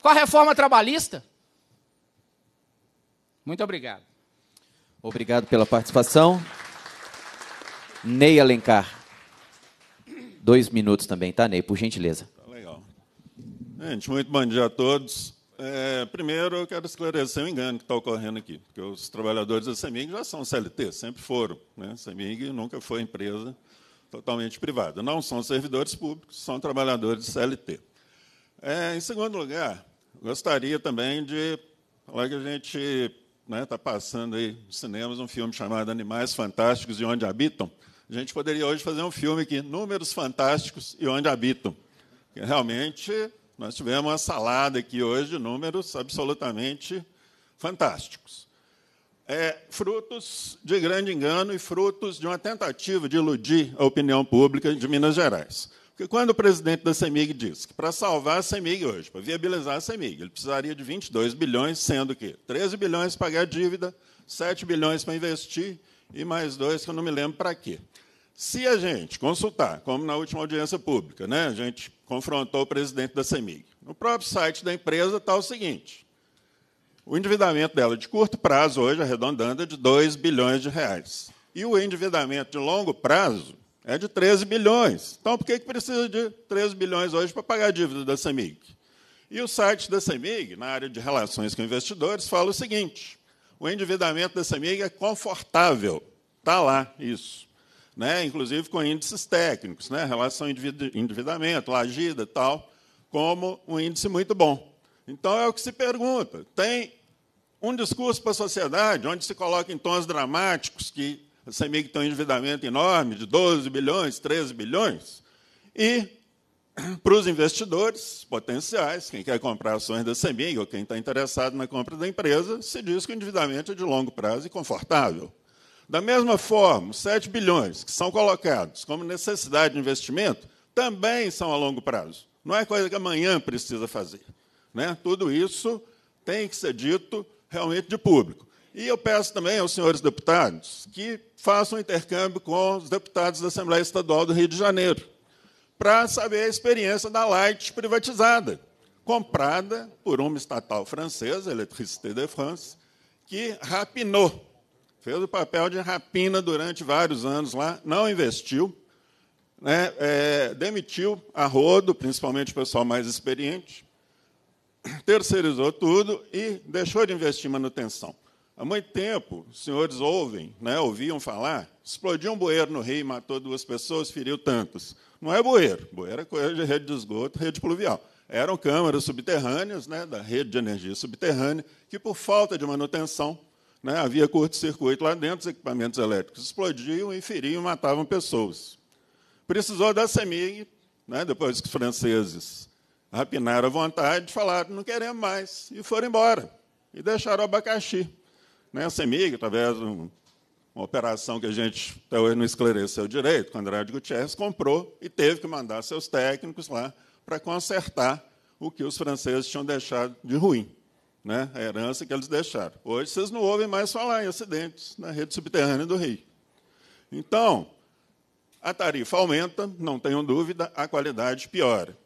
com a reforma trabalhista. Muito obrigado. Obrigado pela participação. Ney Alencar. Dois minutos também, tá, Ney? Por gentileza. Tá legal. Gente, muito bom dia a todos. É, primeiro, eu quero esclarecer o engano que está ocorrendo aqui, porque os trabalhadores da CEMIG já são CLT, sempre foram. Né? A CEMIG nunca foi empresa totalmente privada. Não são servidores públicos, são trabalhadores de CLT. É, em segundo lugar, gostaria também de falar que a gente está né, tá passando aí nos cinemas um filme chamado Animais Fantásticos e Onde Habitam. A gente poderia hoje fazer um filme que Números Fantásticos e Onde Habitam. Porque realmente, nós tivemos uma salada aqui hoje de números absolutamente fantásticos. É, frutos de grande engano e frutos de uma tentativa de iludir a opinião pública de Minas Gerais. Porque quando o presidente da CEMIG disse que para salvar a CEMIG hoje, para viabilizar a CEMIG, ele precisaria de 22 bilhões, sendo que 13 bilhões para pagar a dívida, 7 bilhões para investir e mais dois que eu não me lembro para quê. Se a gente consultar, como na última audiência pública, né, a gente confrontou o presidente da CEMIG, no próprio site da empresa está o seguinte, o endividamento dela de curto prazo, hoje arredondando, é de 2 bilhões de reais. E o endividamento de longo prazo, é de 13 bilhões. Então, por que, que precisa de 13 bilhões hoje para pagar a dívida da CEMIG? E o site da CEMIG, na área de relações com investidores, fala o seguinte: o endividamento da CEMIG é confortável. Está lá isso. Né? Inclusive com índices técnicos, né? relação endividamento, agida e tal, como um índice muito bom. Então, é o que se pergunta. Tem um discurso para a sociedade onde se coloca em tons dramáticos que essa Cemig que tem um endividamento enorme, de 12 bilhões, 13 bilhões. E para *clears throat* os investidores potenciais, quem quer comprar ações da CEMIG ou quem está interessado na compra da empresa, se diz que o endividamento é de longo prazo e confortável. Da mesma forma, os 7 bilhões que são colocados como necessidade de investimento também são a longo prazo. Não é coisa que amanhã precisa fazer. Né? Tudo isso tem que ser dito realmente de público. E eu peço também aos senhores deputados que façam intercâmbio com os deputados da Assembleia Estadual do Rio de Janeiro, para saber a experiência da Light privatizada, comprada por uma estatal francesa, Electricité de France, que rapinou, fez o papel de rapina durante vários anos lá, não investiu, né, é, demitiu a rodo, principalmente o pessoal mais experiente, terceirizou tudo e deixou de investir em manutenção. Há muito tempo, os senhores ouvem, né, ouviam falar, explodiu um bueiro no Rio, matou duas pessoas, feriu tantos. Não é bueiro, bueiro é coisa de rede de esgoto, rede pluvial. Eram câmaras subterrâneas, né, da rede de energia subterrânea, que por falta de manutenção, né, havia curto-circuito lá dentro, os equipamentos elétricos explodiam e feriam e matavam pessoas. Precisou da CEMIG, né, depois que os franceses rapinaram a vontade, falaram, não queremos mais, e foram embora, e deixaram o abacaxi. Né? A CEMIG, através de uma operação que a gente até hoje não esclareceu direito, quando de Gutierrez comprou e teve que mandar seus técnicos lá para consertar o que os franceses tinham deixado de ruim, né? a herança que eles deixaram. Hoje vocês não ouvem mais falar em acidentes na rede subterrânea do Rio. Então, a tarifa aumenta, não tenham dúvida, a qualidade piora.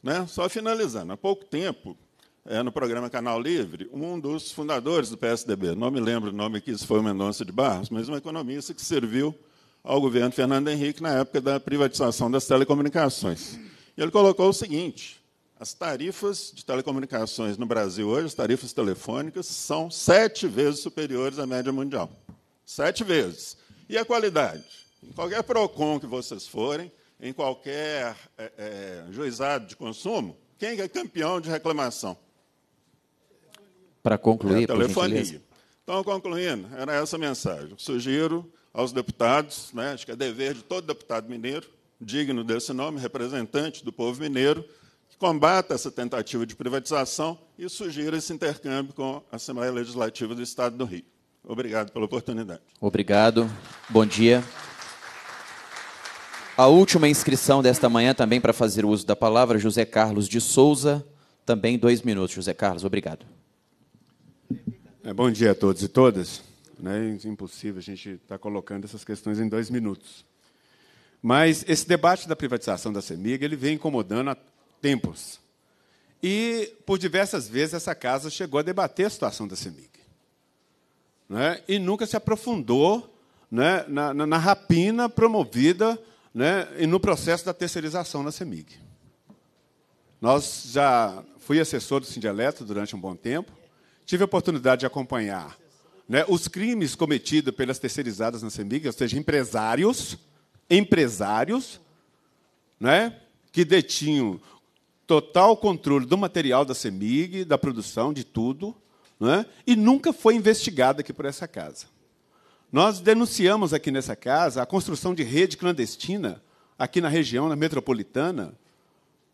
Né? Só finalizando, há pouco tempo, é, no programa Canal Livre, um dos fundadores do PSDB, não me lembro o nome que isso foi o Mendonça de Barros, mas um economista que serviu ao governo Fernando Henrique na época da privatização das telecomunicações. E ele colocou o seguinte: as tarifas de telecomunicações no Brasil hoje, as tarifas telefônicas, são sete vezes superiores à média mundial. Sete vezes. E a qualidade? Em qualquer PROCON que vocês forem, em qualquer é, é, juizado de consumo, quem é campeão de reclamação? para concluir, é telefonia. Então, concluindo, era essa a mensagem. Sugiro aos deputados, né, acho que é dever de todo deputado mineiro, digno desse nome, representante do povo mineiro, que combata essa tentativa de privatização e sugira esse intercâmbio com a Assembleia Legislativa do Estado do Rio. Obrigado pela oportunidade. Obrigado. Bom dia. A última inscrição desta manhã, também para fazer uso da palavra, José Carlos de Souza, também dois minutos. José Carlos, obrigado. É, bom dia a todos e todas. Né, é impossível a gente estar tá colocando essas questões em dois minutos. Mas esse debate da privatização da CEMIG ele vem incomodando há tempos. E, por diversas vezes, essa casa chegou a debater a situação da CEMIG. Né? E nunca se aprofundou né, na, na, na, rapina promovida né, e no processo da terceirização na CEMIG. Nós já fui assessor do Sindieleto durante um bom tempo, tive a oportunidade de acompanhar né, os crimes cometidos pelas terceirizadas na Semig, ou seja, empresários, empresários, né, que detinham total controle do material da Semig, da produção, de tudo, né, e nunca foi investigado aqui por essa casa. Nós denunciamos aqui nessa casa a construção de rede clandestina aqui na região, na metropolitana,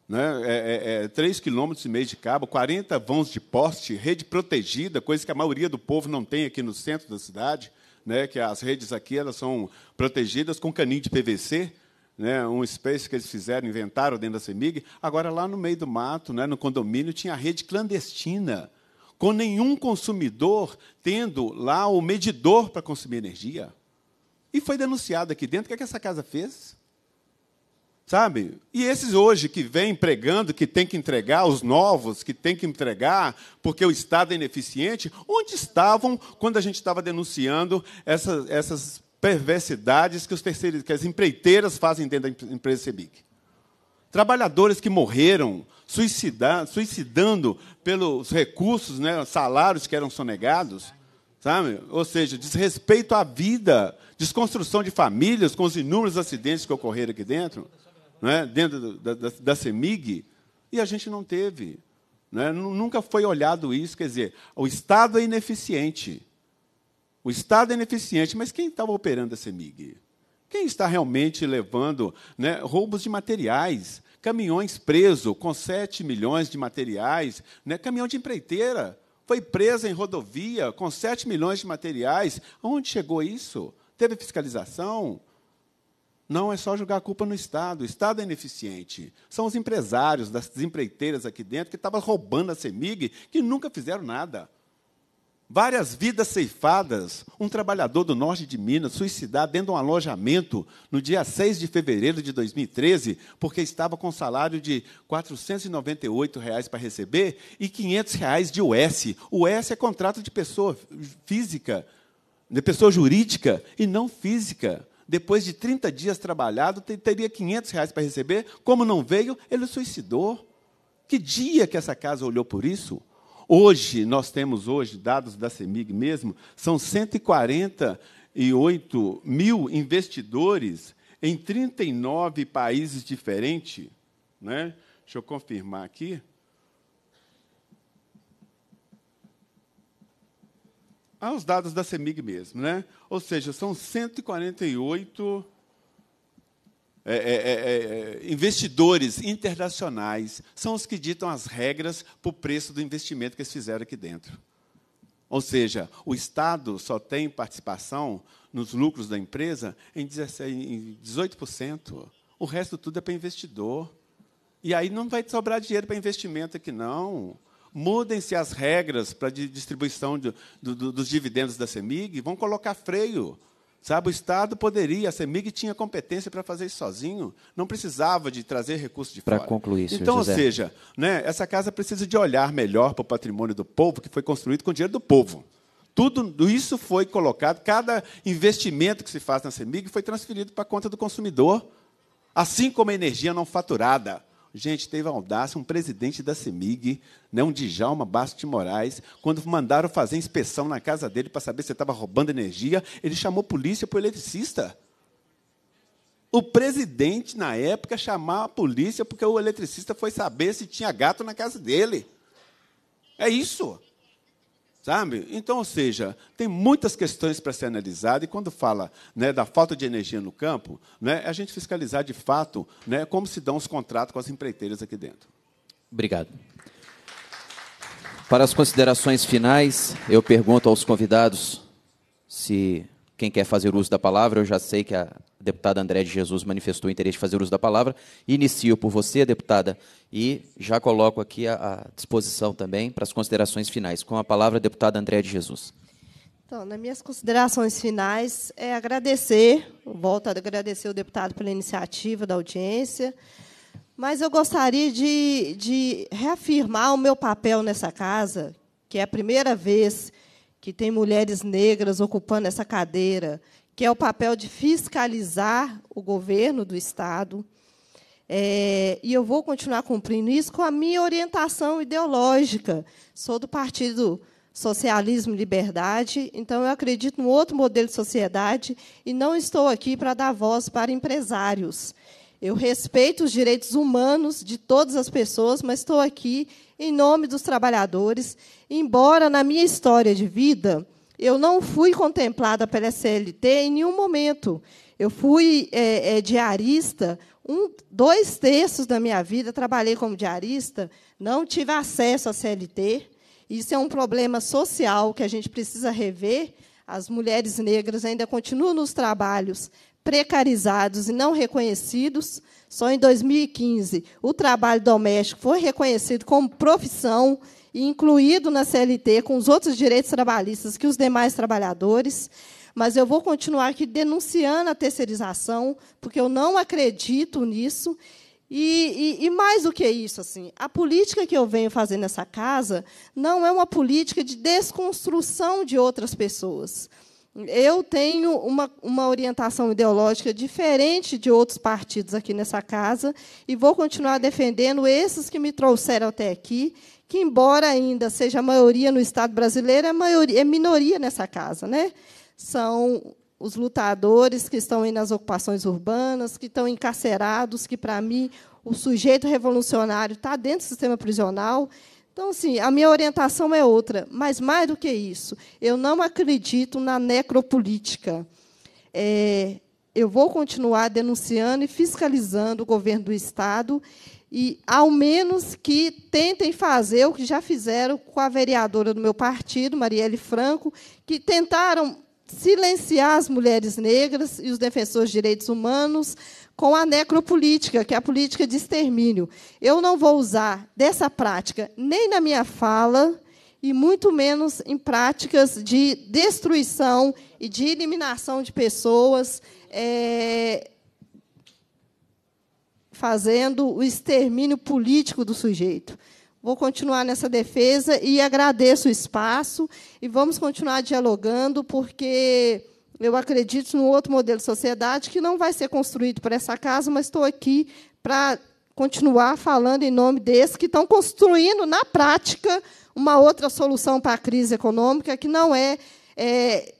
né? é, é, é, 3 quilômetros e meio de cabo, 40 vãos de poste, rede protegida, coisa que a maioria do povo não tem aqui no centro da cidade, né? que as redes aqui elas são protegidas com caninho de PVC, né? um espécie que eles fizeram, inventaram dentro da CEMIG. Agora, lá no meio do mato, né? no condomínio, tinha a rede clandestina, com nenhum consumidor tendo lá o medidor para consumir energia. E foi denunciado aqui dentro. O que, é que essa casa fez? Sabe? E esses hoje que vêm pregando que tem que entregar, os novos que tem que entregar, porque o Estado é ineficiente, onde estavam quando a gente estava denunciando essas, essas perversidades que, os terceiros, que as empreiteiras fazem dentro da empresa CEBIC? Trabalhadores que morreram suicidando pelos recursos, né, salários que eram sonegados. Sabe? Ou seja, desrespeito à vida, desconstrução de famílias com os inúmeros acidentes que ocorreram aqui dentro. Né, dentro da, da, da CEMIG, e a gente não teve. Né, nunca foi olhado isso. Quer dizer, o Estado é ineficiente. O Estado é ineficiente, mas quem estava operando a CEMIG? Quem está realmente levando né, roubos de materiais? Caminhões preso com 7 milhões de materiais, né? caminhão de empreiteira foi preso em rodovia com 7 milhões de materiais. Onde chegou isso? Teve fiscalização? Não é só jogar a culpa no Estado. O Estado é ineficiente. São os empresários das empreiteiras aqui dentro que estavam roubando a CEMIG, que nunca fizeram nada. Várias vidas ceifadas. Um trabalhador do norte de Minas suicidado dentro de um alojamento no dia 6 de fevereiro de 2013, porque estava com salário de R$ 498 reais para receber e R$ 500 reais de US. US é contrato de pessoa física, de pessoa jurídica e não física. Depois de 30 dias trabalhado, teria 500 reais para receber. Como não veio, ele suicidou. Que dia que essa casa olhou por isso? Hoje, nós temos hoje, dados da CEMIG mesmo, são 148 mil investidores em 39 países diferentes. Né? Deixa eu confirmar aqui. aos dados da CEMIG mesmo, né? Ou seja, são 148 é é, é, é, é, investidores internacionais, são os que ditam as regras para o preço do investimento que eles fizeram aqui dentro. Ou seja, o Estado só tem participação nos lucros da empresa em 18%. O resto tudo é para investidor. E aí não vai sobrar dinheiro para investimento aqui, não mudem-se as regras para distribuição de, do, do, dos dividendos da CEMIG, vão colocar freio. Sabe, o Estado poderia, a CEMIG tinha competência para fazer isso sozinho, não precisava de trazer recursos de fora. Para concluir, senhor Então, José. ou seja, né, essa casa precisa de olhar melhor para o patrimônio do povo, que foi construído com o dinheiro do povo. Tudo isso foi colocado, cada investimento que se faz na CEMIG foi transferido para a conta do consumidor, assim como a energia não faturada. Gente, teve audácia um presidente da CEMIG, né, um Djalma Bastos de Moraes, quando mandaram fazer inspeção na casa dele para saber se estava roubando energia, ele chamou polícia para o eletricista. O presidente, na época, chamava a polícia porque o eletricista foi saber se tinha gato na casa dele. É isso. Sabe? Então, ou seja, tem muitas questões para ser analisada e quando fala né, da falta de energia no campo, né, é a gente fiscalizar de fato né, como se dão os contratos com as empreiteiras aqui dentro. Obrigado. Para as considerações finais, eu pergunto aos convidados se quem quer fazer uso da palavra, eu já sei que a deputada André de Jesus manifestou interesse de fazer uso da palavra. Inicio por você, deputada, e já coloco aqui à disposição também para as considerações finais. Com a palavra, a deputada André de Jesus. Então, nas minhas considerações finais, é agradecer, volto a agradecer o deputado pela iniciativa da audiência, mas eu gostaria de, de reafirmar o meu papel nessa casa, que é a primeira vez que que tem mulheres negras ocupando essa cadeira, que é o papel de fiscalizar o governo do Estado. É, e eu vou continuar cumprindo isso com a minha orientação ideológica. Sou do Partido Socialismo e Liberdade, então eu acredito no outro modelo de sociedade e não estou aqui para dar voz para empresários. Eu respeito os direitos humanos de todas as pessoas, mas estou aqui em nome dos trabalhadores, embora na minha história de vida eu não fui contemplada pela CLT em nenhum momento. Eu fui é, é, diarista, um, dois terços da minha vida trabalhei como diarista, não tive acesso à CLT. Isso é um problema social que a gente precisa rever. As mulheres negras ainda continuam nos trabalhos precarizados e não reconhecidos. Só em 2015, o trabalho doméstico foi reconhecido como profissão e incluído na CLT com os outros direitos trabalhistas que os demais trabalhadores. Mas eu vou continuar aqui denunciando a terceirização, porque eu não acredito nisso. E, e, e, mais do que isso, assim, a política que eu venho fazer nessa casa não é uma política de desconstrução de outras pessoas. Eu tenho uma, uma orientação ideológica diferente de outros partidos aqui nessa casa e vou continuar defendendo esses que me trouxeram até aqui, que, embora ainda seja a maioria no Estado brasileiro, é, maioria, é minoria nessa casa. Né? São os lutadores que estão aí nas ocupações urbanas, que estão encarcerados, que, para mim, o sujeito revolucionário está dentro do sistema prisional então, assim, a minha orientação é outra, mas mais do que isso, eu não acredito na necropolítica. É, eu vou continuar denunciando e fiscalizando o governo do Estado e, ao menos, que tentem fazer o que já fizeram com a vereadora do meu partido, Marielle Franco, que tentaram silenciar as mulheres negras e os defensores de direitos humanos com a necropolítica, que é a política de extermínio. Eu não vou usar dessa prática nem na minha fala e muito menos em práticas de destruição e de eliminação de pessoas, é, fazendo o extermínio político do sujeito. Vou continuar nessa defesa e agradeço o espaço e vamos continuar dialogando, porque eu acredito num outro modelo de sociedade que não vai ser construído por essa casa, mas estou aqui para continuar falando em nome desses que estão construindo, na prática, uma outra solução para a crise econômica, que não é, é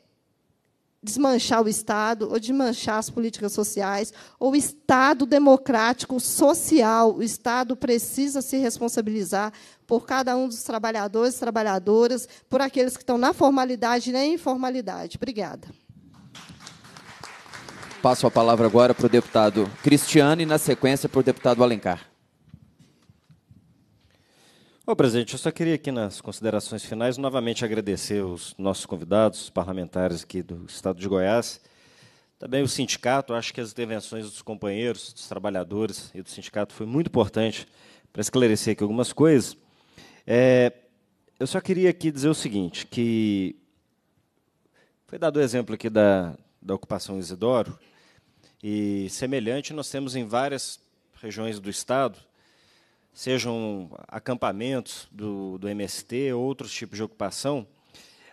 desmanchar o Estado, ou desmanchar as políticas sociais, ou o Estado democrático social. O Estado precisa se responsabilizar por cada um dos trabalhadores e trabalhadoras, por aqueles que estão na formalidade e na informalidade. Obrigada passo a palavra agora para o deputado Cristiano e, na sequência, para o deputado Alencar. Ô, presidente, eu só queria aqui nas considerações finais novamente agradecer os nossos convidados, os parlamentares aqui do Estado de Goiás, também o sindicato. Acho que as intervenções dos companheiros, dos trabalhadores e do sindicato foi muito importante para esclarecer aqui algumas coisas. É, eu só queria aqui dizer o seguinte, que foi dado o exemplo aqui da, da ocupação Isidoro, e semelhante nós temos em várias regiões do estado, sejam acampamentos do, do MST, outros tipos de ocupação.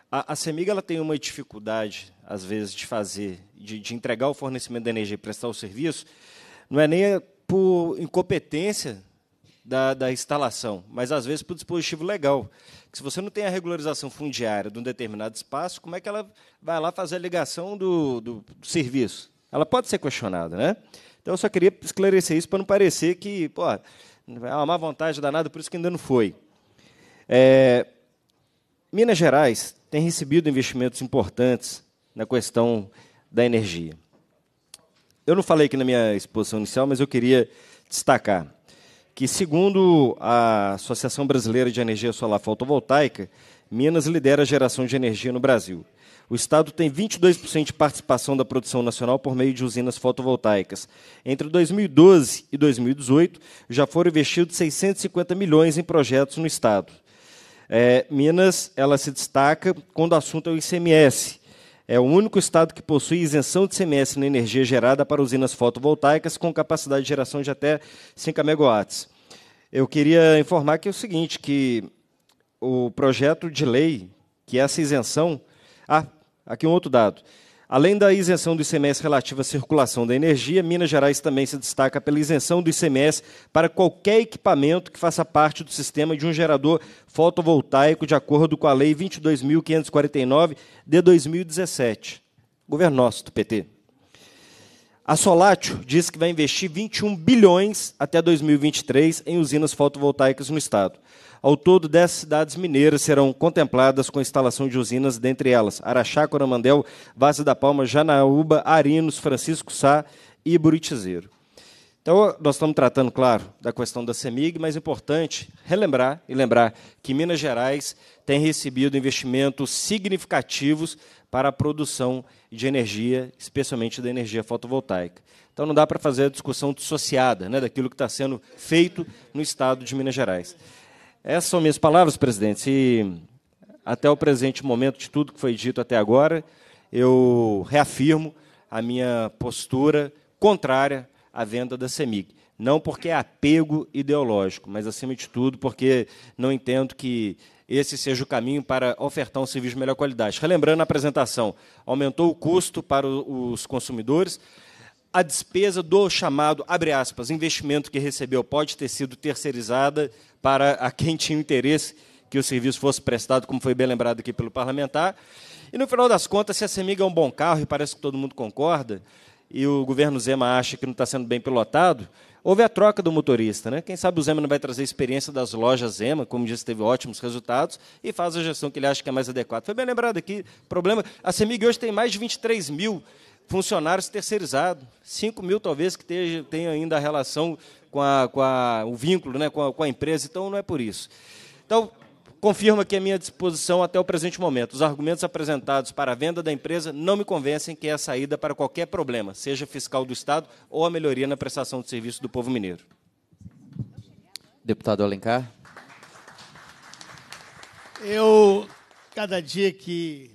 A, a CEMIG ela tem uma dificuldade, às vezes, de fazer, de, de entregar o fornecimento de energia e prestar o serviço, não é nem por incompetência da, da, instalação, mas às vezes por dispositivo legal. Que se você não tem a regularização fundiária de um determinado espaço, como é que ela vai lá fazer a ligação do, do, do serviço? ela pode ser questionada, né? Então eu só queria esclarecer isso para não parecer que, pô, é uma má vontade danada, por isso que ainda não foi. É, Minas Gerais tem recebido investimentos importantes na questão da energia. Eu não falei aqui na minha exposição inicial, mas eu queria destacar que, segundo a Associação Brasileira de Energia Solar Fotovoltaica, Minas lidera a geração de energia no Brasil. O Estado tem 22% de participação da produção nacional por meio de usinas fotovoltaicas. Entre 2012 e 2018, já foram investidos 650 milhões em projetos no Estado. É, Minas ela se destaca quando o assunto é o ICMS. É o único estado que possui isenção de ICMS na energia gerada para usinas fotovoltaicas com capacidade de geração de até 5 megawatts. Eu queria informar que é o seguinte, que o projeto de lei que é essa isenção ah, aqui um outro dado. Além da isenção do ICMS relativa à circulação da energia, Minas Gerais também se destaca pela isenção do ICMS para qualquer equipamento que faça parte do sistema de um gerador fotovoltaico, de acordo com a Lei 22.549 de 2017. Governo nosso do PT. A Solatio diz que vai investir 21 bilhões até 2023 em usinas fotovoltaicas no estado. Ao todo, dez cidades mineiras serão contempladas com a instalação de usinas, dentre elas Araxá, Coromandel, Vaza da Palma, Janaúba, Arinos, Francisco Sá e Buritizeiro. Então, nós estamos tratando, claro, da questão da CEMIG, mas é importante relembrar e lembrar que Minas Gerais tem recebido investimentos significativos para a produção de energia, especialmente da energia fotovoltaica. Então, não dá para fazer a discussão dissociada né, daquilo que está sendo feito no estado de Minas Gerais. Essas são minhas palavras, presidente. E até o presente momento de tudo que foi dito até agora, eu reafirmo a minha postura contrária à venda da CEMIG. Não porque é apego ideológico, mas, acima de tudo, porque não entendo que esse seja o caminho para ofertar um serviço de melhor qualidade. Relembrando a apresentação, aumentou o custo para os consumidores a despesa do chamado, abre aspas, investimento que recebeu pode ter sido terceirizada para a quem tinha interesse que o serviço fosse prestado, como foi bem lembrado aqui pelo parlamentar. E, no final das contas, se a CEMIG é um bom carro, e parece que todo mundo concorda, e o governo Zema acha que não está sendo bem pilotado, houve a troca do motorista. Né? Quem sabe o Zema não vai trazer a experiência das lojas Zema, como disse, teve ótimos resultados, e faz a gestão que ele acha que é mais adequada. Foi bem lembrado aqui, problema... A CEMIG hoje tem mais de 23 mil funcionários terceirizados. 5 mil talvez que tenha, ainda a relação com, a, com a, o vínculo né, com a, com, a, empresa, então não é por isso. Então, confirma que a minha disposição até o presente momento. Os argumentos apresentados para a venda da empresa não me convencem que é a saída para qualquer problema, seja fiscal do Estado ou a melhoria na prestação de serviço do povo mineiro. Deputado Alencar. Eu, cada dia que,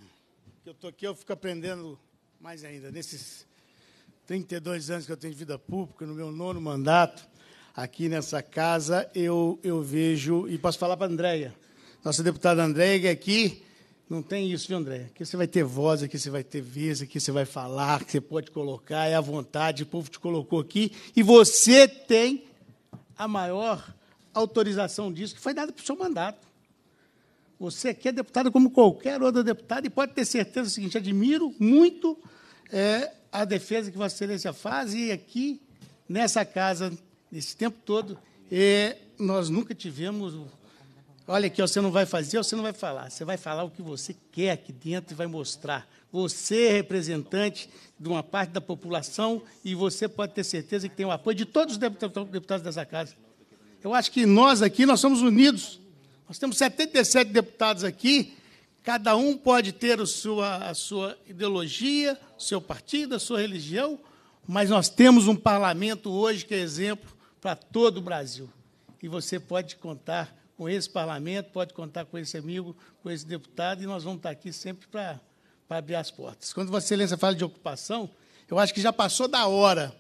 que eu estou aqui, eu fico aprendendo mais ainda, nesses 32 anos que eu tenho de vida pública, no meu nono mandato, aqui nessa casa, eu, eu vejo, e posso falar para a Andréia, nossa deputada Andréia, que aqui não tem isso, viu, Andréia? Aqui você vai ter voz, aqui você vai ter vez, aqui você vai falar, que você pode colocar, é à vontade, o povo te colocou aqui, e você tem a maior autorização disso, que foi dada para o seu mandato. Você aqui é deputado como qualquer outro deputado e pode ter certeza do seguinte: admiro muito é, a defesa que Vossa Excelência faz e aqui, nessa casa, nesse tempo todo, é, nós nunca tivemos. Olha aqui, você não vai fazer, você não vai falar. Você vai falar o que você quer aqui dentro e vai mostrar. Você é representante de uma parte da população e você pode ter certeza que tem o apoio de todos os deputados dessa casa. Eu acho que nós aqui nós somos unidos. Nós temos 77 deputados aqui, cada um pode ter a sua, a sua ideologia, o seu partido, a sua religião, mas nós temos um parlamento hoje que é exemplo para todo o Brasil. E você pode contar com esse parlamento, pode contar com esse amigo, com esse deputado, e nós vamos estar aqui sempre para, para abrir as portas. Quando Vossa Excelência fala de ocupação, eu acho que já passou da hora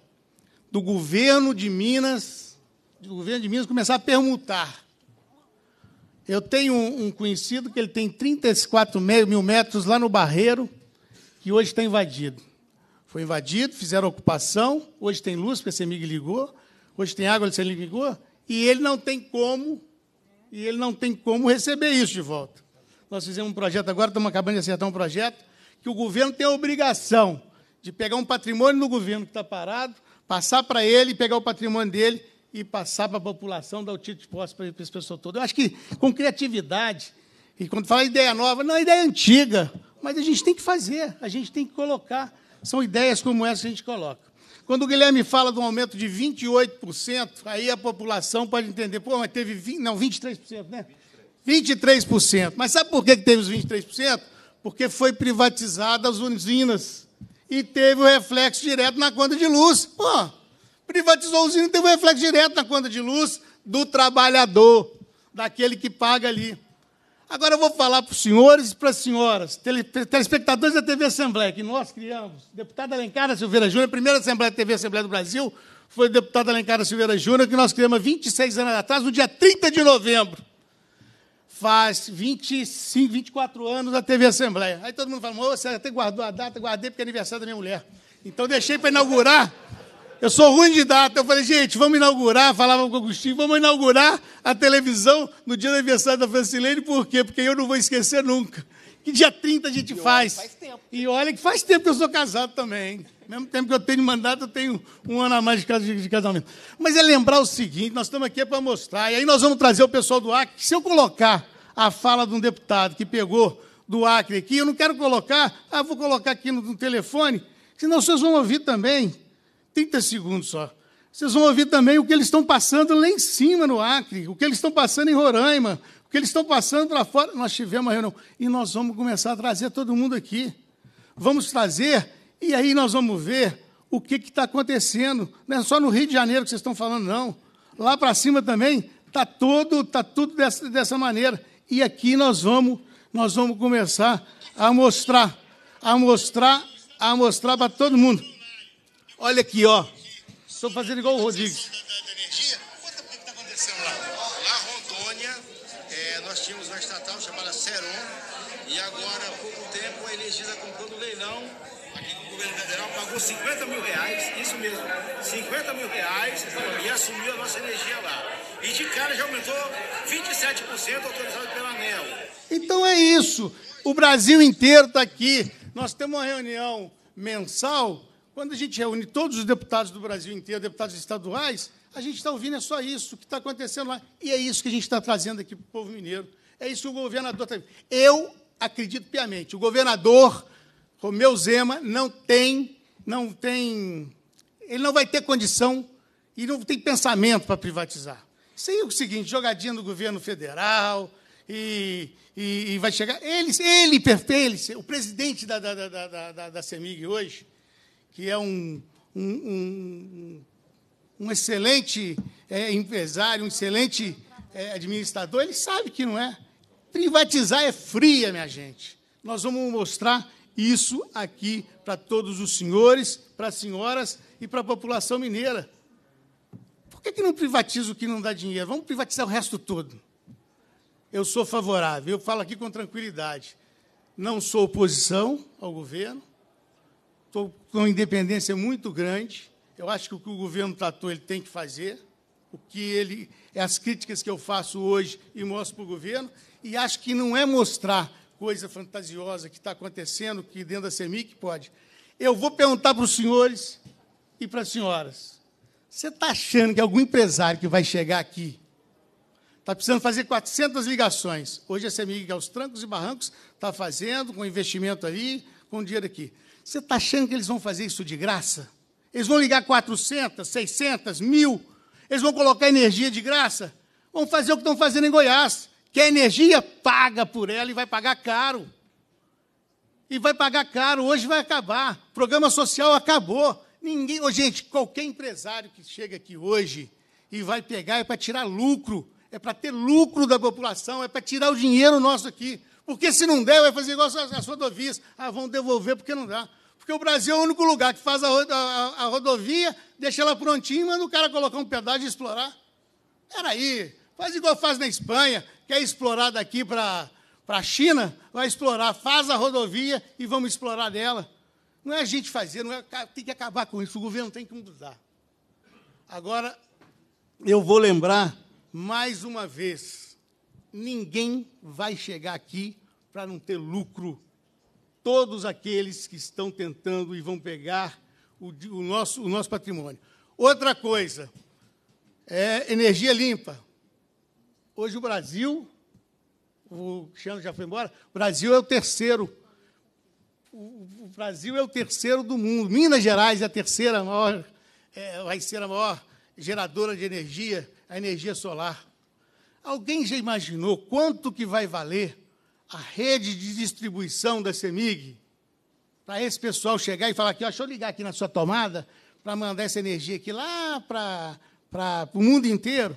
do governo de Minas, do governo de Minas começar a permutar eu tenho um conhecido que ele tem 34 mil metros lá no Barreiro, que hoje está invadido. Foi invadido, fizeram ocupação, hoje tem luz, porque esse amigo ligou, hoje tem água, a CEMIG ligou, e ele não tem como, e ele não tem como receber isso de volta. Nós fizemos um projeto agora, estamos acabando de acertar um projeto, que o governo tem a obrigação de pegar um patrimônio do governo que está parado, passar para ele, pegar o patrimônio dele e passar para a população, dar o título de posse para esse pessoal todo. Eu acho que com criatividade, e quando fala ideia nova, não, é ideia antiga, mas a gente tem que fazer, a gente tem que colocar. São ideias como essa que a gente coloca. Quando o Guilherme fala de um aumento de 28%, aí a população pode entender, pô, mas teve 20, não, 23%, né? 23%. 23%. Mas sabe por que teve os 23%? Porque foi privatizada as usinas e teve o reflexo direto na conta de luz. Pô, Privatizouzinho tem um reflexo direto na conta de luz do trabalhador, daquele que paga ali. Agora eu vou falar para os senhores e para as senhoras, telespectadores da TV Assembleia, que nós criamos. Deputada Alencar Silveira Júnior, a primeira Assembleia TV Assembleia do Brasil, foi deputada Alencar Silveira Júnior, que nós criamos há 26 anos atrás, no dia 30 de novembro. Faz 25, 24 anos a TV Assembleia. Aí todo mundo fala, você até guardou a data, guardei porque é aniversário da minha mulher. Então deixei para inaugurar eu sou ruim de data. Eu falei, gente, vamos inaugurar, falava com o Agostinho, vamos inaugurar a televisão no dia do aniversário da Francilene, por quê? Porque eu não vou esquecer nunca. Que dia 30 a gente faz. Faz tempo. E olha que faz tempo que eu sou casado também, hein? mesmo tempo que eu tenho mandato, eu tenho um ano a mais de casamento. Mas é lembrar o seguinte: nós estamos aqui é para mostrar, e aí nós vamos trazer o pessoal do Acre. Se eu colocar a fala de um deputado que pegou do Acre aqui, eu não quero colocar, ah, vou colocar aqui no, no telefone, senão vocês vão ouvir também. 30 segundos só. Vocês vão ouvir também o que eles estão passando lá em cima no Acre, o que eles estão passando em Roraima, o que eles estão passando para fora. Nós tivemos uma reunião e nós vamos começar a trazer todo mundo aqui. Vamos trazer e aí nós vamos ver o que está acontecendo. Não é só no Rio de Janeiro que vocês estão falando, não. Lá para cima também está todo, tá tudo dessa, dessa maneira. E aqui nós vamos, nós vamos começar a mostrar, a mostrar, a mostrar para todo mundo. Olha aqui, ó. Estou fazendo igual o Rodrigo. Tá lá. Rondônia, é, nós tínhamos uma estatal chamada Seron, e agora, há pouco tempo, a energia tá comprou no leilão aqui no governo federal, pagou 50 mil reais, isso mesmo, 50 mil reais e assumiu a nossa energia lá. E de cara já aumentou 27% autorizado pela ANEL. Então é isso. O Brasil inteiro está aqui. Nós temos uma reunião mensal quando a gente reúne todos os deputados do Brasil inteiro, deputados estaduais, a gente está ouvindo é só isso que está acontecendo lá. E é isso que a gente está trazendo aqui para o povo mineiro. É isso que o governador está. Eu acredito piamente. O governador Romeu Zema não tem, não tem, ele não vai ter condição e não tem pensamento para privatizar. Sem é o seguinte, jogadinha do governo federal e, e, e vai chegar. Ele, ele, ele, o presidente da, da, da, da, da, da CEMIG hoje que é um, um, um, um excelente é, empresário, um excelente é, administrador, ele sabe que não é. Privatizar é fria, minha gente. Nós vamos mostrar isso aqui para todos os senhores, para as senhoras e para a população mineira. Por que, que não privatiza o que não dá dinheiro? Vamos privatizar o resto todo. Eu sou favorável, eu falo aqui com tranquilidade. Não sou oposição ao governo, estou com uma independência muito grande. Eu acho que o que o governo tratou, ele tem que fazer. O que ele. As críticas que eu faço hoje e mostro para o governo. E acho que não é mostrar coisa fantasiosa que está acontecendo, que dentro da CEMIC pode. Eu vou perguntar para os senhores e para as senhoras. Você está achando que algum empresário que vai chegar aqui está precisando fazer 400 ligações? Hoje a CEMIG, aos trancos e barrancos, está fazendo, com investimento ali, com dinheiro aqui. Você está achando que eles vão fazer isso de graça? Eles vão ligar 400, 600, mil? Eles vão colocar energia de graça? Vão fazer o que estão fazendo em Goiás. Que a energia paga por ela e vai pagar caro. E vai pagar caro, hoje vai acabar. O programa social acabou. Ninguém, oh, gente, qualquer empresário que chega aqui hoje e vai pegar é para tirar lucro, é para ter lucro da população, é para tirar o dinheiro nosso aqui. Porque se não der, vai fazer igual as, as rodovias. Ah, vão devolver porque não dá. Porque o Brasil é o único lugar que faz a, a, a rodovia, deixa ela prontinha, manda o cara colocar um pedágio e explorar. Peraí, faz igual faz na Espanha, quer explorar daqui para a China, vai explorar, faz a rodovia e vamos explorar dela. Não é a gente fazer, não é, tem que acabar com isso, o governo tem que mudar. Agora, eu vou lembrar mais uma vez: ninguém vai chegar aqui para não ter lucro todos aqueles que estão tentando e vão pegar o, o nosso, o nosso patrimônio. Outra coisa é energia limpa. Hoje o Brasil, o Cristiano já foi embora, o Brasil é o terceiro. O, o Brasil é o terceiro do mundo. Minas Gerais é a terceira maior, é, vai ser a maior geradora de energia, a energia solar. Alguém já imaginou quanto que vai valer a rede de distribuição da CEMIG, para esse pessoal chegar e falar aqui, ó, deixa eu ligar aqui na sua tomada para mandar essa energia aqui lá para, para o mundo inteiro,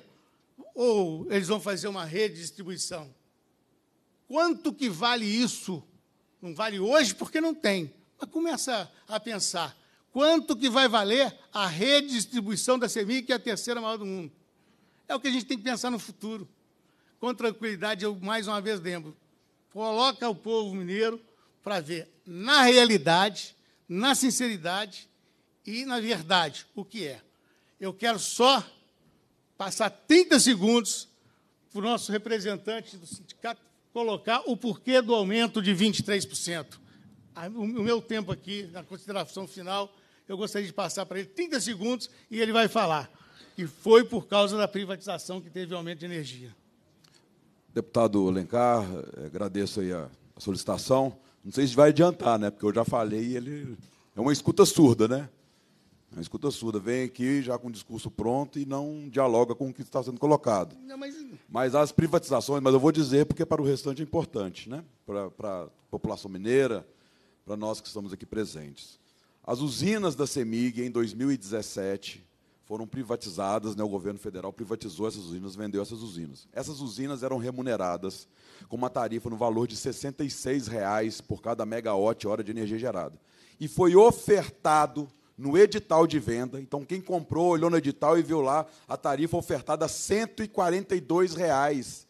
ou eles vão fazer uma rede de distribuição? Quanto que vale isso? Não vale hoje porque não tem. Mas começa a pensar. Quanto que vai valer a rede de distribuição da CEMIG, que é a terceira maior do mundo? É o que a gente tem que pensar no futuro. Com tranquilidade, eu mais uma vez lembro, coloca o povo mineiro para ver na realidade, na sinceridade e na verdade o que é. Eu quero só passar 30 segundos para o nosso representante do sindicato colocar o porquê do aumento de 23%. Ah, o meu tempo aqui, na consideração final, eu gostaria de passar para ele 30 segundos e ele vai falar. E foi por causa da privatização que teve o aumento de energia. Deputado Lencar, eh, agradeço aí a, solicitação. Não sei se vai adiantar, né? Porque eu já falei, ele é uma escuta surda, né? É uma escuta surda. Vem aqui já com o discurso pronto e não dialoga com o que está sendo colocado. Não, mas... mas... as privatizações, mas eu vou dizer porque para o restante é importante, né? Para, para a população mineira, para nós que estamos aqui presentes. As usinas da CEMIG, em 2017, foram privatizadas, né, o governo federal privatizou essas usinas, vendeu essas usinas. Essas usinas eram remuneradas com uma tarifa no valor de R$ 66,00 por cada megawatt-hora de energia gerada. E foi ofertado no edital de venda, então quem comprou, olhou no edital e viu lá a tarifa ofertada a R$ 142,00.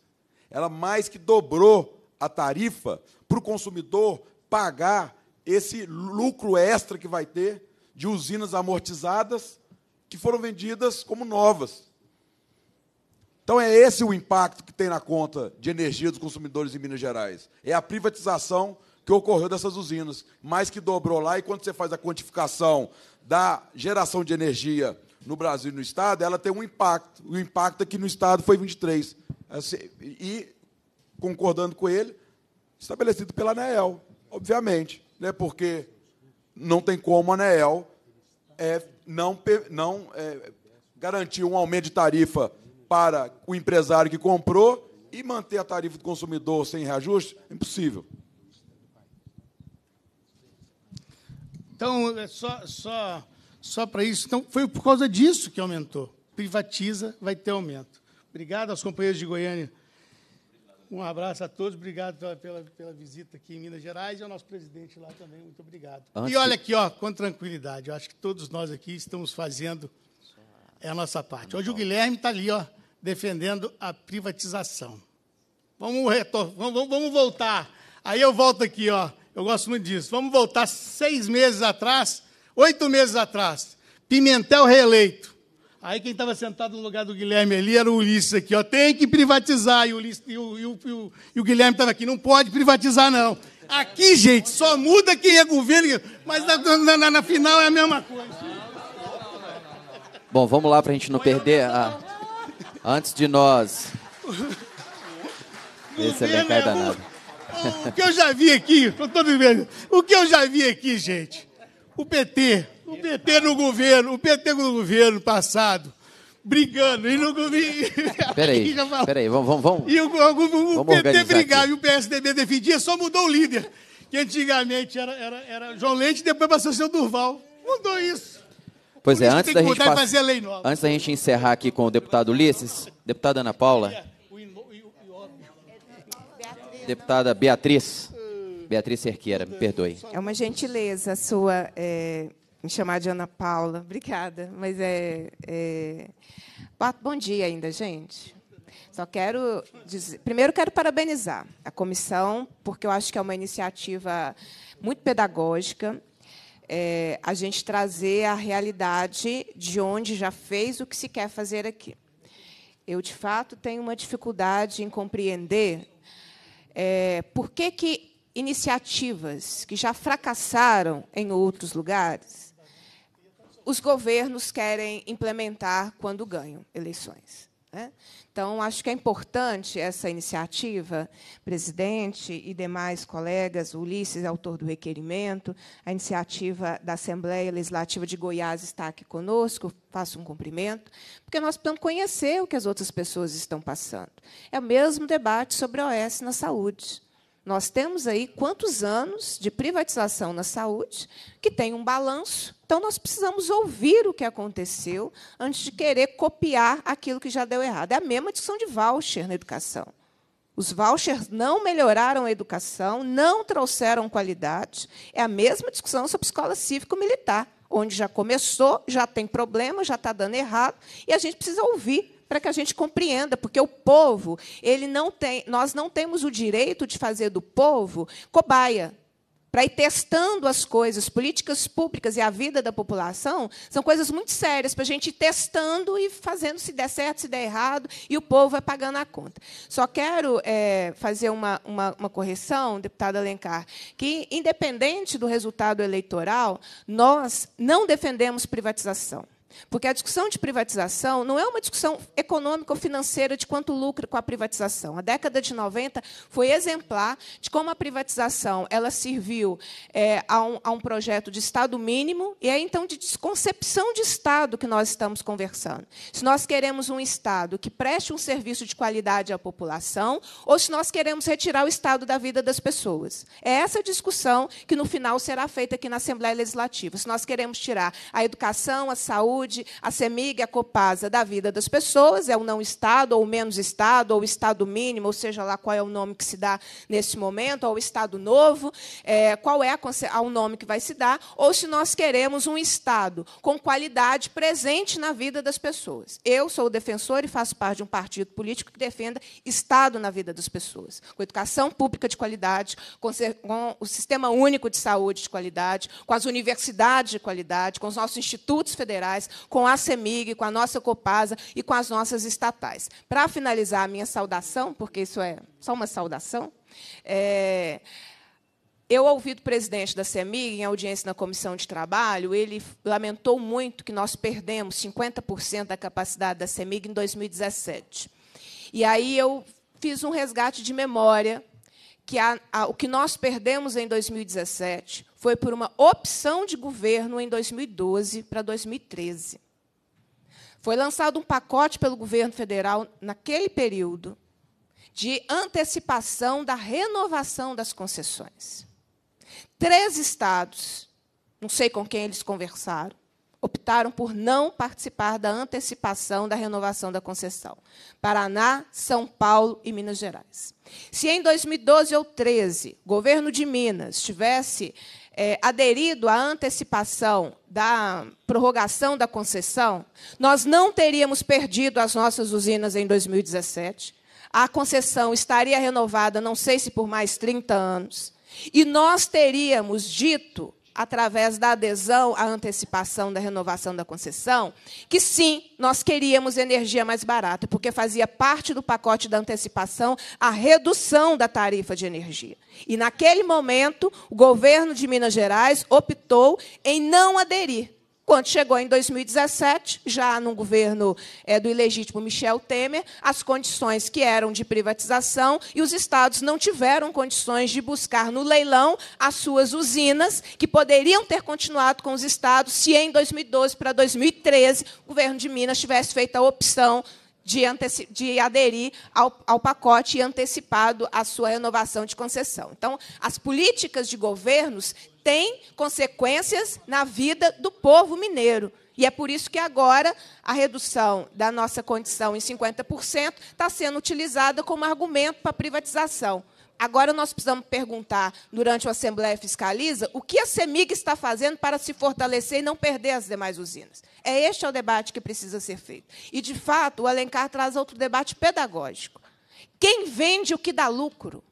Ela mais que dobrou a tarifa para o consumidor pagar esse lucro extra que vai ter de usinas amortizadas que foram vendidas como novas. Então é esse o impacto que tem na conta de energia dos consumidores em Minas Gerais. É a privatização que ocorreu dessas usinas, mais que dobrou lá, e quando você faz a quantificação da geração de energia no Brasil e no Estado, ela tem um impacto. O impacto aqui é no Estado foi 23. Assim, e, concordando com ele, estabelecido pela ANEEL, obviamente, né? porque não tem como a ANEEL é, não, não é, garantir um aumento de tarifa para o empresário que comprou e manter a tarifa do consumidor sem reajuste? Impossível. Então, é só, só, só para isso. Então, foi por causa disso que aumentou. Privatiza, vai ter aumento. Obrigado aos companheiros de Goiânia um abraço a todos, obrigado pela, pela visita aqui em Minas Gerais e ao nosso presidente lá também, muito obrigado. Antes e olha aqui, ó, com tranquilidade, eu acho que todos nós aqui estamos fazendo a nossa parte. Hoje o Guilherme está ali, ó, defendendo a privatização. Vamos, retor vamos, vamos voltar. Aí eu volto aqui, ó. Eu gosto muito disso. Vamos voltar seis meses atrás, oito meses atrás. Pimentel reeleito. Aí quem estava sentado no lugar do Guilherme ali era o Ulisses aqui, ó, tem que privatizar. E o, Ulisses, e o, e o, e o Guilherme estava aqui, não pode privatizar, não. Aqui, gente, só muda quem é governo, mas na, na, na, na final é a mesma coisa. Bom, vamos lá para a gente não perder. A... Antes de nós. *laughs* Esse é bem O, é o que eu já vi aqui, todo vendo. O que eu já vi aqui, gente? O PT o PT no governo, o PT no governo passado, brigando, e no governo. *laughs* Peraí, *laughs* peraí, vamos, vamos, vamos. E o, o, o PT brigava aqui. e o PSDB defendia, só mudou o líder. Que antigamente era, era, era João Leite, depois passou a ser o Durval. Mudou isso. Pois Por é, isso antes da, gente antes da gente encerrar aqui com o deputado Ulisses, deputada Ana Paula. É, deputada Beatriz. Beatriz Cerqueira, me perdoe. É uma gentileza sua. É me chamar de Ana Paula. Obrigada. Mas é, é... Bom dia ainda, gente. Só quero dizer, primeiro quero parabenizar a comissão, porque eu acho que é uma iniciativa muito pedagógica. É, a gente trazer a realidade de onde já fez o que se quer fazer aqui. Eu, de fato, tenho uma dificuldade em compreender é, por que, que iniciativas que já fracassaram em outros lugares os governos querem implementar quando ganham eleições. Né? Então, acho que é importante essa iniciativa, presidente e demais colegas, Ulisses, é autor do requerimento, a iniciativa da Assembleia Legislativa de Goiás está aqui conosco, faço um cumprimento, porque nós precisamos conhecer o que as outras pessoas estão passando. É o mesmo debate sobre a OS na saúde. Nós temos aí quantos anos de privatização na saúde, que tem um balanço. Então, nós precisamos ouvir o que aconteceu antes de querer copiar aquilo que já deu errado. É a mesma discussão de voucher na educação. Os vouchers não melhoraram a educação, não trouxeram qualidade. É a mesma discussão sobre escola cívico-militar, onde já começou, já tem problema, já está dando errado, e a gente precisa ouvir para que a gente compreenda, porque o povo, ele não tem, nós não temos o direito de fazer do povo cobaia. Para ir testando as coisas, políticas públicas e a vida da população, são coisas muito sérias para a gente ir testando e fazendo se der certo, se der errado, e o povo vai pagando a conta. Só quero é, fazer uma, uma, uma correção, deputada Alencar, que, independente do resultado eleitoral, nós não defendemos privatização. Porque a discussão de privatização não é uma discussão econômica ou financeira de quanto lucra com a privatização. A década de 90 foi exemplar de como a privatização ela serviu é, a, um, a, um, projeto de Estado mínimo e é então de desconcepção de Estado que nós estamos conversando. Se nós queremos um Estado que preste um serviço de qualidade à população ou se nós queremos retirar o Estado da vida das pessoas. É essa discussão que, no final, será feita aqui na Assembleia Legislativa. Se nós queremos tirar a educação, a saúde, saúde, a CEMIG, a Copasa, da vida das pessoas, é o não Estado, ou o menos Estado, ou o Estado mínimo, ou seja lá qual é o nome que se dá nesse momento, ou o Estado novo, é, qual é o nome que vai se dar, ou se nós queremos um Estado com qualidade presente na vida das pessoas. Eu sou defensor e faço parte de um partido político que defenda Estado na vida das pessoas, com educação pública de qualidade, com, com o sistema único de saúde de qualidade, com as universidades de qualidade, com os nossos institutos federais, com a CEMIG, com a nossa Copasa e com as nossas estatais. Para finalizar a minha saudação, porque isso é só uma saudação, é... Eu ouvi do presidente da CEMIG, em audiência na Comissão de Trabalho, ele lamentou muito que nós perdemos 50% da capacidade da CEMIG em 2017. E aí eu fiz um resgate de memória que a, a, o que nós perdemos em 2017 foi por uma opção de governo em 2012 para 2013. Foi lançado um pacote pelo governo federal naquele período de antecipação da renovação das concessões. Três estados, não sei com quem eles conversaram, optaram por não participar da antecipação da renovação da concessão. Paraná, São Paulo e Minas Gerais. Se em 2012 ou 13 o governo de Minas tivesse é, aderido à antecipação da prorrogação da concessão, nós não teríamos perdido as nossas usinas em 2017. A concessão estaria renovada, não sei se por mais 30 anos. E nós teríamos dito através da adesão à antecipação da renovação da concessão, que sim, nós queríamos energia mais barata, porque fazia parte do pacote da antecipação a redução da tarifa de energia. E, naquele momento, o governo de Minas Gerais optou em não aderir quando chegou em 2017, já no governo é, do ilegítimo Michel Temer, as condições que eram de privatização e os estados não tiveram condições de buscar no leilão as suas usinas, que poderiam ter continuado com os estados se em 2012 para 2013 o governo de Minas tivesse feito a opção de, de, aderir ao, ao, pacote e antecipado a sua renovação de concessão. Então, as políticas de governos tem consequências na vida do povo mineiro. E é por isso que agora a redução da nossa condição em 50% está sendo utilizada como argumento para privatização. Agora nós precisamos perguntar, durante a Assembleia Fiscaliza, o que a CEMIG está fazendo para se fortalecer e não perder as demais usinas. É este é o debate que precisa ser feito. E, de fato, o Alencar traz outro debate pedagógico. Quem vende o que dá lucro?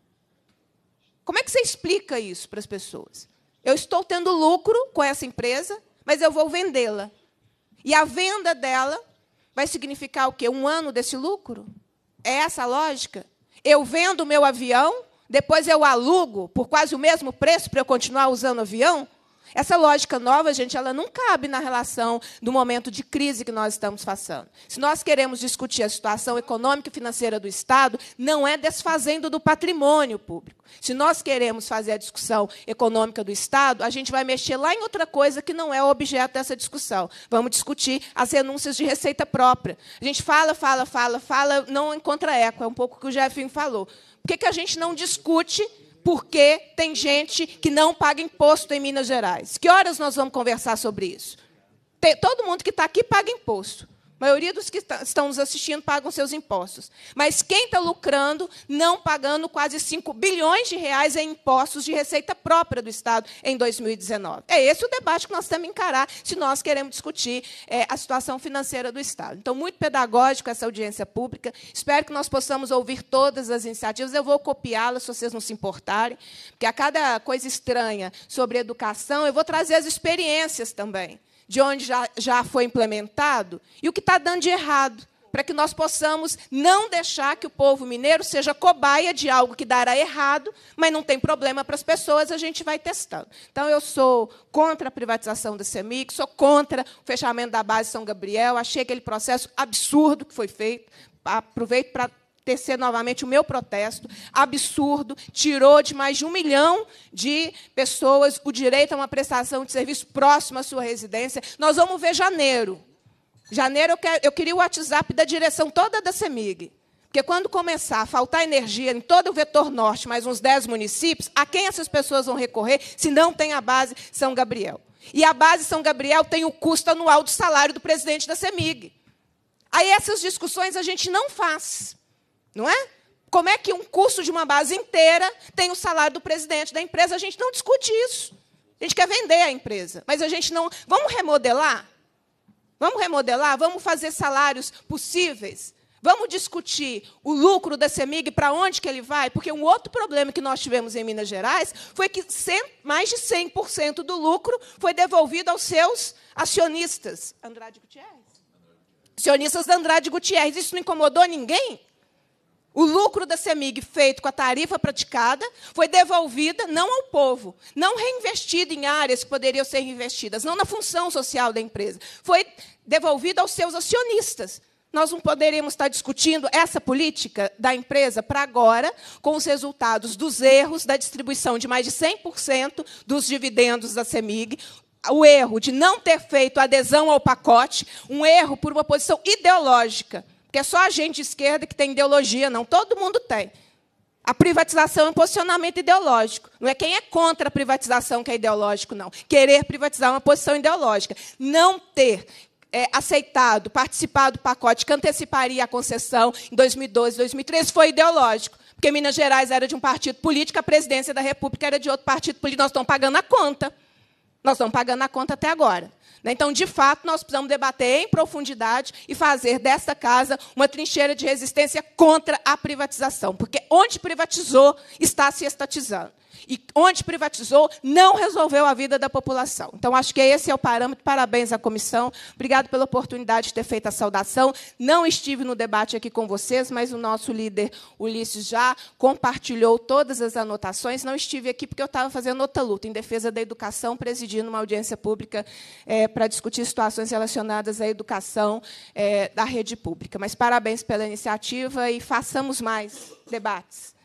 Como é que você explica isso para as pessoas? Eu estou tendo lucro com essa empresa, mas eu vou vendê-la. E a venda dela vai significar o quê? Um ano desse lucro? É essa a lógica? Eu vendo o meu avião, depois eu alugo por quase o mesmo preço para eu continuar usando o avião? Essa lógica nova, gente, ela não cabe na relação do momento de crise que nós estamos passando. Se nós queremos discutir a situação econômica e financeira do Estado, não é desfazendo do patrimônio público. Se nós queremos fazer a discussão econômica do Estado, a gente vai mexer lá em outra coisa que não é o objeto dessa discussão. Vamos discutir as renúncias de receita própria. A gente fala, fala, fala, fala, não encontra eco. É um pouco o que o Jefinho falou. Por que, que a gente não discute porque tem gente que não paga imposto em Minas Gerais. Que horas nós vamos conversar sobre isso? Tem, todo mundo que está aqui paga imposto. A maioria dos que estão nos assistindo pagam seus impostos. Mas quem está lucrando, não pagando quase 5 bilhões de reais em impostos de receita própria do Estado em 2019? É esse o debate que nós temos que encarar se nós queremos discutir é, a situação financeira do Estado. Então, muito pedagógico essa audiência pública. Espero que nós possamos ouvir todas as iniciativas. Eu vou copiá-las, se vocês não se importarem, porque a cada coisa estranha sobre educação, eu vou trazer as experiências também de onde já, já foi implementado e o que está dando de errado, para que nós possamos não deixar que o povo mineiro seja cobaia de algo que dará errado, mas não tem problema para as pessoas, a gente vai testando. Então, eu sou contra a privatização da CEMIC, sou contra o fechamento da base São Gabriel, achei aquele processo absurdo que foi feito, aproveito para tecer novamente o meu protesto absurdo, tirou de mais de um milhão de pessoas o direito a uma prestação de serviço próximo à sua residência. Nós vamos ver janeiro. Janeiro eu, quero, eu queria o WhatsApp da direção toda da CEMIG. Porque quando começar a faltar energia em todo o vetor norte, mais uns 10 municípios, a quem essas pessoas vão recorrer se não tem a base São Gabriel? E a base São Gabriel tem o custo anual do salário do presidente da CEMIG. Aí essas discussões a gente não faz. Não é? Como é que um curso de uma base inteira tem o salário do presidente da empresa? A gente não discute isso. A gente quer vender a empresa, mas a gente não. Vamos remodelar? Vamos remodelar? Vamos fazer salários possíveis? Vamos discutir o lucro da CEMIG, para onde que ele vai? Porque um outro problema que nós tivemos em Minas Gerais foi que 100, mais de 100% do lucro foi devolvido aos seus acionistas. Andrade Gutierrez? Acionistas da Andrade Gutierrez. Isso não incomodou ninguém? O lucro da CEMIG, feito com a tarifa praticada, foi devolvida não ao povo, não reinvestido em áreas que poderiam ser reinvestidas, não na função social da empresa. Foi devolvido aos seus acionistas. Nós não poderíamos estar discutindo essa política da empresa para agora, com os resultados dos erros da distribuição de mais de 100% dos dividendos da CEMIG, o erro de não ter feito adesão ao pacote, um erro por uma posição ideológica. Porque é só a gente de esquerda que tem ideologia, não. Todo mundo tem. A privatização é um posicionamento ideológico. Não é quem é contra a privatização que é ideológico, não. Querer privatizar é uma posição ideológica. Não ter é, aceitado, participado do pacote que anteciparia a concessão em 2012, 2013 foi ideológico. Porque Minas Gerais era de um partido político, a presidência da República era de outro partido político. Nós estamos pagando a conta. Nós estamos pagando a conta até agora. Né? Então, de fato, nós precisamos debater em profundidade e fazer desta casa uma trincheira de resistência contra a privatização, porque onde privatizou está se estatizando. E onde privatizou, não resolveu a vida da população. Então, acho que esse é o parâmetro. Parabéns à comissão. Obrigado pela oportunidade de ter feito a saudação. Não estive no debate aqui com vocês, mas o nosso líder Ulisses já compartilhou todas as anotações. Não estive aqui porque eu estava fazendo outra luta em defesa da educação, presidindo uma audiência pública é, para discutir situações relacionadas à educação é, da rede pública. Mas parabéns pela iniciativa e façamos mais debates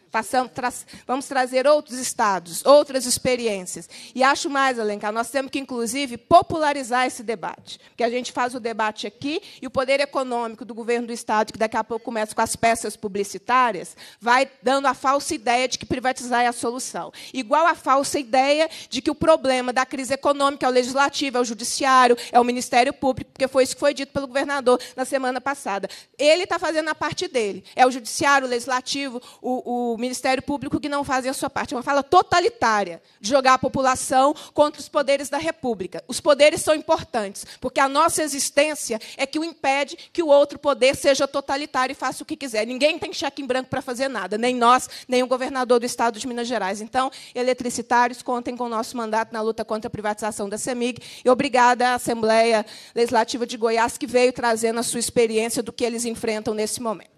tra vamos trazer outros estados, outras experiências. E acho mais, Alencar, nós temos que, inclusive, popularizar esse debate. Porque a gente faz o debate aqui e o poder econômico do governo do Estado, que daqui a pouco começa com as peças publicitárias, vai dando a falsa ideia de que privatizar é a solução. Igual a falsa ideia de que o problema da crise econômica é o legislativo, é o judiciário, é o Ministério Público, porque foi isso que foi dito pelo governador na semana passada. Ele está fazendo a parte dele. É o judiciário, o legislativo, o, o Ministério Público que não fazem a sua parte. É uma fala totalitária de jogar a população contra os poderes da República. Os poderes são importantes, porque a nossa existência é que o impede que o outro poder seja totalitário e faça o que quiser. Ninguém tem cheque em branco para fazer nada, nem nós, nem o governador do Estado de Minas Gerais. Então, eletricitários, contem com o nosso mandato na luta contra a privatização da CEMIG. E obrigada à Assembleia Legislativa de Goiás, que veio trazendo a sua experiência do que eles enfrentam nesse momento.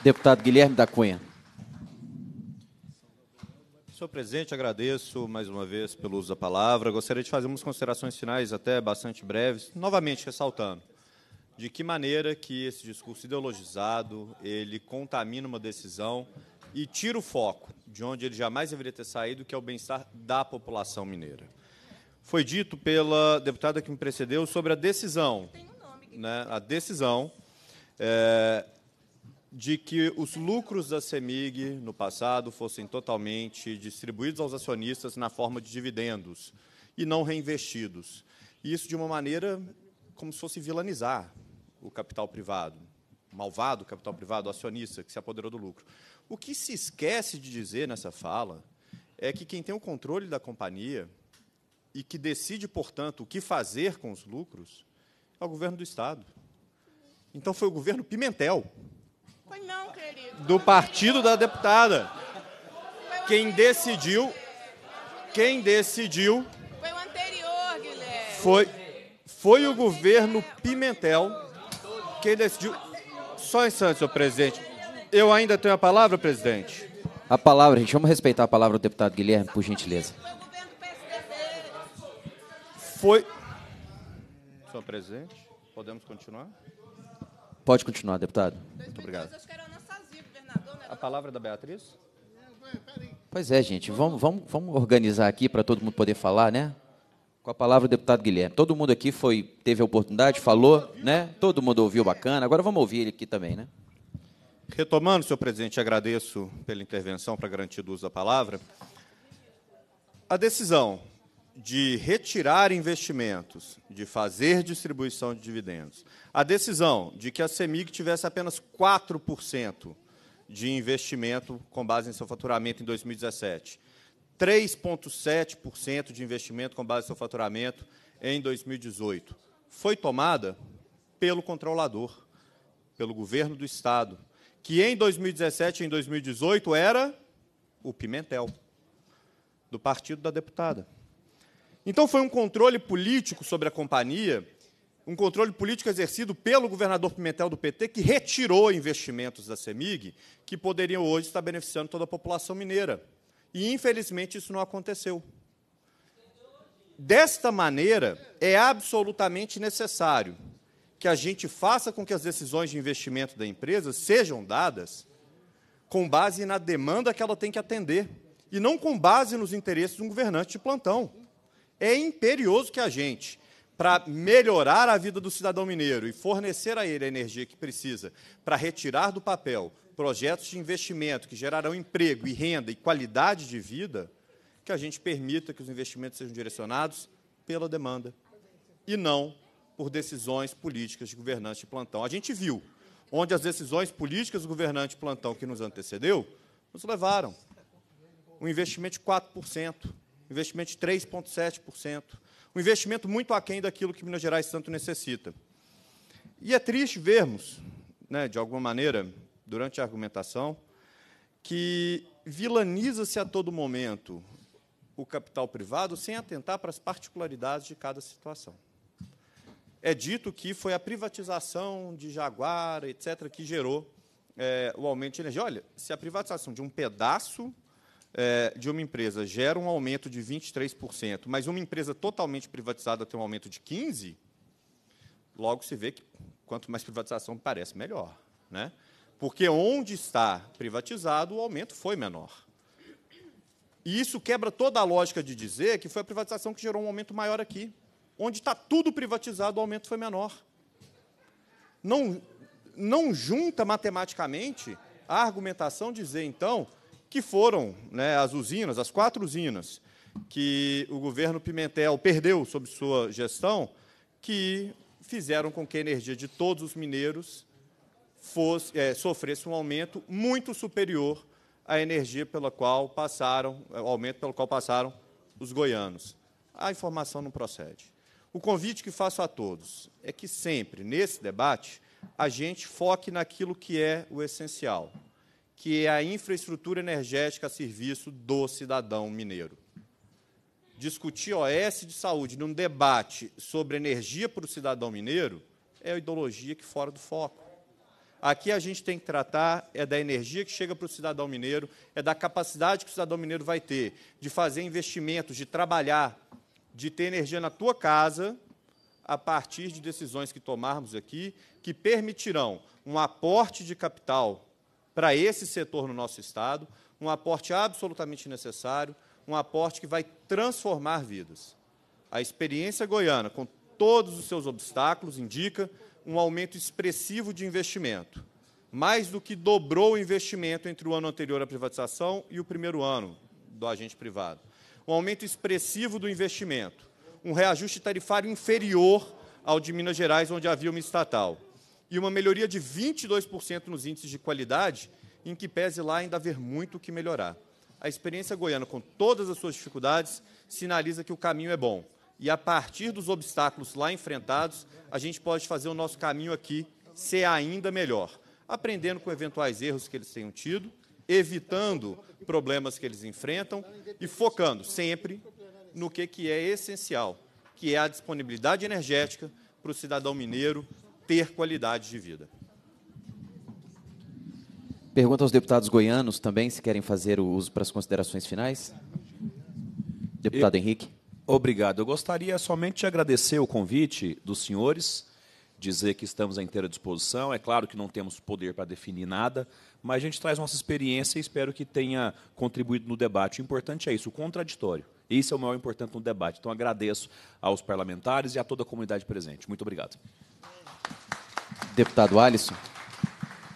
Deputado Guilherme da Cunha. Senhor presidente, agradeço mais uma vez pelo uso da palavra. Gostaria de fazer umas considerações finais, até bastante breves, novamente ressaltando de que maneira que esse discurso ideologizado ele contamina uma decisão e tira o foco de onde ele jamais deveria ter saído, que é o bem-estar da população mineira. Foi dito pela deputada que me precedeu sobre a decisão, né, a decisão é, de que os lucros da CEMIG no passado fossem totalmente distribuídos aos acionistas na forma de dividendos e não reinvestidos. E isso de uma maneira como se fosse vilanizar o capital privado, malvado capital privado, acionista que se apoderou do lucro. O que se esquece de dizer nessa fala é que quem tem o controle da companhia e que decide, portanto, o que fazer com os lucros é o governo do Estado. Então foi o governo Pimentel foi não, querido. Do partido da deputada. Quem decidiu. Quem decidiu. Foi o anterior, Guilherme. Foi, foi o governo Pimentel quem decidiu. Só um instante, senhor presidente. Eu ainda tenho a palavra, presidente? A palavra, gente. Vamos respeitar a palavra do deputado Guilherme, por gentileza. Foi. Senhor presidente, podemos continuar? Pode continuar, deputado. Muito obrigado. Né, a palavra é da Beatriz? Pois é, gente. Vamos, vamos, vamos organizar aqui para todo mundo poder falar, né? Com a palavra o deputado Guilherme. Todo mundo aqui foi, teve a oportunidade, falou, né? Todo mundo ouviu bacana. Agora vamos ouvir ele aqui também, né? Retomando, senhor presidente, agradeço pela intervenção para garantir o uso da palavra. A decisão de retirar investimentos, de fazer distribuição de dividendos, a decisão de que a CEMIG tivesse apenas 4% de investimento com base em seu faturamento em 2017, 3,7% de investimento com base em seu faturamento em 2018, foi tomada pelo controlador, pelo governo do Estado, que em 2017 e em 2018 era o Pimentel, do partido da deputada. Então foi um controle político sobre a companhia, um controle político exercido pelo governador Pimentel do PT, que retirou investimentos da CEMIG, que poderiam hoje estar beneficiando toda a população mineira. E, infelizmente, isso não aconteceu. Desta maneira, é absolutamente necessário que a gente faça com que as decisões de investimento da empresa sejam dadas com base na demanda que ela tem que atender, e não com base nos interesses de um governante de plantão é imperioso que a gente, para melhorar a vida do cidadão mineiro e fornecer a ele a energia que precisa para retirar do papel projetos de investimento que gerarão emprego e renda e qualidade de vida, que a gente permita que os investimentos sejam direcionados pela demanda e não por decisões políticas de governante de plantão. A gente viu onde as decisões políticas do governante de plantão que nos antecedeu nos levaram. Um investimento de 4% investimento de 3,7%, um investimento muito aquém daquilo que Minas Gerais tanto necessita. E é triste vermos, né, de alguma maneira, durante a argumentação, que vilaniza-se a todo momento o capital privado sem atentar para as particularidades de cada situação. É dito que foi a privatização de Jaguar, etc., que gerou é, o aumento de energia. Olha, se a privatização de um pedaço é, de uma empresa gera um aumento de 23%, mas uma empresa totalmente privatizada tem um aumento de 15%, logo se vê que quanto mais privatização parece melhor. Né? Porque onde está privatizado, o aumento foi menor. E isso quebra toda a lógica de dizer que foi a privatização que gerou um aumento maior aqui. Onde está tudo privatizado, o aumento foi menor. Não, não junta matematicamente a argumentação dizer, então, que foram né, as usinas, as quatro usinas que o governo Pimentel perdeu sob sua gestão, que fizeram com que a energia de todos os mineiros fosse, é, sofresse um aumento muito superior à energia pela qual passaram, é, o aumento pelo qual passaram os goianos. A informação não procede. O convite que faço a todos é que sempre, nesse debate, a gente foque naquilo que é o essencial, que é a infraestrutura energética a serviço do cidadão mineiro. Discutir OS de saúde num debate sobre energia para o cidadão mineiro é ideologia que fora do foco. Aqui a gente tem que tratar é da energia que chega para o cidadão mineiro, é da capacidade que o cidadão mineiro vai ter de fazer investimentos, de trabalhar, de ter energia na tua casa, a partir de decisões que tomarmos aqui, que permitirão um aporte de capital para esse setor no nosso Estado, um aporte absolutamente necessário, um aporte que vai transformar vidas. A experiência goiana, com todos os seus obstáculos, indica um aumento expressivo de investimento. Mais do que dobrou o investimento entre o ano anterior à privatização e o primeiro ano do agente privado. Um aumento expressivo do investimento. Um reajuste tarifário inferior ao de Minas Gerais, onde havia uma estatal e uma melhoria de 22% nos índices de qualidade, em que pese lá ainda haver muito o que melhorar. A experiência goiana, com todas as suas dificuldades, sinaliza que o caminho é bom. E a partir dos obstáculos lá enfrentados, a gente pode fazer o nosso caminho aqui ser ainda melhor, aprendendo com eventuais erros que eles tenham tido, evitando problemas que eles enfrentam e focando sempre no que, que é essencial, que é a disponibilidade energética para o cidadão mineiro, ter qualidade de vida. Pergunta aos deputados goianos também se querem fazer o uso para as considerações finais. Deputado Eu, Henrique. Obrigado. Eu gostaria somente de agradecer o convite dos senhores, dizer que estamos à inteira disposição. É claro que não temos poder para definir nada, mas a gente traz nossa experiência e espero que tenha contribuído no debate. O importante é isso, o contraditório. Isso é o maior importante no debate. Então agradeço aos parlamentares e a toda a comunidade presente. Muito obrigado. Deputado Alisson.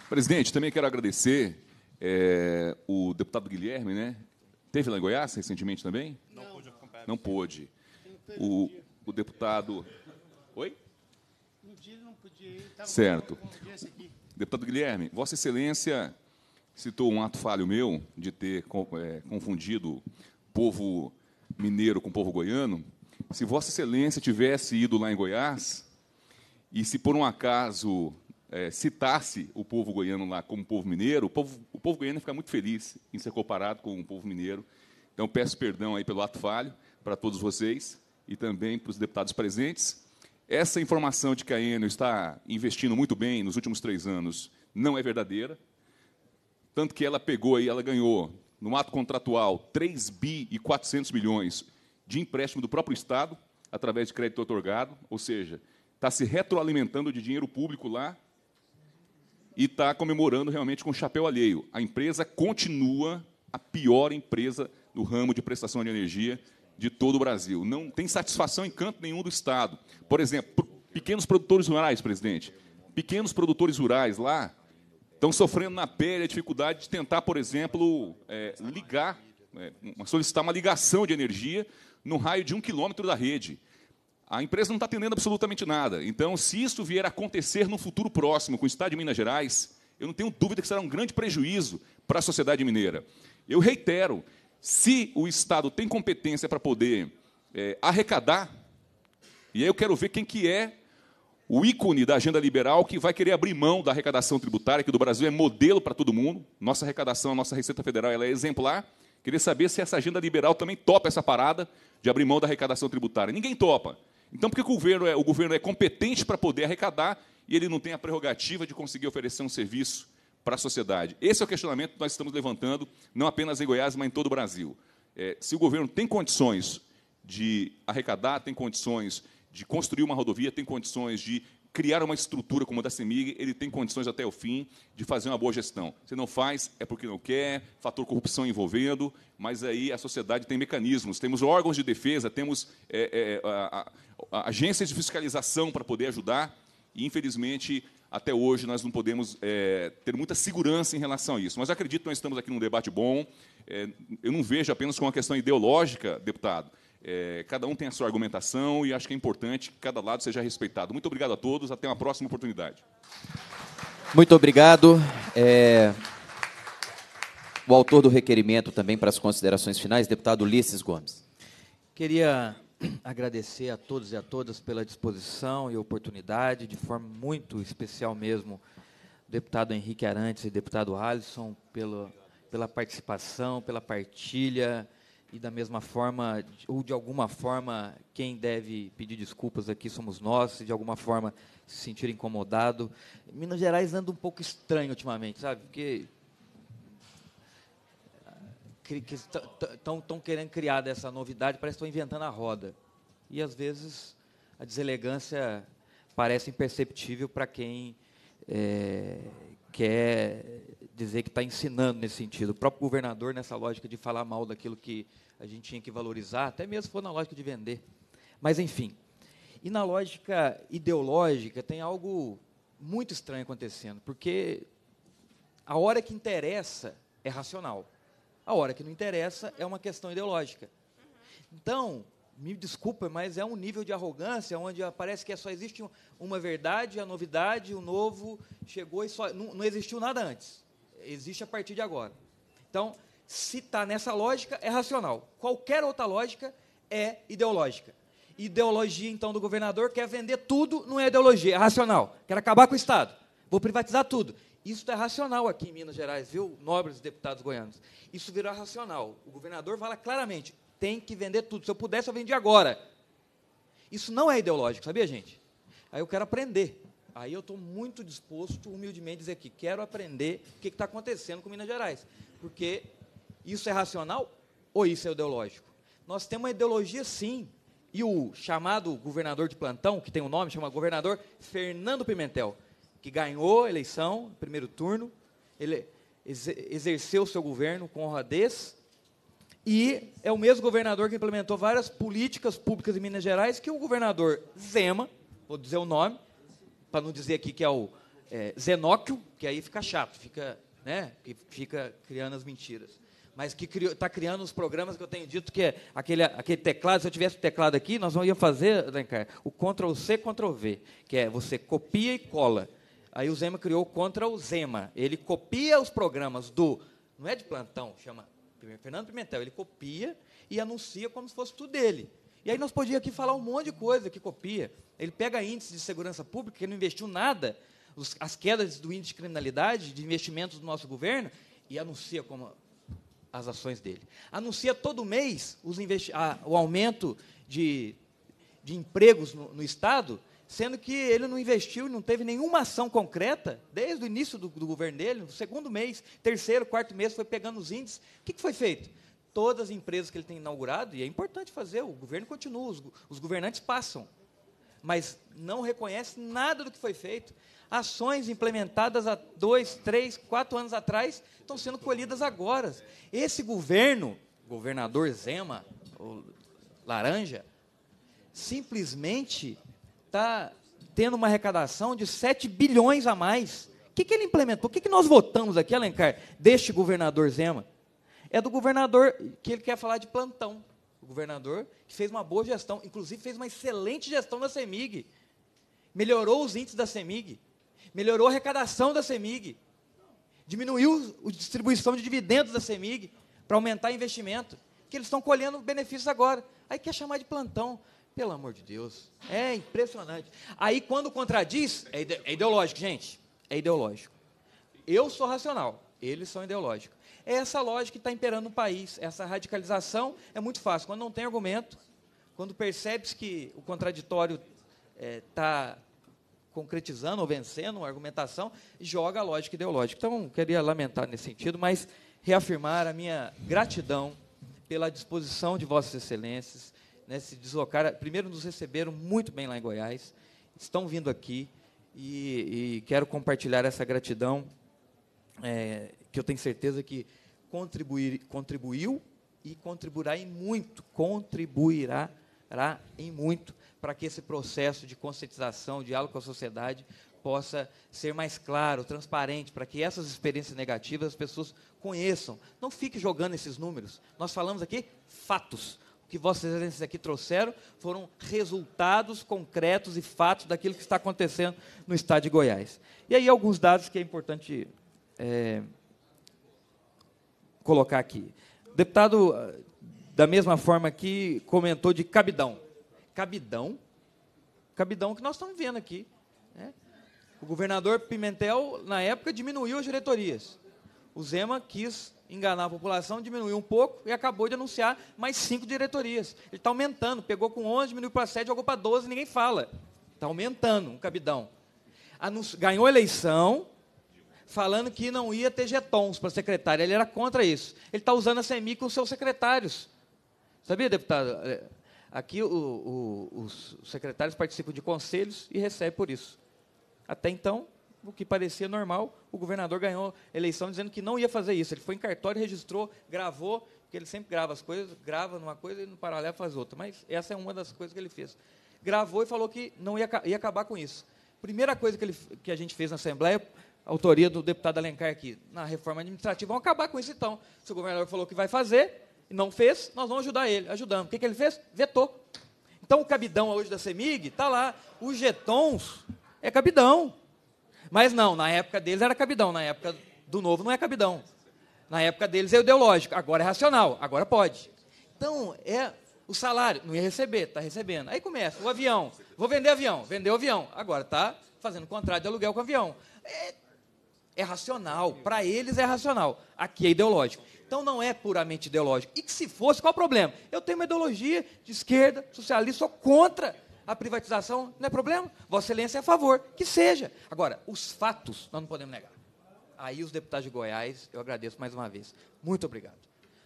Presidente, também quero agradecer é, o deputado Guilherme, né? Teve lá em Goiás recentemente também? Não, não pôde acompanhar. Não pôde. O, o deputado. Oi? Um dia ele não podia ir. Certo. Deputado Guilherme, Vossa Excelência citou um ato falho meu de ter é, confundido povo mineiro com povo goiano. Se Vossa Excelência tivesse ido lá em Goiás, e se por um acaso é, citasse o povo goiano lá como povo mineiro, o povo, o povo goiano ia ficar muito feliz em ser comparado com o povo mineiro. Então peço perdão aí pelo ato falho para todos vocês e também para os deputados presentes. Essa informação de que a Eno está investindo muito bem nos últimos três anos não é verdadeira. Tanto que ela pegou aí, ela ganhou, no ato contratual, 3 bi e 400 milhões de empréstimo do próprio Estado, através de crédito otorgado, ou seja, está se retroalimentando de dinheiro público lá e está comemorando realmente com o chapéu alheio. A empresa continua a pior empresa do ramo de prestação de energia de todo o Brasil. Não tem satisfação em canto nenhum do Estado. Por exemplo, pequenos produtores rurais, presidente. Pequenos produtores rurais lá estão sofrendo na pele a dificuldade de tentar, por exemplo, é, ligar, é, solicitar uma ligação de energia no raio de um quilômetro da rede. A empresa não está atendendo absolutamente nada. Então, se isso vier a acontecer no futuro próximo com o Estado de Minas Gerais, eu não tenho dúvida que será um grande prejuízo para a sociedade mineira. Eu reitero, se o Estado tem competência para poder é, arrecadar, e aí eu quero ver quem que é o ícone da agenda liberal que vai querer abrir mão da arrecadação tributária, que do Brasil é modelo para todo mundo. Nossa arrecadação, a nossa Receita Federal ela é exemplar. Queria saber se essa agenda liberal também topa essa parada de abrir mão da arrecadação tributária. Ninguém topa. Então, por que o governo é, o governo é competente para poder arrecadar e ele não tem a prerrogativa de conseguir oferecer um serviço para a sociedade? Esse é o questionamento que nós estamos levantando, não apenas em Goiás, mas em todo o Brasil. É, se o governo tem condições de arrecadar, tem condições de construir uma rodovia, tem condições de criar uma estrutura como a da CEMIG, ele tem condições até o fim de fazer uma boa gestão. Se não faz, é porque não quer, fator corrupção envolvendo, mas aí a sociedade tem mecanismos, temos órgãos de defesa, temos é, é, agências de fiscalização para poder ajudar, e infelizmente até hoje nós não podemos é, ter muita segurança em relação a isso. Mas acredito que nós estamos aqui num debate bom. É, eu não vejo apenas como uma questão ideológica, deputado. É, cada um tem a sua argumentação e acho que é importante que cada lado seja respeitado. Muito obrigado a todos. Até uma próxima oportunidade. Muito obrigado. É, o autor do requerimento também para as considerações finais, deputado Ulisses Gomes. Queria agradecer a todos e a todas pela disposição e oportunidade, de forma muito especial mesmo, deputado Henrique Arantes e deputado Alisson, pelo, pela participação, pela partilha, e da mesma forma, ou de alguma forma, quem deve pedir desculpas aqui somos nós, se de alguma forma se sentir incomodado. Minas Gerais anda um pouco estranho ultimamente, sabe? Porque que estão querendo criar essa novidade, parece que estão inventando a roda. E às vezes a deselegância parece imperceptível para quem é, quer dizer que está ensinando nesse sentido. O próprio governador, nessa lógica de falar mal daquilo que a gente tinha que valorizar, até mesmo foi na lógica de vender. Mas, enfim. E na lógica ideológica, tem algo muito estranho acontecendo, porque a hora que interessa é racional. A hora que não interessa é uma questão ideológica. Então, me desculpa, mas é um nível de arrogância onde parece que é só existe uma verdade, a novidade, o novo chegou e só não, não existiu nada antes. Existe a partir de agora. Então, se está nessa lógica, é racional. Qualquer outra lógica é ideológica. Ideologia, então, do governador quer vender tudo, não é ideologia, é racional. Quer acabar com o Estado. Vou privatizar tudo. Isso está racional aqui em Minas Gerais, viu, nobres deputados goianos? Isso virou racional. O governador fala claramente: tem que vender tudo. Se eu pudesse, eu vendia agora. Isso não é ideológico, sabia, gente? Aí eu quero aprender. Aí eu estou muito disposto, humildemente, a dizer aqui: quero aprender o que está acontecendo com Minas Gerais. Porque isso é racional ou isso é ideológico? Nós temos uma ideologia, sim. E o chamado governador de plantão, que tem um nome, chama governador Fernando Pimentel que ganhou a eleição, primeiro turno, ele exerceu seu governo com honradez, e é o mesmo governador que implementou várias políticas públicas em Minas Gerais que o governador Zema, vou dizer o nome, para não dizer aqui que é o é, Zenóquio, que aí fica chato, fica, né, que fica criando as mentiras. Mas que está criando os programas que eu tenho dito que é aquele, aquele teclado, se eu tivesse o teclado aqui, nós não ia fazer, né, o Ctrl C, Ctrl V, que é você copia e cola. Aí o Zema criou contra o Zema. Ele copia os programas do. Não é de plantão, chama Fernando Pimentel. Ele copia e anuncia como se fosse tudo dele. E aí nós podíamos aqui falar um monte de coisa que copia. Ele pega índice de segurança pública, que não investiu nada, os, as quedas do índice de criminalidade, de investimentos do nosso governo, e anuncia como as ações dele. Anuncia todo mês os a, o aumento de, de empregos no, no Estado, sendo que ele não investiu, não teve nenhuma ação concreta, desde o início do, do governo dele, no segundo mês, terceiro, quarto mês, foi pegando os índices. O que, que foi feito? Todas as empresas que ele tem inaugurado, e é importante fazer, o governo continua, os, os governantes passam, mas não reconhece nada do que foi feito. Ações implementadas há dois, três, quatro anos atrás estão sendo colhidas agora. Esse governo, governador Zema, laranja, simplesmente está tendo uma arrecadação de 7 bilhões a mais. O que, que ele implementou? O que, que nós votamos aqui, Alencar, deste governador Zema? É do governador que ele quer falar de plantão. O governador que fez uma boa gestão, inclusive fez uma excelente gestão da CEMIG. Melhorou os índices da CEMIG, melhorou a arrecadação da CEMIG, diminuiu a distribuição de dividendos da CEMIG para aumentar investimento, que eles estão colhendo benefícios agora. Aí quer chamar de plantão. Pelo amor de Deus. É impressionante. Aí quando contradiz, é, é, ideológico, gente. É ideológico. Eu sou racional, eles são ideológicos. É essa lógica que está imperando no país. Essa radicalização é muito fácil. Quando não tem argumento, quando percebes que o contraditório está é, tá concretizando ou vencendo uma argumentação, joga a lógica ideológica. Então, queria lamentar nesse sentido, mas reafirmar a minha gratidão pela disposição de Vossas Excelências, né, se deslocaram. Primeiro, nos receberam muito bem lá em Goiás, estão vindo aqui e, e quero compartilhar essa gratidão, é, que eu tenho certeza que contribuir, contribuiu e contribuirá em muito, contribuirá em muito para que esse processo de conscientização, diálogo com a sociedade possa ser mais claro, transparente, para que essas experiências negativas as pessoas conheçam. Não fique jogando esses números. Nós falamos aqui fatos que vossas excelências aqui trouxeram foram resultados concretos e fatos daquilo que está acontecendo no estado de Goiás. E aí alguns dados que é importante é, colocar aqui. O deputado, ah, da mesma forma que comentou de cabidão. Cabidão? Cabidão que nós estamos vendo aqui. Né? O governador Pimentel, na época, diminuiu as diretorias. O Zema quis enganar a população, diminuiu um pouco e acabou de anunciar mais cinco diretorias. Ele está aumentando, pegou com 11, diminuiu para 7, jogou para 12, ninguém fala. Está aumentando um cabidão. ganhou a eleição falando que não ia ter getons para secretário. Ele era contra isso. Ele está usando a CMI com seus secretários. Sabia, deputado? É, aqui o, o, os secretários participam de conselhos e recebem por isso. Até então, o que parecia normal, o governador ganhou a eleição dizendo que não ia fazer isso. Ele foi em cartório, registrou, gravou, porque ele sempre grava as coisas, grava numa coisa e no paralelo faz outra. Mas essa é uma das coisas que ele fez. Gravou e falou que não ia, ia acabar com isso. Primeira coisa que, ele, que a gente fez na Assembleia, autoria do deputado Alencar aqui, na reforma administrativa, vamos acabar com isso então. Se o governador falou que vai fazer e não fez, nós vamos ajudar ele. Ajudamos. O que, que ele fez? Vetou. Então o cabidão hoje da CEMIG está lá. Os getons é cabidão. Mas não, na época deles era cabidão, na época do novo não é cabidão. Na época deles é ideológico, agora é racional, agora pode. Então, é o salário, não ia receber, está recebendo. Aí começa, o avião, vou vender avião, vendeu avião, agora está fazendo contrato de aluguel com avião. É, é racional, para eles é racional, aqui é ideológico. Então não é puramente ideológico. E que se fosse, qual o problema? Eu tenho uma ideologia de esquerda, socialista, sou contra a privatização não é problema. Vossa Excelência é a favor, que seja. Agora, os fatos nós não podemos negar. Aí os deputados de Goiás, eu agradeço mais uma vez. Muito obrigado.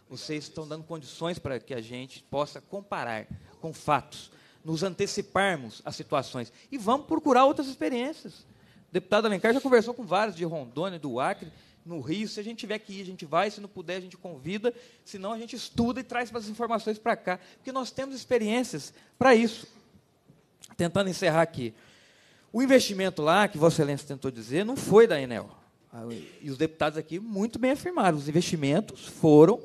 Vocês estão dando condições para que a gente possa comparar com fatos, nos anteciparmos às situações e vamos procurar outras experiências. O deputado Alencar já conversou com vários de Rondônia, do Acre, no Rio. Se a gente tiver que ir, a gente vai. Se não puder, a gente convida. Se não, a gente estuda e traz as informações para cá. Porque nós temos experiências para isso tentando encerrar aqui. O investimento lá, que Vossa Excelência tentou dizer, não foi da Enel. Ah, e os deputados aqui muito bem afirmaram: os investimentos foram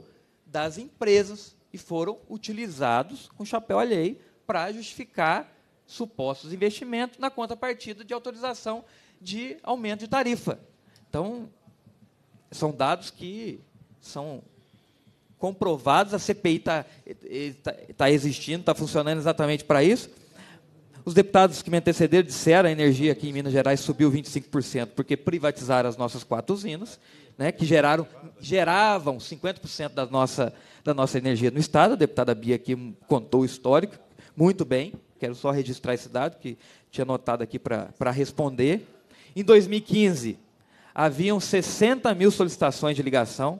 das empresas e foram utilizados com chapéu alheio para justificar supostos investimentos na contrapartida de autorização de aumento de tarifa. Então, são dados que são comprovados, a CPI está está tá existindo, está funcionando exatamente para isso. Os deputados que me antecederam disseram a energia aqui em Minas Gerais subiu 25%, porque privatizaram as nossas quatro usinas, né, que geraram, geravam 50% da nossa, da nossa energia no Estado. A deputada Bia aqui contou o histórico, muito bem. Quero só registrar esse dado, que tinha anotado aqui para responder. Em 2015, haviam 60 mil solicitações de ligação,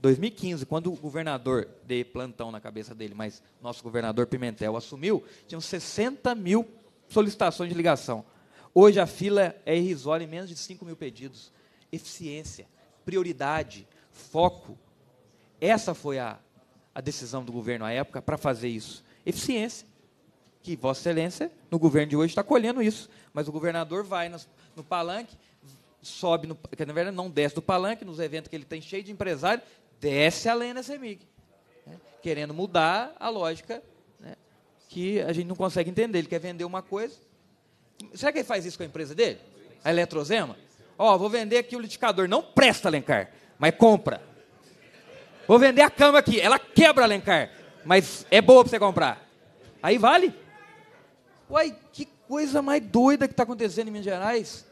2015, quando o governador, de plantão na cabeça dele, mas nosso governador Pimentel assumiu, tinham 60 mil solicitações de ligação. Hoje a fila é irrisória, em menos de 5 mil pedidos. Eficiência, prioridade, foco. Essa foi a, a decisão do governo à época para fazer isso. Eficiência. Que Vossa Excelência, no governo de hoje, está colhendo isso. Mas o governador vai no, no palanque sobe, no, que na verdade não desce do palanque, nos eventos que ele tem cheio de empresário, desce a lenha CEMIG, né? querendo mudar a lógica né? que a gente não consegue entender. Ele quer vender uma coisa. Será que ele faz isso com a empresa dele? A Eletrozema? Ó, oh, vou vender aqui o liticador. Não presta, Alencar, mas compra. Vou vender a cama aqui. Ela quebra, Alencar, mas é boa para você comprar. Aí vale. Uai, que coisa mais doida que está acontecendo em Minas Gerais.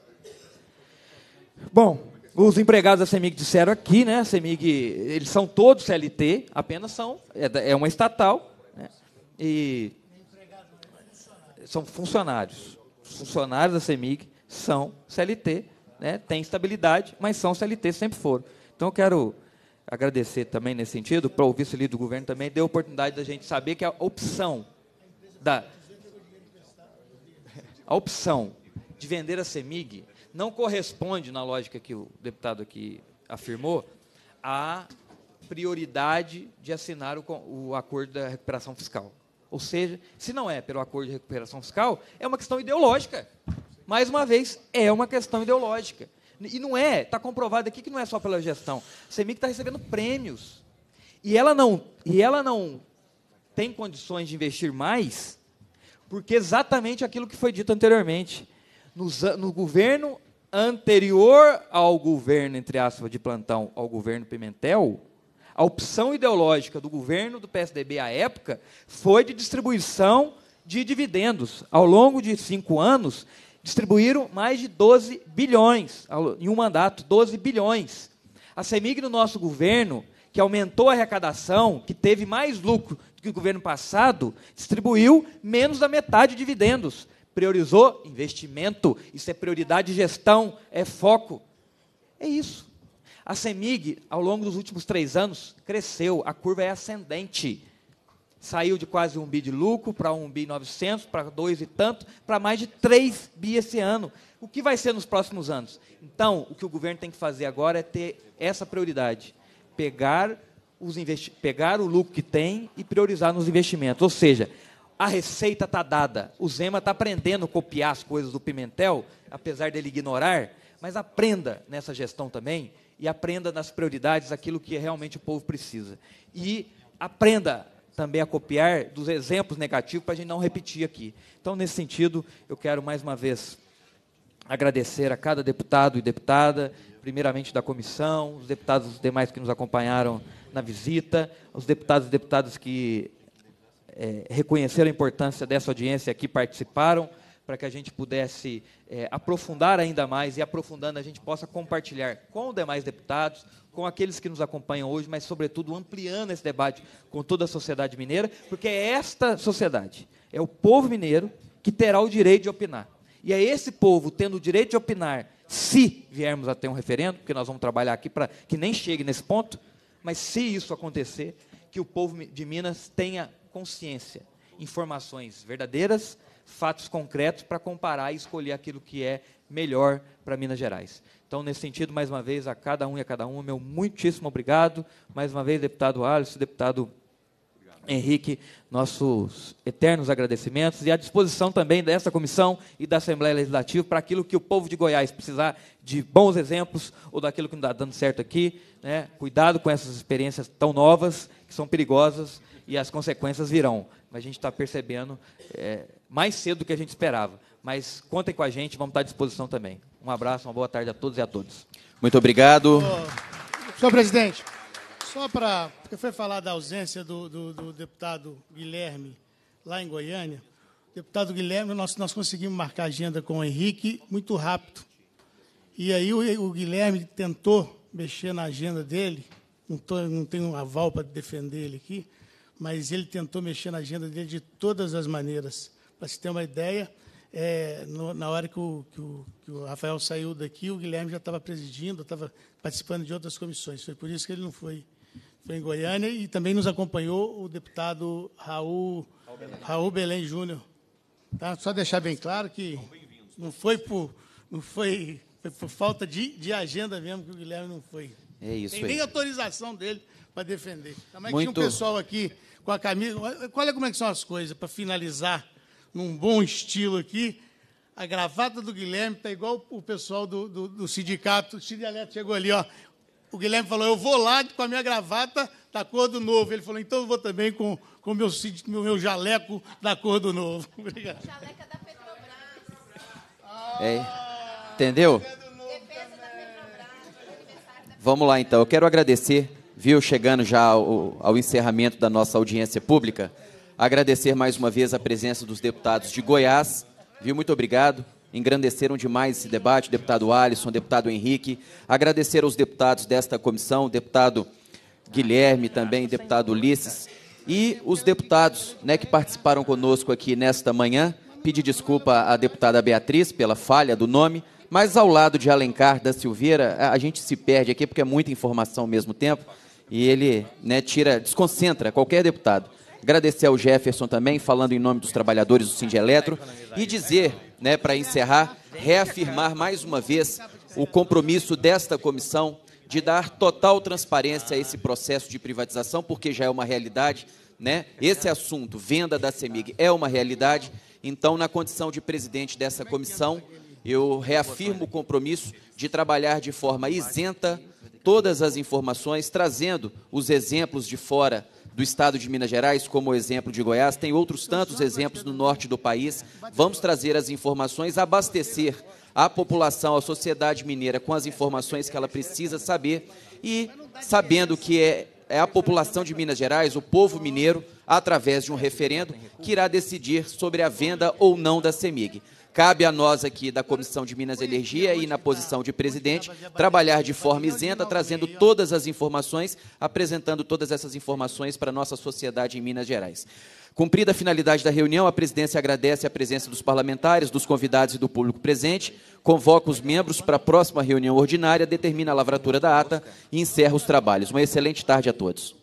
Bom, os empregados da CEMIG disseram aqui, né? A CEMIG, eles são todos CLT, apenas são, é, é, uma estatal, né? E são funcionários. Os funcionários da CEMIG são CLT, né? Tem estabilidade, mas são CLT, sempre foram. Então eu quero agradecer também nesse sentido, para o vice-líder do governo também deu a oportunidade da gente saber que a opção da a opção de vender a CEMIG não corresponde, na lógica que o deputado aqui afirmou, à prioridade de assinar o, o acordo da recuperação fiscal. Ou seja, se não é pelo acordo de recuperação fiscal, é uma questão ideológica. Mais uma vez, é uma questão ideológica. E não é, está comprovado aqui que não é só pela gestão. A CEMIC está recebendo prêmios. E ela não, e ela não tem condições de investir mais, porque exatamente aquilo que foi dito anteriormente nos, no governo anterior ao governo, entre aspas, de plantão, ao governo Pimentel, a opção ideológica do governo do PSDB à época foi de distribuição de dividendos. Ao longo de cinco anos, distribuíram mais de 12 bilhões, em um mandato, 12 bilhões. A CEMIG no nosso governo, que aumentou a arrecadação, que teve mais lucro do que o governo passado, distribuiu menos da metade de dividendos priorizou investimento, isso é prioridade de gestão, é foco. É isso. A CEMIG, ao longo dos últimos três anos, cresceu, a curva é ascendente. Saiu de quase um bi de lucro para um bi 900, para dois e tanto, para mais de três bi esse ano. O que vai ser nos próximos anos? Então, o que o governo tem que fazer agora é ter essa prioridade. Pegar, os pegar o lucro que tem e priorizar nos investimentos. Ou seja, a receita está dada. O Zema está aprendendo a copiar as coisas do Pimentel, apesar dele ignorar, mas aprenda nessa gestão também e aprenda nas prioridades aquilo que realmente o povo precisa. E aprenda também a copiar dos exemplos negativos para a gente não repetir aqui. Então, nesse sentido, eu quero mais uma vez agradecer a cada deputado e deputada, primeiramente da comissão, os deputados os demais que nos acompanharam na visita, os deputados e deputadas que é, a importância dessa audiência aqui, participaram, para que a gente pudesse é, aprofundar ainda mais e aprofundando a gente possa compartilhar com os demais deputados, com aqueles que nos acompanham hoje, mas sobretudo ampliando esse debate com toda a sociedade mineira, porque é esta sociedade, é o povo mineiro que terá o direito de opinar. E é esse povo tendo o direito de opinar, se viermos a ter um referendo, porque nós vamos trabalhar aqui para que nem chegue nesse ponto, mas se isso acontecer, que o povo de Minas tenha consciência, informações verdadeiras, fatos concretos para comparar e escolher aquilo que é melhor para Minas Gerais. Então, nesse sentido, mais uma vez, a cada um e a cada uma, meu muitíssimo obrigado. Mais uma vez, deputado Alisson, deputado Henrique, nossos eternos agradecimentos e à disposição também dessa comissão e da Assembleia Legislativa para aquilo que o povo de Goiás precisar de bons exemplos ou daquilo que não está dando certo aqui. Né? Cuidado com essas experiências tão novas, que são perigosas, e as consequências virão. Mas a gente está percebendo é, mais cedo do que a gente esperava. Mas contem com a gente, vamos estar tá à disposição também. Um abraço, uma boa tarde a todos e a todas. Muito obrigado. Oh, senhor presidente, só para. Porque foi falar da ausência do, do, do, deputado Guilherme lá em Goiânia. Deputado Guilherme, nós, nós conseguimos marcar agenda com o Henrique muito rápido. E aí o, o Guilherme tentou mexer na agenda dele, não, tô, não tenho um aval para defender ele aqui, mas ele tentou mexer na agenda dele de todas as maneiras. Para se ter uma ideia, é, no, na hora que o, que, o, que o, Rafael saiu daqui, o Guilherme já estava presidindo, estava participando de outras comissões. Foi por isso que ele não foi, foi em Goiânia e também nos acompanhou o deputado Raul, Raul Belém Júnior. Tá? Só deixar bem claro que não foi por, não foi, foi por falta de, de agenda mesmo que o Guilherme não foi. É isso Tem nem autorização dele para defender. Também Muito... tinha um pessoal aqui com a camisa. Olha é, como é que são as coisas, para finalizar num bom estilo aqui. A gravata do Guilherme está igual o pessoal do, do, do sindicato. O Sindialeto chegou ali, ó. O Guilherme falou: Eu vou lá com a minha gravata da cor do novo. Ele falou: Então eu vou também com o com meu, meu jaleco da cor do novo. *laughs* Obrigado. Jaleca da Petrobras. é. Entendeu? Vamos lá então. Eu quero agradecer viu, chegando já ao, ao, encerramento da nossa audiência pública, agradecer mais uma vez a presença dos deputados de Goiás, viu, muito obrigado, engrandeceram demais esse debate, deputado Alisson, deputado Henrique, agradecer aos deputados desta comissão, deputado Guilherme também, deputado Ulisses, e os deputados né, que participaram conosco aqui nesta manhã, pedir desculpa à deputada Beatriz pela falha do nome, mas ao lado de Alencar da Silveira, a gente se perde aqui porque é muita informação ao mesmo tempo e ele né, tira, desconcentra qualquer deputado. Agradecer ao Jefferson também, falando em nome dos trabalhadores do Sindieleletro, e dizer, né, para encerrar, reafirmar mais uma vez o compromisso desta comissão de dar total transparência a esse processo de privatização, porque já é uma realidade, né? Esse assunto, venda da CEMIG, é uma realidade. Então, na condição de presidente dessa comissão, eu reafirmo o compromisso de trabalhar de forma isenta, todas as informações, trazendo os exemplos de fora do estado de Minas Gerais, como o exemplo de Goiás, tem outros tantos exemplos no norte do país. Vamos trazer as informações, abastecer a população, a sociedade mineira com as informações que ela precisa saber e sabendo que é, é a população de Minas Gerais, o povo mineiro, através de um referendo, que irá decidir sobre a venda ou não da CEMIG. Cabe a nós aqui da Comissão de Minas e Energia e na posição de presidente trabalhar de forma isenta, trazendo todas as informações, apresentando todas essas informações para a nossa sociedade em Minas Gerais. Cumprida a finalidade da reunião, a presidência agradece a presença dos parlamentares, dos convidados e do público presente, convoca os membros para a próxima reunião ordinária, determina a lavratura da ata e encerra os trabalhos. Uma excelente tarde a todos.